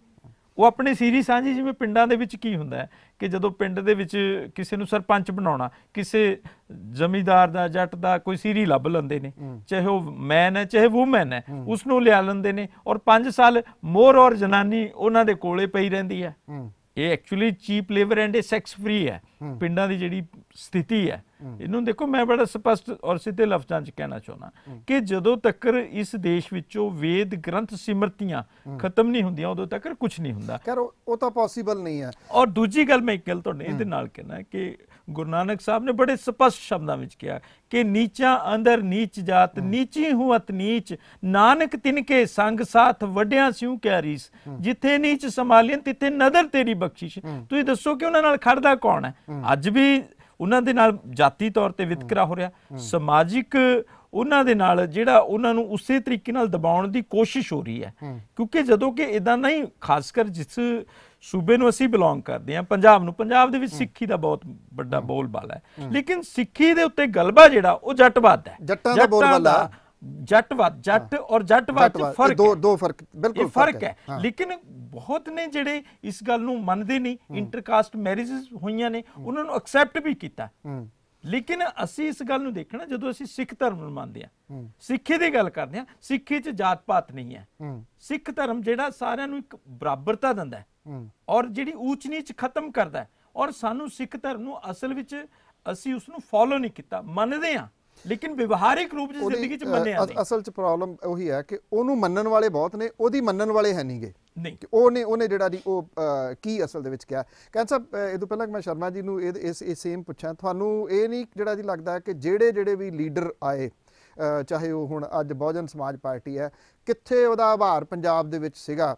ਉਹ ਆਪਣੀ ਸੀਰੀ ਸਾਂਝੀ ਜਿਵੇਂ ਪਿੰਡਾਂ ਦੇ ਵਿੱਚ ਕੀ ਹੁੰਦਾ ਹੈ ਕਿ ਜਦੋਂ ਪਿੰਡ ਦੇ ਵਿੱਚ ਕਿਸੇ ਨੂੰ ਸਰਪੰਚ ਬਣਾਉਣਾ ਕਿਸੇ ਜ਼ਮੀਦਾਰ ਦਾ ਜੱਟ ਦਾ ਕੋਈ ਸੀਰੀ ਲੱਭ ਲੈਂਦੇ ਨੇ ਚਾਹੇ ਉਹ ਮੈਨ ਹੈ ਚਾਹੇ ਊਮੈਨ ਹੈ ਉਸ ਨੂੰ ਲਿਆ ਲੈਂਦੇ ਨੇ ਔਰ 5 ਸਾਲ ਮੋਰ ਔਰ ਜਨਾਨੀ ਉਹਨਾਂ ਦੇ ਕੋਲੇ ਪਈ ਰਹਿੰਦੀ ਹੈ ਇਹ ਐਕਚੁਅਲੀ ਚੀਪ ਲੇਬਰ ਐਂਡ ਇਹ ਸੈਕਸ ਫ੍ਰੀ ਹੈ ਪਿੰਡਾਂ ਦੀ ਜਿਹੜੀ ਸਥਿਤੀ ਹੈ ਇਹਨੂੰ ਦੇਖੋ ਮੈਂ ਬੜਾ ਸਪਸ਼ਟ ਔਰ ਸਿੱਧੇ ਲਫ਼ਜ਼ਾਂ 'ਚ ਕਹਿਣਾ ਚਾਹੁੰਦਾ ਕਿ ਜਦੋਂ ਤੱਕ ਇਸ ਦੇਸ਼ ਵਿੱਚੋਂ ਵੇਦ ਗ੍ਰੰਥ ਸਿਮਰਤੀਆਂ ਖਤਮ ਨਹੀਂ ਹੁੰਦੀਆਂ ਉਦੋਂ ਤੱਕ ਕੁਝ ਨਹੀਂ ਹੁੰਦਾ ਕਰ ਉਹ ਤਾਂ ਪੋਸੀਬਲ ਨਹੀਂ ਹੈ ਔਰ ਦੂਜੀ ਗੱਲ ਮੈਂ ਇੱਕ ਗੱਲ ਤੁਹਾਡੇ ਇਹਦੇ ਨਾਲ ਕਹਿਣਾ ਕਿ ਗੁਰੂ ਨਾਨਕ ਸਾਹਿਬ ਨੇ ਬੜੇ ਸਪਸ਼ਟ ਸ਼ਬਦਾਂ ਵਿੱਚ ਕਿਹਾ ਕਿ ਨੀਚਾ ਅੰਦਰ ਨੀਚ ਜਾਤ ਨੀਚੀ ਹੂਤ ਨੀਚ ਨਾਨਕ ਤਿਨਕੇ ਸੰਗ ਸਾਥ ਵੱਡਿਆਂ ਸਿਉ ਕਹਿ ਰੀਸ ਜਿੱਥੇ ਨੀਚ ਸਮਾਲਿਨ ਤਿੱਥੇ ਨਦਰ ਤੇਰੀ ਬਖਸ਼ਿਸ਼ ਤੁਸੀਂ ਦੱਸੋ ਕਿ ਉਹਨਾਂ ਨਾਲ ਖੜਦਾ ਕੌਣ ਹੈ ਅੱਜ ਵੀ ਉਹਨਾਂ ਦੇ ਨਾਲ ਜਾਤੀ ਤੌਰ ਤੇ ਵਿਤਕਰਾ ਹੋ ਰਿਹਾ ਸਮਾਜਿਕ ਉਹਨਾਂ ਦੇ ਨਾਲ ਜਿਹੜਾ ਉਹਨਾਂ ਨੂੰ ਉਸੇ ਤਰੀਕੇ ਨਾਲ ਦਬਾਉਣ ਦੀ ਕੋਸ਼ਿਸ਼ ਹੋ ਰਹੀ ਹੈ ਕਿਉਂਕਿ ਜਦੋਂ ਕਿ ਇਦਾਂ ਨਹੀਂ ਖਾਸ ਕਰ ਜਿਸ ਸੂਬੇ ਨੂੰ ਅਸੀਂ ਬਿਲੋਂਗ ਕਰਦੇ ਹਾਂ ਪੰਜਾਬ ਨੂੰ ਪੰਜਾਬ ਦੇ ਵਿੱਚ ਸਿੱਖੀ ਦਾ ਬਹੁਤ ਵੱਡਾ ਬੋਲਬਾਲਾ ਹੈ ਲੇਕਿਨ ਸਿੱਖੀ ਦੇ ਉੱਤੇ ਗਲਬਾ ਜਿਹੜਾ ਉਹ ਜੱਟਵਾਦ ਹੈ ਜੱਟਾਂ ਦਾ ਬੋਲਬਾਲਾ ਜੱਟਵਾਦ ਜੱਟ ਔਰ ਜੱਟਵਾਦ ਚ ਫਰਕ ਦੋ ਦੋ ਫਰਕ ਬਿਲਕੁਲ ਫਰਕ ਹੈ ਲੇਕਿਨ ਬਹੁਤ ਨੇ ਜਿਹੜੇ ਇਸ ਗੱਲ ਨੂੰ ਮੰਨਦੇ ਨਹੀਂ ਇੰਟਰਕਾਸਟ ਮੈਰਿਜਸ ਹੋਈਆਂ ਨੇ ਉਹਨਾਂ ਨੂੰ ਐਕਸੈਪਟ ਵੀ ਕੀਤਾ ਲੇਕਿਨ ਅਸੀਂ ਇਸ ਗੱਲ ਨੂੰ ਦੇਖਣਾ ਜਦੋਂ ਅਸੀਂ ਸਿੱਖ ਧਰਮ ਨੂੰ ਮੰਨਦੇ ਆ ਸਿੱਖੀ ਦੀ ਗੱਲ ਕਰਦੇ ਆ ਸਿੱਖੀ 'ਚ ਜਾਤ ਪਾਤ ਨਹੀਂ ਹੈ ਸਿੱਖ ਧਰਮ ਜਿਹੜਾ ਸਾਰਿਆਂ ਨੂੰ ਇੱਕ ਬਰਾਬਰਤਾ ਦਿੰਦਾ ਹੈ ਔਰ ਜਿਹੜੀ ਊਚ ਨੀਚ ਖਤਮ ਕਰਦਾ ਔਰ ਸਾਨੂੰ ਸਿੱਖ ਧਰਮ ਨੂੰ ਅਸਲ ਵਿੱਚ ਅਸੀਂ ਉਸ ਨੂੰ ਫੋਲੋ ਨਹੀਂ ਕੀਤਾ ਮੰਨਦੇ ਆ ਲੇਕਿਨ ਵਿਵਹਾਰਿਕ ਰੂਪ ਜਿਸ ਜ਼ਿੰਦਗੀ ਚ ਮੰਨਿਆ ਨਹੀਂ ਅਸਲ ਚ ਪ੍ਰੋਬਲਮ ਉਹੀ ਹੈ ਕਿ ਉਹਨੂੰ ਮੰਨਣ ਵਾਲੇ ਬਹੁਤ ਨੇ ਉਹਦੀ ਮੰਨਣ ਵਾਲੇ ਹੈ ਨਹੀਂਗੇ ਨਹੀਂ ਉਹਨੇ ਉਹਨੇ ਜਿਹੜਾ ਦੀ ਉਹ ਕੀ ਅਸਲ ਦੇ ਵਿੱਚ ਕਿਹਾ ਕਹਿੰਦਾ ਸਾਹਿਬ ਇਹ ਤੋਂ ਪਹਿਲਾਂ ਮੈਂ ਸ਼ਰਮਾ ਜੀ ਨੂੰ ਇਹ ਇਸ ਸੇਮ ਪੁੱਛਾਂ ਤੁਹਾਨੂੰ ਇਹ ਨਹੀਂ ਜਿਹੜਾ ਜੀ ਲੱਗਦਾ ਕਿ ਜਿਹੜੇ ਜਿਹੜੇ ਵੀ ਲੀਡਰ ਆਏ ਚਾਹੇ ਉਹ ਹੁਣ ਅੱਜ ਬਹੁਜਨ ਸਮਾਜ ਪਾਰਟੀ ਹੈ ਕਿੱਥੇ ਉਹਦਾ ਆਭਾਰ ਪੰਜਾਬ ਦੇ ਵਿੱਚ ਸੀਗਾ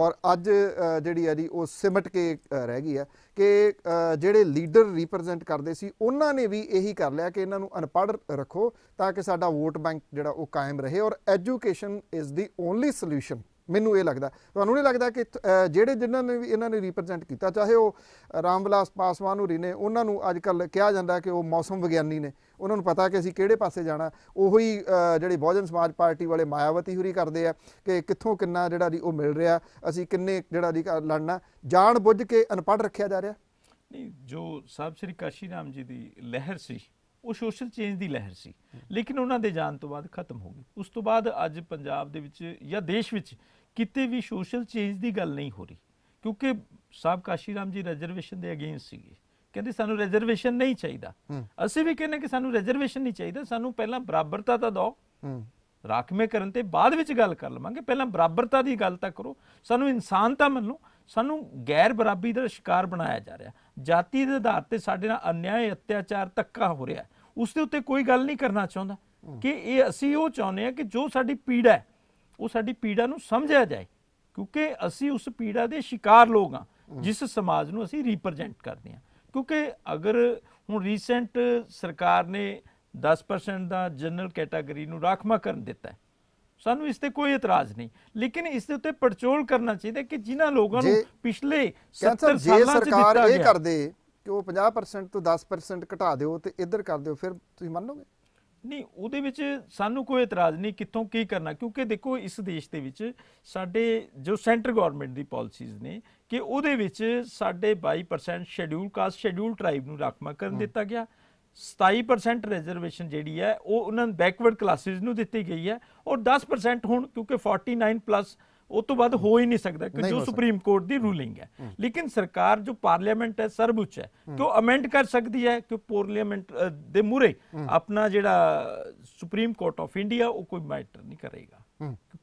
ਔਰ ਅੱਜ ਜਿਹੜੀ ਹੈ ਜੀ ਉਹ ਸਿਮਟ ਕੇ ਰਹਿ ਗਈ ਹੈ ਕਿ ਜਿਹੜੇ ਲੀਡਰ ਰਿਪਰੈਜ਼ੈਂਟ ਕਰਦੇ ਸੀ ਉਹਨਾਂ ਨੇ ਵੀ ਇਹੀ ਕਰ ਲਿਆ ਕਿ ਇਹਨਾਂ ਨੂੰ ਅਨਪੜ੍ਹ ਰੱਖੋ ਤਾਂ ਕਿ ਸਾਡਾ ਵੋਟ ਬੈਂਕ ਜਿਹੜਾ ਉਹ ਕਾਇਮ ਰਹੇ ਔਰ education is the only solution ਮੈਨੂੰ ਇਹ ਲੱਗਦਾ ਤੁਹਾਨੂੰ ਨਹੀਂ ਲੱਗਦਾ ਕਿ ਜਿਹੜੇ ਜਿਨ੍ਹਾਂ ਨੇ ਵੀ ਇਹਨਾਂ ਨੇ ਰਿਪਰੈਜ਼ੈਂਟ ਕੀਤਾ ਚਾਹੇ ਉਹ ਰਾਮਵਿਲਾਸ ਪਾਸਵਾਨ ਹੋਰੀ ਨੇ ਉਹਨਾਂ ਨੂੰ ਅੱਜ ਕੱਲ ਕਿਹਾ ਜਾਂਦਾ ਕਿ ਉਹ ਮੌਸਮ ਵਿਗਿਆਨੀ ਨੇ ਉਹਨਾਂ ਨੂੰ ਪਤਾ ਕਿ ਅਸੀਂ ਕਿਹੜੇ ਪਾਸੇ ਜਾਣਾ ਉਹੀ ਜਿਹੜੇ ਬਹੁਜਨ ਸਮਾਜ ਪਾਰਟੀ ਵਾਲੇ ਮਾਇਆਵਤੀ ਹੋਰੀ ਕਰਦੇ ਆ ਕਿ ਕਿੱਥੋਂ ਕਿੰਨਾ ਜਿਹੜਾ ਉਹ ਮਿਲ ਰਿਹਾ ਅਸੀਂ ਕਿੰਨੇ ਜਿਹੜਾ ਦੀ ਲੜਨਾ ਜਾਣ ਬੁੱਝ ਕੇ ਅਨਪੜ ਰੱਖਿਆ ਜਾ ਰਿਹਾ ਨਹੀਂ ਜੋ ਸਾਬ ਸ੍ਰੀ ਕਾਸ਼ੀ ਰਾਮ ਜੀ ਦੀ ਲਹਿਰ ਸੀ ਉਹ ਸੋਸ਼ਲ ਚੇਂਜ ਦੀ ਲਹਿਰ ਸੀ ਲੇਕਿਨ ਉਹਨਾਂ ਦੇ ਜਾਣ ਤੋਂ ਬਾਅਦ ਖਤਮ ਹੋ ਗਈ ਉਸ ਤੋਂ ਬਾਅਦ ਅੱਜ ਪੰਜਾਬ ਦੇ ਵਿੱਚ ਜਾਂ ਦੇਸ਼ ਵਿੱਚ ਕਿਤੇ ਵੀ ਸੋਸ਼ਲ ਚੇਂਜ ਦੀ ਗੱਲ ਨਹੀਂ ਹੋ ਰਹੀ ਕਿਉਂਕਿ ਸਾਬਕਾ ਕਾਸ਼ੀਰਾਮ ਜੀ ਰਿਜ਼ਰਵੇਸ਼ਨ ਦੇ ਅਗੇਂਸਟ ਸੀਗੇ ਕਹਿੰਦੇ ਸਾਨੂੰ ਰਿਜ਼ਰਵੇਸ਼ਨ ਨਹੀਂ ਚਾਹੀਦਾ ਅਸੀਂ ਵੀ ਕਹਿੰਦੇ ਕਿ ਸਾਨੂੰ ਰਿਜ਼ਰਵੇਸ਼ਨ ਨਹੀਂ ਚਾਹੀਦਾ ਸਾਨੂੰ ਪਹਿਲਾਂ ਬਰਾਬਰਤਾ ਤਾਂ ਦਿਓ ਰਾਖਵੇਂ ਕਰਨ ਤੇ ਬਾਅਦ ਵਿੱਚ ਗੱਲ ਕਰ ਲਵਾਂਗੇ ਪਹਿਲਾਂ ਬਰਾਬਰਤਾ ਦੀ ਗੱਲ ਤਾਂ ਕਰੋ ਸਾਨੂੰ ਇਨਸਾਨਤਾ ਮੰਨੋ ਸਾਨੂੰ ਗੈਰ ਬਰਾਬਰੀ ਦਾ ਸ਼ਿਕਾਰ ਬਣਾਇਆ ਜਾ ਰਿਹਾ ਜਾਤੀ ਦੇ ਆਧਾਰ ਤੇ ਸਾਡੇ ਨਾਲ ਅਨਿਆਏ ਅਤਿਆਚਾਰ ਧੱਕਾ ਹੋ ਰਿਹਾ ਉਸ ਦੇ ਉੱਤੇ ਕੋਈ ਗੱਲ ਨਹੀਂ ਕਰਨਾ ਚਾਹੁੰਦਾ ਕਿ ਇਹ ਅਸੀਂ ਉਹ ਚਾਹੁੰਦੇ ਆ ਕਿ ਜੋ ਸਾਡੀ ਪੀੜਾ ਹੈ ਉਹ ਸਾਡੀ ਪੀੜਾ ਨੂੰ ਸਮਝਿਆ ਜਾਏ ਕਿਉਂਕਿ ਅਸੀਂ ਉਸ ਪੀੜਾ ਦੇ ਸ਼ਿਕਾਰ ਲੋਕ ਆ ਜਿਸ ਸਮਾਜ ਨੂੰ ਅਸੀਂ ਰਿਪਰੈਜ਼ੈਂਟ ਕਰਦੇ ਆ ਕਿਉਂਕਿ ਅਗਰ ਹੁਣ ਰੀਸੈਂਟ ਸਰਕਾਰ ਨੇ 10% ਦਾ ਜਨਰਲ ਕੈਟਾਗਰੀ ਨੂੰ ਰਾਖਮਾ ਕਰਨ ਦਿੱਤਾ ਸਾਨੂੰ ਇਸ ਤੇ ਕੋਈ ਇਤਰਾਜ਼ ਨਹੀਂ ਲੇਕਿਨ ਇਸ ਦੇ ਉੱਤੇ ਪੜਚੋਲ ਕਰਨਾ ਚਾਹੀਦਾ ਕਿ ਜਿਨ੍ਹਾਂ ਲੋਕਾਂ ਨੂੰ ਪਿਛਲੇ 70 ਸਾਲਾਂ ਚ ਦਿੱਤਾ ਗਿਆ ਇਹ ਕਰਦੇ ਕਿ ਉਹ 50% ਤੋਂ 10% ਘਟਾ ਦਿਓ ਤੇ ਇੱਧਰ ਕਰ ਦਿਓ ਫਿਰ ਤੁਸੀਂ ਮੰਨੋਗੇ ਨਹੀਂ ਉਹਦੇ ਵਿੱਚ ਸਾਨੂੰ ਕੋਈ ਇਤਰਾਜ਼ ਨਹੀਂ ਕਿੱਥੋਂ ਕੀ ਕਰਨਾ ਕਿਉਂਕਿ ਦੇਖੋ ਇਸ ਦੇਸ਼ ਦੇ ਵਿੱਚ ਸਾਡੇ ਜੋ ਸੈਂਟਰ ਗਵਰਨਮੈਂਟ ਦੀ ਪਾਲਿਸੀਜ਼ ਨੇ ਕਿ ਉਹਦੇ ਵਿੱਚ ਸਾਡੇ 22% ਸ਼ੈਡਿਊਲ ਕਾਸਟ ਸ਼ੈਡਿਊਲ ਟ੍ਰਾਈਬ ਨੂੰ ਰਾਖਮਾ ਕਰਨ ਦਿੱਤਾ ਗਿਆ 27% ਰਿਜ਼ਰਵੇਸ਼ਨ ਜਿਹੜੀ ਹੈ ਉਹ ਉਹਨਾਂ ਬੈਕਵਰਡ ਕਲਾਸਿਸ ਨੂੰ ਦਿੱਤੀ ਗਈ ਹੈ ਔਰ 10% ਹੁਣ ਕਿਉਂਕਿ 49 ਪਲੱਸ ਉਹ ਤੋਂ ਬਾਅਦ ਹੋ ਹੀ ਨਹੀਂ ਸਕਦਾ ਕਿ ਜੋ ਸੁਪਰੀਮ ਕੋਰਟ ਦੀ ਰੂਲਿੰਗ ਹੈ ਲੇਕਿਨ ਸਰਕਾਰ ਜੋ ਪਾਰਲੀਮੈਂਟ ਹੈ ਸਰਵਉੱਚ ਹੈ ਕਿ ਉਹ ਅਮੈਂਡ ਕਰ ਸਕਦੀ ਹੈ ਕਿ ਪਾਰਲੀਮੈਂਟ ਦੇ ਮੂਰੇ ਆਪਣਾ ਜਿਹੜਾ ਸੁਪਰੀਮ ਕੋਰਟ ਆਫ ਇੰਡੀਆ ਉਹ ਕੋਈ ਮੈਟਰ ਨਹੀਂ ਕਰੇਗਾ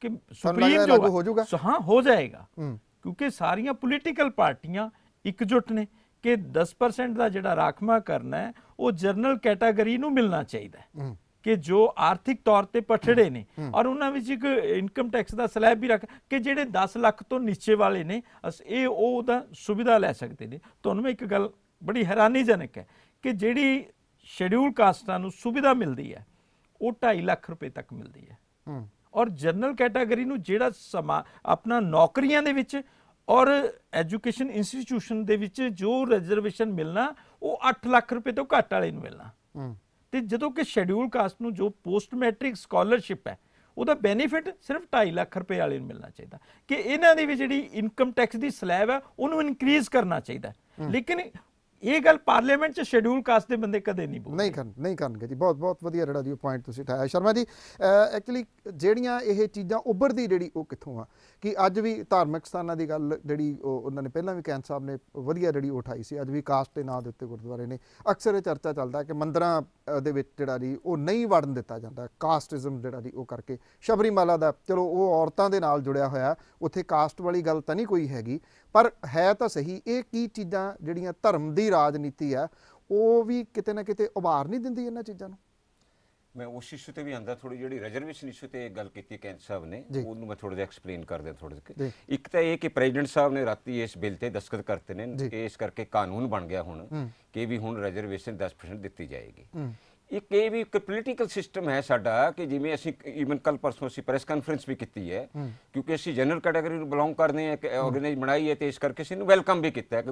ਕਿਉਂਕਿ ਸੁਪਰੀਮ ਜੋ ਹੋ ਜਾਊਗਾ ਹਾਂ ਹੋ ਜਾਏਗਾ ਕਿਉਂਕਿ ਸਾਰੀਆਂ ਪੋਲੀਟੀਕਲ ਪਾਰਟੀਆਂ ਇਕਜੁੱਟ ਨੇ ਕਿ 10% ਦਾ ਜਿਹੜਾ ਰਾਖਵਾ ਕਰਨਾ ਹੈ ਉਹ ਜਰਨਲ ਕੈਟਾਗਰੀ ਨੂੰ ਮਿਲਣਾ ਚਾਹੀਦਾ ਕਿ ਜੋ ਆਰਥਿਕ ਤੌਰ ਤੇ ਪਛੜੇ ਨੇ ਔਰ ਉਹਨਾਂ ਵਿੱਚ ਇੱਕ ਇਨਕਮ ਟੈਕਸ ਦਾ ਸਲੈਬ ਵੀ ਰੱਖ ਕਿ ਜਿਹੜੇ 10 ਲੱਖ ਤੋਂ ਨੀਚੇ ਵਾਲੇ ਨੇ ਇਹ ਉਹ ਉਹਦਾ ਸੁਵਿਧਾ ਲੈ ਸਕਦੇ ਨੇ ਤੁਹਾਨੂੰ ਮੈਂ ਇੱਕ ਗੱਲ ਬੜੀ ਹੈਰਾਨੀਜਨਕ ਹੈ ਕਿ ਜਿਹੜੀ ਸ਼ੈਡਿਊਲ ਕਾਸਟਾਂ ਨੂੰ ਸੁਵਿਧਾ ਮਿਲਦੀ ਹੈ ਉਹ 2.5 ਲੱਖ ਰੁਪਏ ਤੱਕ ਮਿਲਦੀ ਹੈ ਔਰ ਜਨਰਲ ਕੈਟਾਗਰੀ ਨੂੰ ਜਿਹੜਾ ਸਮਾ ਆਪਣਾ ਨੌਕਰੀਆਂ ਦੇ ਵਿੱਚ ਔਰ ਐਜੂਕੇਸ਼ਨ ਇੰਸਟੀਟਿਊਸ਼ਨ ਦੇ ਵਿੱਚ ਜੋ ਰਿਜ਼ਰਵੇਸ਼ਨ ਮਿਲਣਾ ਉਹ 8 ਲੱਖ ਰੁਪਏ ਤੋਂ ਘੱਟ ਵਾਲੇ ਨੂੰ ਮਿਲਣਾ ਤੇ ਜਦੋਂ ਕਿ ਸ਼ੈਡਿਊਲ ਕਾਸਟ ਨੂੰ ਜੋ ਪੋਸਟ ਮੈਟ੍ਰਿਕ ਸਕਾਲਰਸ਼ਿਪ ਹੈ ਉਹਦਾ ਬੈਨੀਫਿਟ ਸਿਰਫ 2.5 ਲੱਖ ਰੁਪਏ ਵਾਲੇ ਨੂੰ ਮਿਲਣਾ ਚਾਹੀਦਾ ਕਿ ਇਹਨਾਂ ਦੀ ਵੀ ਜਿਹੜੀ ਇਨਕਮ ਟੈਕਸ ਦੀ ਸਲੈਬ ਹੈ ਉਹਨੂੰ ਇਨਕਰੀਜ਼ ਕਰਨਾ ਚਾਹੀਦਾ ਲੇਕਿਨ ਇਹ ਗੱਲ ਪਾਰਲੀਮੈਂਟ 'ਚ ਸ਼ੈਡਿਊਲ ਕਾਸਟ ਦੇ ਬੰਦੇ ਕਦੇ ਨਹੀਂ ਬੋਲਦੇ ਨਹੀਂ ਕਰਨ ਨਹੀਂ ਕਰਨਗੇ ਜੀ ਬਹੁਤ ਬਹੁਤ ਵਧੀਆ ਰੜਾ ਦੀ ਪੁਆਇੰਟ ਤੁਸੀਂ ਠਾਇਆ ਸ਼ਰਮਾ ਜੀ ਐਕਚੁਅਲੀ ਜਿਹੜੀਆਂ ਇਹ ਚੀਜ਼ਾਂ ਉੱਭਰਦੀ ਜਿਹੜੀ ਉਹ ਕਿੱਥੋਂ ਆ ਕਿ ਅੱਜ ਵੀ ਧਾਰਮਿਕ ਸਥਾਨਾਂ ਦੀ ਗੱਲ ਜਿਹੜੀ ਉਹਨਾਂ ਨੇ ਪਹਿਲਾਂ ਵੀ ਕੈਨ ਸਾਹਿਬ ਨੇ ਵਧੀਆ ਜਿਹੜੀ ਉਠਾਈ ਸੀ ਅੱਜ ਵੀ ਕਾਸਟ ਦੇ ਨਾਂ ਦੇ ਉੱਤੇ ਗੁਰਦੁਆਰੇ ਨੇ ਅਕਸਰ ਇਹ ਚਰਚਾ ਚੱਲਦਾ ਕਿ ਮੰਦਰਾਂ ਦੇ ਵਿੱਚ ਜਿਹੜਾ ਦੀ ਉਹ ਨਹੀਂ ਵੜਨ ਦਿੱਤਾ ਜਾਂਦਾ ਕਾਸਟਿਜ਼ਮ ਜਿਹੜਾ ਦੀ ਉਹ ਕਰਕੇ ਸ਼ਬਰੀਮਾਲਾ ਦਾ ਚਲੋ ਉਹ ਔਰਤਾਂ ਦੇ ਨਾਲ ਜੁੜਿਆ ਹੋਇਆ ਉੱਥੇ ਕਾਸਟ ਵਾਲੀ ਗੱਲ ਤਾਂ ਨਹੀਂ ਕੋਈ ਹੈਗੀ ਪਰ ਹੈ ਤਾਂ ਸਹੀ ਇਹ ਕੀ ਚੀਜ਼ਾਂ ਜਿਹੜੀਆਂ ਧਰਮ ਦੀ ਜਿਹੜੀ ਰਾਜਨੀਤੀ ਹੈ ਉਹ ਵੀ ਕਿਤੇ ਨਾ ਕਿਤੇ ਉਭਾਰ ਨਹੀਂ ਦਿੰਦੀ ਇਹਨਾਂ ਚੀਜ਼ਾਂ ਨੂੰ ਮੈਂ ਉਸ ਇਸ਼ੂ ਤੇ ਵੀ ਅੰਦਰ ਥੋੜੀ ਜਿਹੜੀ ਰਿਜ਼ਰਵੇਸ਼ਨ ਇਸ਼ੂ ਤੇ ਗੱਲ ਕੀਤੀ ਕੈਂਟ ਸਾਹਿਬ ਨੇ ਉਹਨੂੰ ਮੈਂ ਥੋੜਾ ਜਿਹਾ ਐਕਸਪਲੇਨ ਕਰ ਦਿਆਂ ਥੋੜਾ ਜਿਹਾ ਇੱਕ ਤਾਂ ਇਹ ਕਿ ਪ੍ਰੈਜ਼ੀਡੈਂਟ ਸਾਹਿਬ ਨੇ ਰਾਤੀ ਇਸ ਬਿੱਲ ਤੇ ਦਸਤਖਤ ਕਰਤੇ ਨੇ ਇਸ ਕਰਕੇ ਕਾਨੂੰਨ ਬਣ ਗਿਆ ਹੁਣ ਕਿ ਵੀ ਹੁਣ ਰਿਜ਼ਰਵੇਸ਼ਨ 10% ਦਿੱਤੀ ਜਾਏਗੀ ਇੱਕ ਇਹ ਵੀ ਇੱਕ ਪੋਲੀਟੀਕਲ ਸਿਸਟਮ ਹੈ ਸਾਡਾ ਕਿ ਜਿਵੇਂ ਅਸੀਂ ਈਵਨ ਕੱਲ ਪਰਸੋਂ ਅਸੀਂ ਪ੍ਰੈਸ ਕਾਨਫਰੰਸ ਵੀ ਕੀਤੀ ਹੈ ਕਿਉਂਕਿ ਅਸੀਂ ਜਨਰਲ ਕੈਟਾਗਰੀ ਨੂੰ ਬਿਲੋਂਗ ਕਰਦੇ ਹਾਂ ਕਿ ਆਰਗੇਨਾਈਜ਼ ਬਣਾਈ ਹੈ ਤੇ ਇਸ ਕਰਕੇ ਅਸੀਂ ਨੂੰ ਵੈਲਕਮ ਵੀ ਕੀਤਾ ਕਿ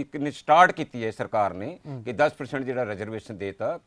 ਇੱਕ ਨੇ ਸਟਾਰਟ ਕੀਤੀ ਹੈ ਸਰਕਾਰ ਨੇ ਕਿ 10% ਜਿਹੜਾ ਰਿਜ਼ਰਵੇਸ਼ਨ ਦੇਤਾ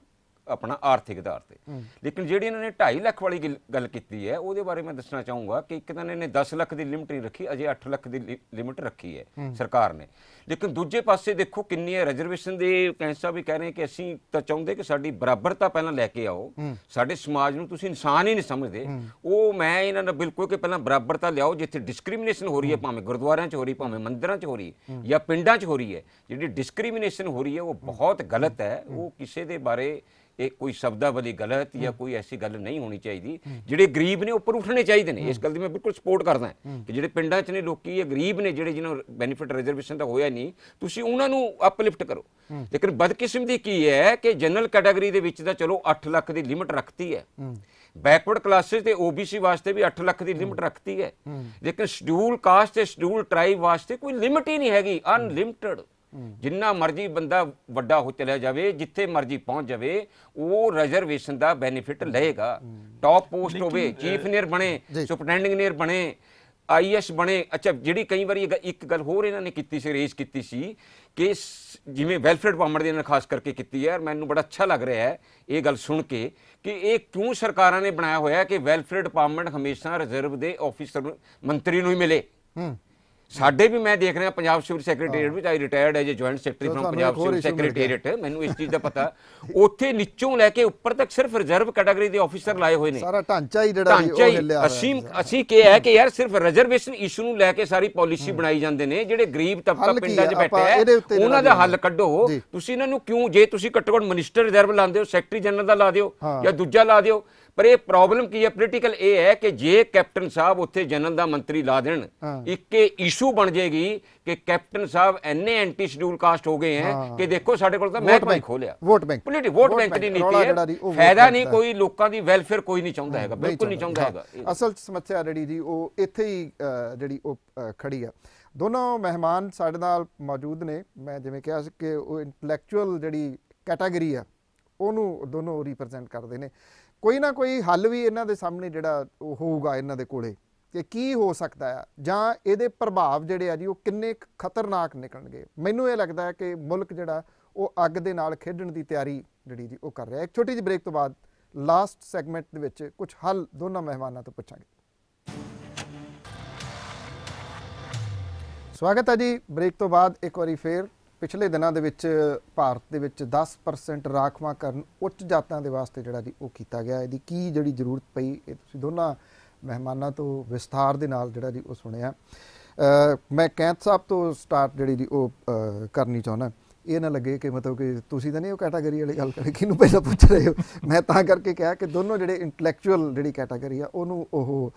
ਆਪਣਾ ਆਰਥਿਕ ਆਧਾਰ ਤੇ ਲੇਕਿਨ ਜਿਹੜੀ ਇਹਨਾਂ ਨੇ 2.5 ਲੱਖ ਵਾਲੀ ਗੱਲ ਕੀਤੀ ਹੈ ਉਹਦੇ ਬਾਰੇ ਮੈਂ ਦੱਸਣਾ ਚਾਹੂੰਗਾ ਕਿ ਇੱਕ ਤਾਂ ਇਹਨੇ 10 ਲੱਖ ਦੀ ਲਿਮਟ ਨਹੀਂ ਰੱਖੀ ਅਜੇ 8 ਲੱਖ ਦੀ ਲਿਮਟ ਰੱਖੀ ਹੈ ਸਰਕਾਰ ਨੇ ਲੇਕਿਨ ਦੂਜੇ ਪਾਸੇ ਦੇਖੋ ਕਿੰਨੀ ਹੈ ਰਿਜ਼ਰਵੇਸ਼ਨ ਦੇ ਕੈਂਸਾ ਵੀ ਕਹਿ ਰਹੇ ਕਿ ਅਸੀਂ ਤਾਂ ਚਾਹੁੰਦੇ ਕਿ ਸਾਡੀ ਬਰਾਬਰਤਾ ਪਹਿਲਾਂ ਲੈ ਕੇ ਆਓ ਸਾਡੇ ਸਮਾਜ ਨੂੰ ਤੁਸੀਂ ਇਨਸਾਨ ਹੀ ਨਹੀਂ ਸਮਝਦੇ ਉਹ ਮੈਂ ਇਹਨਾਂ ਨਾਲ ਬਿਲਕੁਲ ਕਿ ਪਹਿਲਾਂ ਬਰਾਬਰਤਾ ਲਿਆਓ ਜਿੱਥੇ ਡਿਸਕ੍ਰਿਮੀਨੇਸ਼ਨ ਹੋ ਰਹੀ ਹੈ ਭਾਵੇਂ ਗੁਰਦੁਆਰਿਆਂ 'ਚ ਹੋ ਰਹੀ ਭਾਵੇਂ ਮੰਦਿਰਾਂ 'ਚ ਹੋ ਰਹੀ ਜਾਂ ਪਿੰਡਾਂ 'ਚ ਹੋ ਰਹੀ ਹੈ ਜਿਹੜੀ ਡਿਸਕ੍ਰਿਮੀਨੇਸ਼ਨ ਹੋ ਰਹੀ ਹੈ ਉਹ ਬਹੁਤ ਗਲਤ ਹੈ ਉਹ ਕਿਸੇ ਦੇ ਬਾਰੇ ਇਹ ਕੋਈ ਸ਼ਬਦਾਵਲੀ ਗਲਤ ਜਾਂ ਕੋਈ ਐਸੀ ਗੱਲ ਨਹੀਂ ਹੋਣੀ ਚਾਹੀਦੀ ਜਿਹੜੇ ਗਰੀਬ ਨੇ ਉੱਪਰ ਉੱਠਣੇ ਚਾਹੀਦੇ ਨੇ ਇਸ ਗੱਲ ਦੀ ਮੈਂ ਬਿਲਕੁਲ ਸਪੋਰਟ ਕਰਦਾ ਕਿ ਜਿਹੜੇ ਪਿੰਡਾਂ 'ਚ ਨੇ ਲੋਕੀ ਇਹ ਗਰੀਬ ਨੇ ਜਿਹੜੇ ਜਿਹਨਾਂ ਬੈਨੀਫਿਟ ਰਿਜ਼ਰਵੇਸ਼ਨ ਦਾ ਹੋਇਆ ਨਹੀਂ ਤੁਸੀਂ ਉਹਨਾਂ ਨੂੰ ਅਪਲਿਫਟ ਕਰੋ ਲੇਕਿਨ ਬਦਕਿਸਮਤੀ ਕੀ ਹੈ ਕਿ ਜਨਰਲ ਕੈਟਾਗਰੀ ਦੇ ਵਿੱਚ ਤਾਂ ਚਲੋ 8 ਲੱਖ ਦੀ ਲਿਮਟ ਰੱਖਤੀ ਹੈ ਬੈਕਵਰਡ ਕਲਾਸਿਸ ਤੇ OBC ਵਾਸਤੇ ਵੀ 8 ਲੱਖ ਦੀ ਲਿਮਟ ਰੱਖਤੀ ਹੈ ਲੇਕਿਨ ਸ਼ਡਿਊਲ ਕਾਸਟ ਤੇ ਸ਼ਡਿਊਲ ਟ੍ਰਾਈਬ ਵਾਸਤੇ ਕੋਈ ਲਿਮਟ ਹੀ ਨਹੀਂ ਹੈਗੀ ਅਨਲਿਮਟਿਡ ਜਿੰਨਾ ਮਰਜ਼ੀ ਬੰਦਾ ਵੱਡਾ ਹੋ ਚਲਿਆ ਜਾਵੇ ਜਿੱਥੇ ਮਰਜ਼ੀ ਪਹੁੰਚ ਜਾਵੇ ਉਹ ਰਿਜ਼ਰਵੇਸ਼ਨ ਦਾ ਬੈਨੀਫਿਟ ਲਏਗਾ ਟਾਪ ਪੋਸਟ ਹੋਵੇ ਚੀਫ ਨੀਅਰ ਬਣੇ ਸੁਪਰਟੈਂਡਿੰਗ ਨੀਅਰ ਬਣੇ ਆਈਐਸ ਬਣੇ ਅੱਛਾ ਜਿਹੜੀ ਕਈ ਵਾਰੀ ਇੱਕ ਗੱਲ ਹੋਰ ਇਹਨਾਂ ਨੇ ਕੀਤੀ ਸੀ ਰੇਜ ਕੀਤੀ ਸੀ ਕਿ ਜਿਵੇਂ ਵੈਲਫੇਅਰ ਡਿਪਾਰਟਮੈਂਟ ਦੇ ਨਾਲ ਖਾਸ ਕਰਕੇ ਕੀਤੀ ਹੈ ਮੈਨੂੰ ਬੜਾ ਅੱਛਾ ਲੱਗ ਰਿਹਾ ਹੈ ਇਹ ਗੱਲ ਸੁਣ ਕੇ ਕਿ ਇਹ ਕਿਉਂ ਸਰਕਾਰਾਂ ਨੇ ਬਣਾਇਆ ਹੋਇਆ ਕਿ ਵੈਲਫੇਅਰ ਡਿਪਾਰਟਮੈਂਟ ਹਮੇਸ਼ਾ ਰਿਜ਼ਰਵ ਦੇ ਆਫੀਸਰ ਮੰਤਰੀ ਨੂੰ ਹੀ ਮਿਲੇ ਹੂੰ ਸਾਡੇ ਵੀ ਮੈਂ ਦੇਖ ਰਿਹਾ ਪੰਜਾਬ ਸਿਵਲ ਸੈਕਟਰੀਏਟ ਵਿੱਚ I retired as joint secretary from Punjab civil secretariat ਮੈਨੂੰ ਇਸ ਚੀਜ਼ ਦਾ ਪਤਾ ਉੱਥੇ ਨਿੱਚੋਂ ਲੈ ਕੇ ਉੱਪਰ ਤੱਕ ਸਿਰਫ ਰਿਜ਼ਰਵ ਕੈਟਾਗਰੀ ਦੇ ਆਫੀਸਰ ਲਾਏ ਹੋਏ ਨੇ ਸਾਰਾ ਢਾਂਚਾ ਹੀ ਜਿਹੜਾ ਉਹ ਹਿੱਲਿਆ ਅਸੀਂ ਅਸੀਂ ਕਿਹਾ ਹੈ ਕਿ ਯਾਰ ਸਿਰਫ ਰਿਜ਼ਰਵੇਸ਼ਨ ਇਸ਼ੂ ਨੂੰ ਲੈ ਕੇ ਸਾਰੀ ਪਾਲਿਸੀ ਬਣਾਈ ਜਾਂਦੇ ਨੇ ਜਿਹੜੇ ਗਰੀਬ ਤਬਕਾ ਪਿੰਡਾਂ 'ਚ ਬੈਠੇ ਆ ਉਹਨਾਂ ਦਾ ਹੱਲ ਕੱਢੋ ਤੁਸੀਂ ਇਹਨਾਂ ਨੂੰ ਕਿਉਂ ਜੇ ਤੁਸੀਂ ਘੱਟੋ ਘੱਟ ਮਿਨਿਸਟਰ ਰਿਜ਼ਰਵ ਲਾਉਂਦੇ ਹੋ ਸੈਕਟਰੀ ਜਨਰਲ ਦਾ ਲਾ ਦਿਓ ਜਾਂ ਦੂਜਾ ਲਾ ਦਿਓ ਪਰ ਇਹ ਪ੍ਰੋਬਲਮ ਕੀ ਹੈ ਪੋਲੀਟੀਕਲ ਇਹ ਹੈ ਕਿ ਜੇ ਕੈਪਟਨ ਸਾਹਿਬ ਉੱਥੇ ਜਨਰਲ ਦਾ ਮੰਤਰੀ ਲਾ ਦੇਣ ਇੱਕ ਇਹ ਇਸ਼ੂ ਬਣ ਜੇਗੀ ਕਿ ਕੈਪਟਨ ਸਾਹਿਬ ਐਨੇ ਐਂਟੀ ਸ਼ਡਿਊਲ ਕਾਸਟ ਹੋ ਗਏ ਹੈ ਕਿ ਦੇਖੋ ਸਾਡੇ ਕੋਲ ਤਾਂ ਮਹਿਕਮਾ ਹੀ ਖੋਲਿਆ vote bank polity vote bank ਦੀ ਨੀਤੀ ਹੈ ਫਾਇਦਾ ਨਹੀਂ ਕੋਈ ਲੋਕਾਂ ਦੀ ਵੈਲਫੇਅਰ ਕੋਈ ਨਹੀਂ ਚਾਹੁੰਦਾ ਹੈਗਾ ਬਿਲਕੁਲ ਨਹੀਂ ਚਾਹੁੰਦਾ ਹੈਗਾ ਅਸਲ ਸਮੱਸਿਆ ਰੜੀ ਦੀ ਉਹ ਇੱਥੇ ਹੀ ਜਿਹੜੀ ਉਹ ਖੜੀ ਆ ਦੋਨੋਂ ਮਹਿਮਾਨ ਸਾਡੇ ਨਾਲ ਮੌਜੂਦ ਨੇ ਮੈਂ ਜਿਵੇਂ ਕਿਹਾ ਸੀ ਕਿ ਉਹ ਇੰਟੈਲੈਕਚੁਅਲ ਜਿਹੜੀ ਕੈਟਾਗਰੀ ਆ ਉਹਨੂੰ ਦੋਨੋਂ ਰਿਪਰੈਜ਼ੈਂਟ ਕਰਦੇ ਨੇ ਕੋਈ ਨਾ ਕੋਈ ਹੱਲ ਵੀ ਇਹਨਾਂ ਦੇ ਸਾਹਮਣੇ ਜਿਹੜਾ ਉਹ ਹੋਊਗਾ ਇਹਨਾਂ ਦੇ ਕੋਲੇ ਕਿ ਕੀ ਹੋ ਸਕਦਾ ਹੈ ਜਾਂ ਇਹਦੇ ਪ੍ਰਭਾਵ ਜਿਹੜੇ ਆ ਜੀ ਉਹ ਕਿੰਨੇ ਖਤਰਨਾਕ ਨਿਕਲਣਗੇ ਮੈਨੂੰ ਇਹ ਲੱਗਦਾ ਹੈ ਕਿ ਮੁਲਕ ਜਿਹੜਾ ਉਹ ਅੱਗ ਦੇ ਨਾਲ ਖੇਡਣ ਦੀ ਤਿਆਰੀ ਜਿਹੜੀ ਜੀ ਉਹ ਕਰ ਰਿਹਾ ਇੱਕ ਛੋਟੀ ਜਿਹੀ ਬ੍ਰੇਕ ਤੋਂ ਬਾਅਦ ਲਾਸਟ ਸੈਗਮੈਂਟ ਦੇ ਵਿੱਚ ਕੁਝ ਹੱਲ ਦੋਨਾਂ ਮਹਿਮਾਨਾਂ ਤੋਂ ਪੁੱਛਾਂਗੇ ਸਵਾਗਤ ਹੈ ਜੀ ਬ੍ਰੇਕ ਤੋਂ ਬਾਅਦ ਇੱਕ ਵਾਰੀ ਫੇਰ ਪਿਛਲੇ ਦਿਨਾਂ ਦੇ ਵਿੱਚ ਭਾਰਤ ਦੇ ਵਿੱਚ 10% ਰਾਖਵਾ ਕਰਨ ਉੱਚ ਜਾਤਾਂ ਦੇ ਵਾਸਤੇ ਜਿਹੜਾ ਜੀ ਉਹ ਕੀਤਾ ਗਿਆ ਇਹਦੀ ਕੀ ਜਿਹੜੀ ਜ਼ਰੂਰਤ ਪਈ ਇਹ ਤੁਸੀਂ ਦੋਨਾਂ ਮਹਿਮਾਨਾਂ ਤੋਂ ਵਿਸਥਾਰ ਦੇ ਨਾਲ ਜਿਹੜਾ ਜੀ ਉਹ ਸੁਣਿਆ ਮੈਂ ਕੈਂਤ ਸਾਹਿਬ ਤੋਂ ਸਟਾਰਟ ਜਿਹੜੀ ਦੀ ਉਹ ਕਰਨੀ ਚਾਹੁੰਦਾ ਇਹ ਨਾ ਲੱਗੇ ਕਿ ਮਤਲਬ ਕਿ ਤੁਸੀਂ ਤਾਂ ਨਹੀਂ ਉਹ ਕੈਟਾਗਰੀ ਵਾਲੀ ਗੱਲ ਕਰ ਰਹੇ ਕਿਨੂੰ ਪਹਿਲਾਂ ਪੁੱਛ ਰਹੇ ਹੋ ਮੈਂ ਤਾਂ ਕਰਕੇ ਕਿਹਾ ਕਿ ਦੋਨੋਂ ਜਿਹੜੇ ਇੰਟੈਲੈਕਚੁਅਲ ਜਿਹੜੀ ਕੈਟਾਗਰੀ ਆ ਉਹਨੂੰ ਉਹ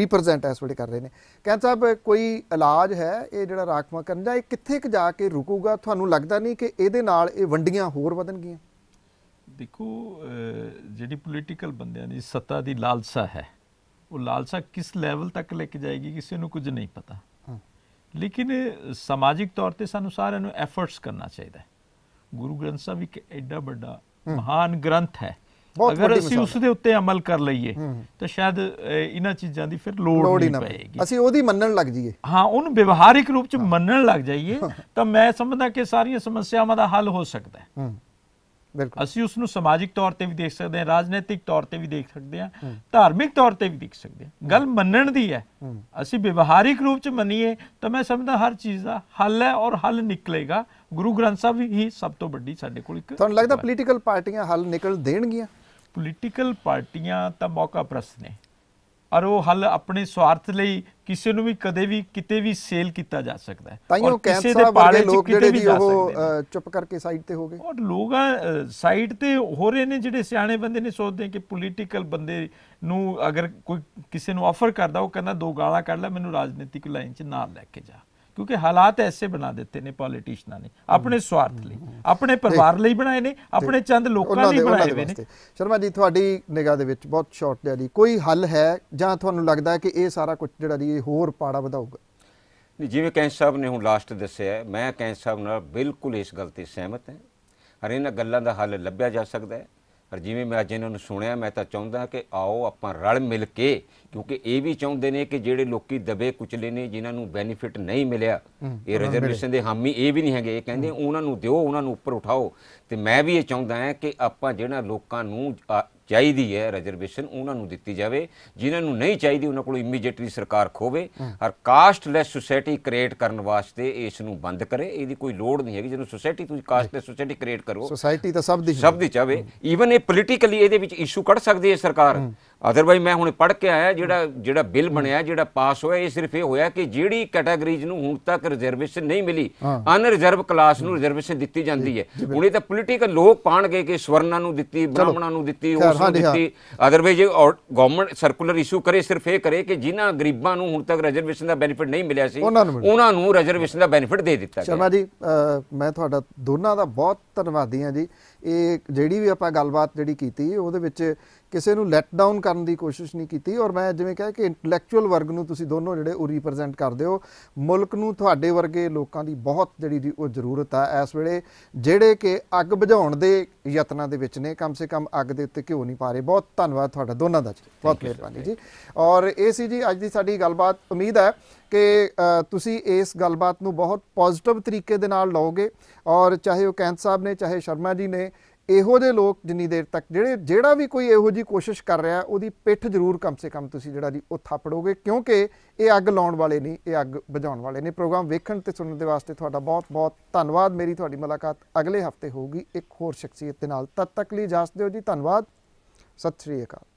ਰਿਪਰੈਜ਼ੈਂਟ ਐਸ ਵੇਲੇ ਕਰ ਰਹੇ ਨੇ ਕਹਿੰਦਾ ਸਾਹਿਬ ਕੋਈ ਇਲਾਜ ਹੈ ਇਹ ਜਿਹੜਾ ਰਾਖਵਾ ਕਰਨ ਦਾ ਇਹ ਕਿੱਥੇ ਕ ਜਾ ਕੇ ਰੁਕੂਗਾ ਤੁਹਾਨੂੰ ਲੱਗਦਾ ਨਹੀਂ ਕਿ ਇਹਦੇ ਨਾਲ ਇਹ ਵੰਡੀਆਂ ਹੋਰ ਵਧਣਗੀਆਂ ਦੇਖੋ ਜਿਹੜੀ ਪੋਲੀਟੀਕਲ ਬੰਦਿਆਂ ਦੀ ਸੱਤਾ ਦੀ ਲਾਲਸਾ ਹੈ ਉਹ ਲਾਲਸਾ ਕਿਸ ਲੈਵਲ ਤੱਕ ਲੈ ਕੇ ਜਾਏਗੀ ਕਿਸੇ ਨੂੰ ਕੁਝ ਨਹੀਂ ਪਤਾ ਲੇਕਿਨ ਸਮਾਜਿਕ ਤੌਰ ਤੇ ਸਾਨੂੰ ਸਾਰਿਆਂ ਨੂੰ ਐਫਰਟਸ ਕਰਨਾ ਚਾਹੀਦਾ ਹੈ ਗੁਰੂ ਗ੍ਰੰਥ ਸਾਹਿਬ ਇੱਕ ਐਡਾ ਵੱਡਾ ਮਹਾਨ ਗ੍ਰੰਥ ਹੈ ਅਗਰ ਅਸੀਂ ਉਸ ਦੇ ਉੱਤੇ ਅਮਲ ਕਰ ਲਈਏ ਤਾਂ ਸ਼ਾਇਦ ਇਹਨਾਂ ਚੀਜ਼ਾਂ ਦੀ ਫਿਰ ਲੋੜ ਨਹੀਂ ਪਵੇਗੀ ਅਸੀਂ ਉਹਦੀ ਮੰਨਣ ਲੱਗ ਜਾਈਏ ਹਾਂ ਉਹਨੂੰ ਵਿਵਹਾਰਿਕ ਰੂਪ ਚ ਮੰਨਣ ਲੱਗ ਜਾਈਏ ਤਾਂ ਮੈਂ ਸਮਝਦਾ ਕਿ ਸਾਰੀਆਂ ਸਮੱਸਿਆਵਾਂ ਦਾ ਹੱਲ ਹੋ ਸਕਦਾ ਹੈ ਅਸੀਂ ਉਸ ਨੂੰ ਸਮਾਜਿਕ ਤੌਰ ਤੇ ਵੀ ਦੇਖ ਸਕਦੇ ਹਾਂ ਰਾਜਨੀਤਿਕ ਤੌਰ ਤੇ ਵੀ ਦੇਖ ਸਕਦੇ ਹਾਂ ਧਾਰਮਿਕ ਤੌਰ ਤੇ ਵੀ ਦੇਖ ਸਕਦੇ ਹਾਂ ਗੱਲ ਮੰਨਣ ਦੀ ਹੈ ਅਸੀਂ ਵਿਵਹਾਰਿਕ ਰੂਪ ਚ ਮੰਨੀਏ ਤਾਂ ਮੈਂ ਸਮਝਦਾ ਹਰ ਚੀਜ਼ ਦਾ ਹੱਲ ਹੈ ਔਰ ਹੱਲ ਨਿਕਲੇਗਾ ਗੁਰੂ ਗ੍ਰੰਥ ਸਾਹਿਬ ਹੀ ਸਭ ਤੋਂ ਵੱਡੀ ਸਾਡੇ ਕੋਲ ਇੱਕ ਤੁਹਾਨੂੰ ਲੱਗਦਾ ਪੋਲੀਟੀਕਲ ਪਾਰਟੀਆਂ ਹੱਲ ਨਿਕਲ ਦੇਣਗੀਆਂ ਪੋਲੀਟੀਕਲ ਪਾਰਟੀਆਂ ਤਾਂ ਮੌਕਾ ਪ੍ਰਸਤ ਨੇ ਔਰ ਉਹ ਹੱਲ ਆਪਣੇ ਸਵਾਰਥ ਲਈ ਕਿਸੇ ਨੂੰ ਵੀ ਕਦੇ ਵੀ ਕਿਤੇ ਵੀ ਸੇਲ ਕੀਤਾ ਜਾ ਸਕਦਾ ਹੈ ਕਿਸੇ ਦੇ ਸਾਹਿਬ ਵਰਗੇ ਲੋਕ ਜਿਹੜੇ ਵੀ ਉਹ ਚੁੱਪ ਕਰਕੇ ਸਾਈਡ ਤੇ ਹੋ ਗਏ ਔਰ ਲੋਕ ਸਾਈਡ ਤੇ ਹੋ ਰਹੇ ਨੇ ਜਿਹੜੇ ਸਿਆਣੇ ਬੰਦੇ ਨੇ ਸੋਚਦੇ ਕਿ ਪੋਲੀਟੀਕਲ ਬੰਦੇ ਨੂੰ ਅਗਰ ਕੋਈ ਕਿਸੇ ਨੂੰ ਆਫਰ ਕਰਦਾ ਉਹ ਕਹਿੰਦਾ ਦੋ ਗਾਲਾਂ ਕੱਢ ਲੈ ਮੈਨੂੰ ਰਾਜਨੀਤਿਕ ਲਾਈਨ 'ਚ ਨਾਲ ਲੈ ਕੇ ਜਾ ਕਿਉਂਕਿ ਹਾਲਾਤ ਐਸੇ ਬਣਾ ਦਿੱਤੇ ਨੇ ਪੋਲੀਟਿਸ਼ਨਾਂ ਨੇ ਆਪਣੇ ਸਵਾਰਥ ਲਈ ਆਪਣੇ ਪਰਿਵਾਰ ਲਈ ਬਣਾਏ ਨੇ ਆਪਣੇ ਚੰਦ ਲੋਕਾਂ ਲਈ ਬਣਾਏ ਨੇ ਸ਼ਰਮਾ ਜੀ ਤੁਹਾਡੀ ਨਿਗਾਹ ਦੇ ਵਿੱਚ ਬਹੁਤ ਸ਼ਾਰਟ ਜਿਹਾ ਜੀ ਕੋਈ ਹੱਲ ਹੈ ਜਾਂ ਤੁਹਾਨੂੰ ਲੱਗਦਾ ਹੈ ਕਿ ਇਹ ਸਾਰਾ ਕੁਝ ਜਿਹੜਾ ਜੀ ਹੋਰ ਪਾੜਾ ਵਧਾਊਗਾ ਨਹੀਂ ਜਿਵੇਂ ਕੈਂਸ ਸਾਹਿਬ ਨੇ ਹੁਣ ਲਾਸਟ ਦੱਸਿਆ ਮੈਂ ਕੈਂਸ ਸਾਹਿਬ ਨਾਲ ਬਿਲਕੁਲ ਇਸ ਗੱਲ ਤੇ ਸਹਿਮਤ ਹਾਂ ਹਰ ਇਹਨਾਂ ਗੱਲਾਂ ਦਾ ਹੱਲ ਲੱਭਿਆ ਜਾ ਸਕਦਾ ਹੈ ਪਰ ਜਿਵੇਂ ਮੈਂ ਅੱਜ ਇਹਨਾਂ ਨੂੰ ਸੁਣਿਆ ਮੈਂ ਤਾਂ ਚਾਹੁੰਦਾ ਕਿ ਆਓ ਆਪਾਂ ਰਲ ਮਿਲ ਕੇ ਕਿਉਂਕਿ ਇਹ ਵੀ ਚਾਹੁੰਦੇ ਨੇ ਕਿ ਜਿਹੜੇ ਲੋਕੀ ਦਬੇ ਕੁਚਲੇ ਨੇ ਜਿਨ੍ਹਾਂ ਨੂੰ ਬੈਨੀਫਿਟ ਨਹੀਂ ਮਿਲਿਆ ਇਹ ਰਿਜ਼ਰਵੇਸ਼ਨ ਦੇ ਹਾਮੀ ਇਹ ਵੀ ਨਹੀਂ ਹੈਗੇ ਇਹ ਕਹਿੰਦੇ ਉਹਨਾਂ ਨੂੰ ਦਿਓ ਉਹਨਾਂ ਨੂੰ ਉੱਪਰ ਉਠਾਓ ਤੇ ਮੈਂ ਵੀ ਇਹ ਚਾਹੁੰਦਾ ਹਾਂ ਕਿ ਆਪਾਂ ਜਿਹੜਾ ਲੋਕਾਂ ਨੂੰ ਚਾਹੀਦੀ ਹੈ ਰਿਜ਼ਰਵੇਸ਼ਨ ਉਹਨਾਂ ਨੂੰ ਦਿੱਤੀ ਜਾਵੇ ਜਿਨ੍ਹਾਂ ਨੂੰ ਨਹੀਂ ਚਾਹੀਦੀ ਉਹਨਾਂ ਕੋਲ ਇਮੀਡੀਏਟਲੀ ਸਰਕਾਰ ਖੋਵੇ ਔਰ ਕਾਸਟਲੈਸ ਸੁਸਾਇਟੀ ਕ੍ਰੀਏਟ ਕਰਨ ਵਾਸਤੇ ਇਸ ਨੂੰ ਬੰਦ ਕਰੇ ਇਹਦੀ ਕੋਈ ਲੋੜ ਨਹੀਂ ਹੈਗੀ ਜਦੋਂ ਸੁਸਾਇਟੀ ਤੁਸੀਂ ਕਾਸਟਲੈਸ ਸੁਸਾਇਟੀ ਕ੍ਰੀਏਟ ਕਰੋ ਸੁਸਾਇਟੀ ਤਾਂ ਸਭ ਦੀ ਸਭ ਦੀ ਚਾਵੇ ਈਵਨ ਇਹ ਪੋਲੀਟੀਕਲੀ ਇਹਦੇ ਵਿੱਚ ਇਸ਼ੂ ਕੱਢ ਸਕਦੀ ਹੈ ਸਰਕਾਰ ਅਦਰਵਾਈ ਮੈਂ ਹੁਣੇ ਪੜ੍ਹ ਕੇ ਆਇਆ ਜਿਹੜਾ ਜਿਹੜਾ ਬਿੱਲ ਬਣਿਆ ਜਿਹੜਾ ਪਾਸ ਹੋਇਆ ਇਹ ਸਿਰਫ ਇਹ ਹੋਇਆ ਕਿ ਜਿਹੜੀ ਕੈਟਾਗਰੀਜ਼ ਨੂੰ ਹੁਣ ਤੱਕ ਰਿਜ਼ਰਵੇਸ਼ਨ ਨਹੀਂ ਮਿਲੀ ਅਨ ਰਿਜ਼ਰਵ ਕਲਾਸ ਨੂੰ ਰਿਜ਼ਰਵੇਸ਼ਨ ਦਿੱਤੀ ਜਾਂਦੀ ਹੈ ਹੁਣ ਇਹ ਤਾਂ ਪੋਲੀਟੀਕਲ ਲੋਕ ਪਾਣਗੇ ਕਿ ਸਵਰਨਾ ਨੂੰ ਦਿੱਤੀ ਬ੍ਰਾਹਮਣਾਂ ਨੂੰ ਦਿੱਤੀ ਉਸ ਨੂੰ ਦਿੱਤੀ ਅਦਰਵਾਈ ਜੇ ਗਵਰਨਮੈਂਟ ਸਰਕੂਲਰ ਇਸ਼ੂ ਕਰੇ ਸਿਰਫ ਇਹ ਕਰੇ ਕਿ ਜਿਨ੍ਹਾਂ ਗਰੀਬਾਂ ਨੂੰ ਹੁਣ ਤੱਕ ਰਿਜ਼ਰਵੇਸ਼ਨ ਦਾ ਬੈਨੀਫਿਟ ਨਹੀਂ ਮਿਲਿਆ ਸੀ ਉਹਨਾਂ ਨੂੰ ਰਿਜ਼ਰਵੇਸ਼ਨ ਦਾ ਬੈਨੀਫਿਟ ਦੇ ਦਿੱਤਾ ਸ਼ਰਮਾ ਜੀ ਮੈਂ ਤੁਹਾਡਾ ਦੋਨਾਂ ਦਾ ਬਹੁਤ ਧੰਨਵਾਦੀ ਹਾਂ ਜੀ ਇਹ ਜਿਹੜੀ ਵੀ ਆਪਾਂ ਗੱਲਬਾਤ ਜਿਹੜੀ ਕੀਤੀ ਉਹਦੇ ਵਿੱਚ ਕਿਸੇ ਨੂੰ ਲੈਟ ਡਾਊਨ ਕਰਨ ਦੀ ਕੋਸ਼ਿਸ਼ ਨਹੀਂ ਕੀਤੀ ਔਰ ਮੈਂ ਜਿਵੇਂ ਕਹਿ ਕਿ ਇੰਟੈਲੈਕਚੁਅਲ ਵਰਗ ਨੂੰ ਤੁਸੀਂ ਦੋਨੋਂ ਜਿਹੜੇ ਉਹ ਰਿਪਰੈਜ਼ੈਂਟ ਕਰਦੇ ਹੋ ਮੁਲਕ ਨੂੰ ਤੁਹਾਡੇ ਵਰਗੇ ਲੋਕਾਂ ਦੀ ਬਹੁਤ ਜਿਹੜੀ ਉਹ ਜ਼ਰੂਰਤ ਆ ਇਸ ਵੇਲੇ ਜਿਹੜੇ ਕਿ ਅੱਗ ਬੁਝਾਉਣ ਦੇ ਯਤਨਾਂ ਦੇ ਵਿੱਚ ਨੇ ਕਮ ਸੇ ਕਮ ਅੱਗ ਦੇ ਉੱਤੇ ਘਿਓ ਨਹੀਂ ਪਾ ਰਹੇ ਬਹੁਤ ਧੰਨਵਾਦ ਤੁਹਾਡਾ ਦੋਨਾਂ ਦਾ ਜੀ ਬਹੁਤ ਮਿਹਰਬਾਨੀ ਜੀ ਔਰ ਏਸੀ ਜੀ ਅੱਜ ਦੀ ਸਾਡੀ ਗੱਲਬਾਤ ਉਮੀਦ ਹੈ ਕਿ ਤੁਸੀਂ ਇਸ ਗੱਲਬਾਤ ਨੂੰ ਬਹੁਤ ਪੋਜ਼ਿਟਿਵ ਤਰੀਕੇ ਦੇ ਨਾਲ ਲਓਗੇ ਔਰ ਚਾਹੇ ਉਹ ਕੈਂਤ ਸਾਹਿਬ ਨੇ ਚਾਹੇ ਸ਼ਰਮਾ ਜੀ ਨੇ ਇਹੋ ਜਿਹੇ ਲੋਕ ਜਿੰਨੀ ਦੇਰ ਤੱਕ ਜਿਹੜੇ ਜਿਹੜਾ ਵੀ ਕੋਈ ਇਹੋ ਜੀ ਕੋਸ਼ਿਸ਼ ਕਰ ਰਿਹਾ ਉਹਦੀ ਪਿੱਠ ਜ਼ਰੂਰ ਕਮ ਸੇ ਕਮ ਤੁਸੀਂ ਜਿਹੜਾ ਜੀ ਉਹ ਥਾਪੜੋਗੇ ਕਿਉਂਕਿ ਇਹ ਅੱਗ ਲਾਉਣ ਵਾਲੇ ਨਹੀਂ ਇਹ ਅੱਗ ਬੁਝਾਉਣ ਵਾਲੇ ਨੇ ਪ੍ਰੋਗਰਾਮ ਵੇਖਣ ਤੇ ਸੁਣਨ ਦੇ ਵਾਸਤੇ ਤੁਹਾਡਾ ਬਹੁਤ ਬਹੁਤ ਧੰਨਵਾਦ ਮੇਰੀ ਤੁਹਾਡੀ ਮੁਲਾਕਾਤ ਅਗਲੇ ਹਫਤੇ ਹੋਊਗੀ ਇੱਕ ਹੋਰ ਸ਼ਖਸੀਅਤ ਦੇ ਨਾਲ ਤਦ ਤੱਕ ਲਈ ਜਾਸਦੇ ਦਿਓ ਜੀ ਧੰਨਵਾਦ ਸਤਿ ਸ੍ਰੀ ਅਕਾਲ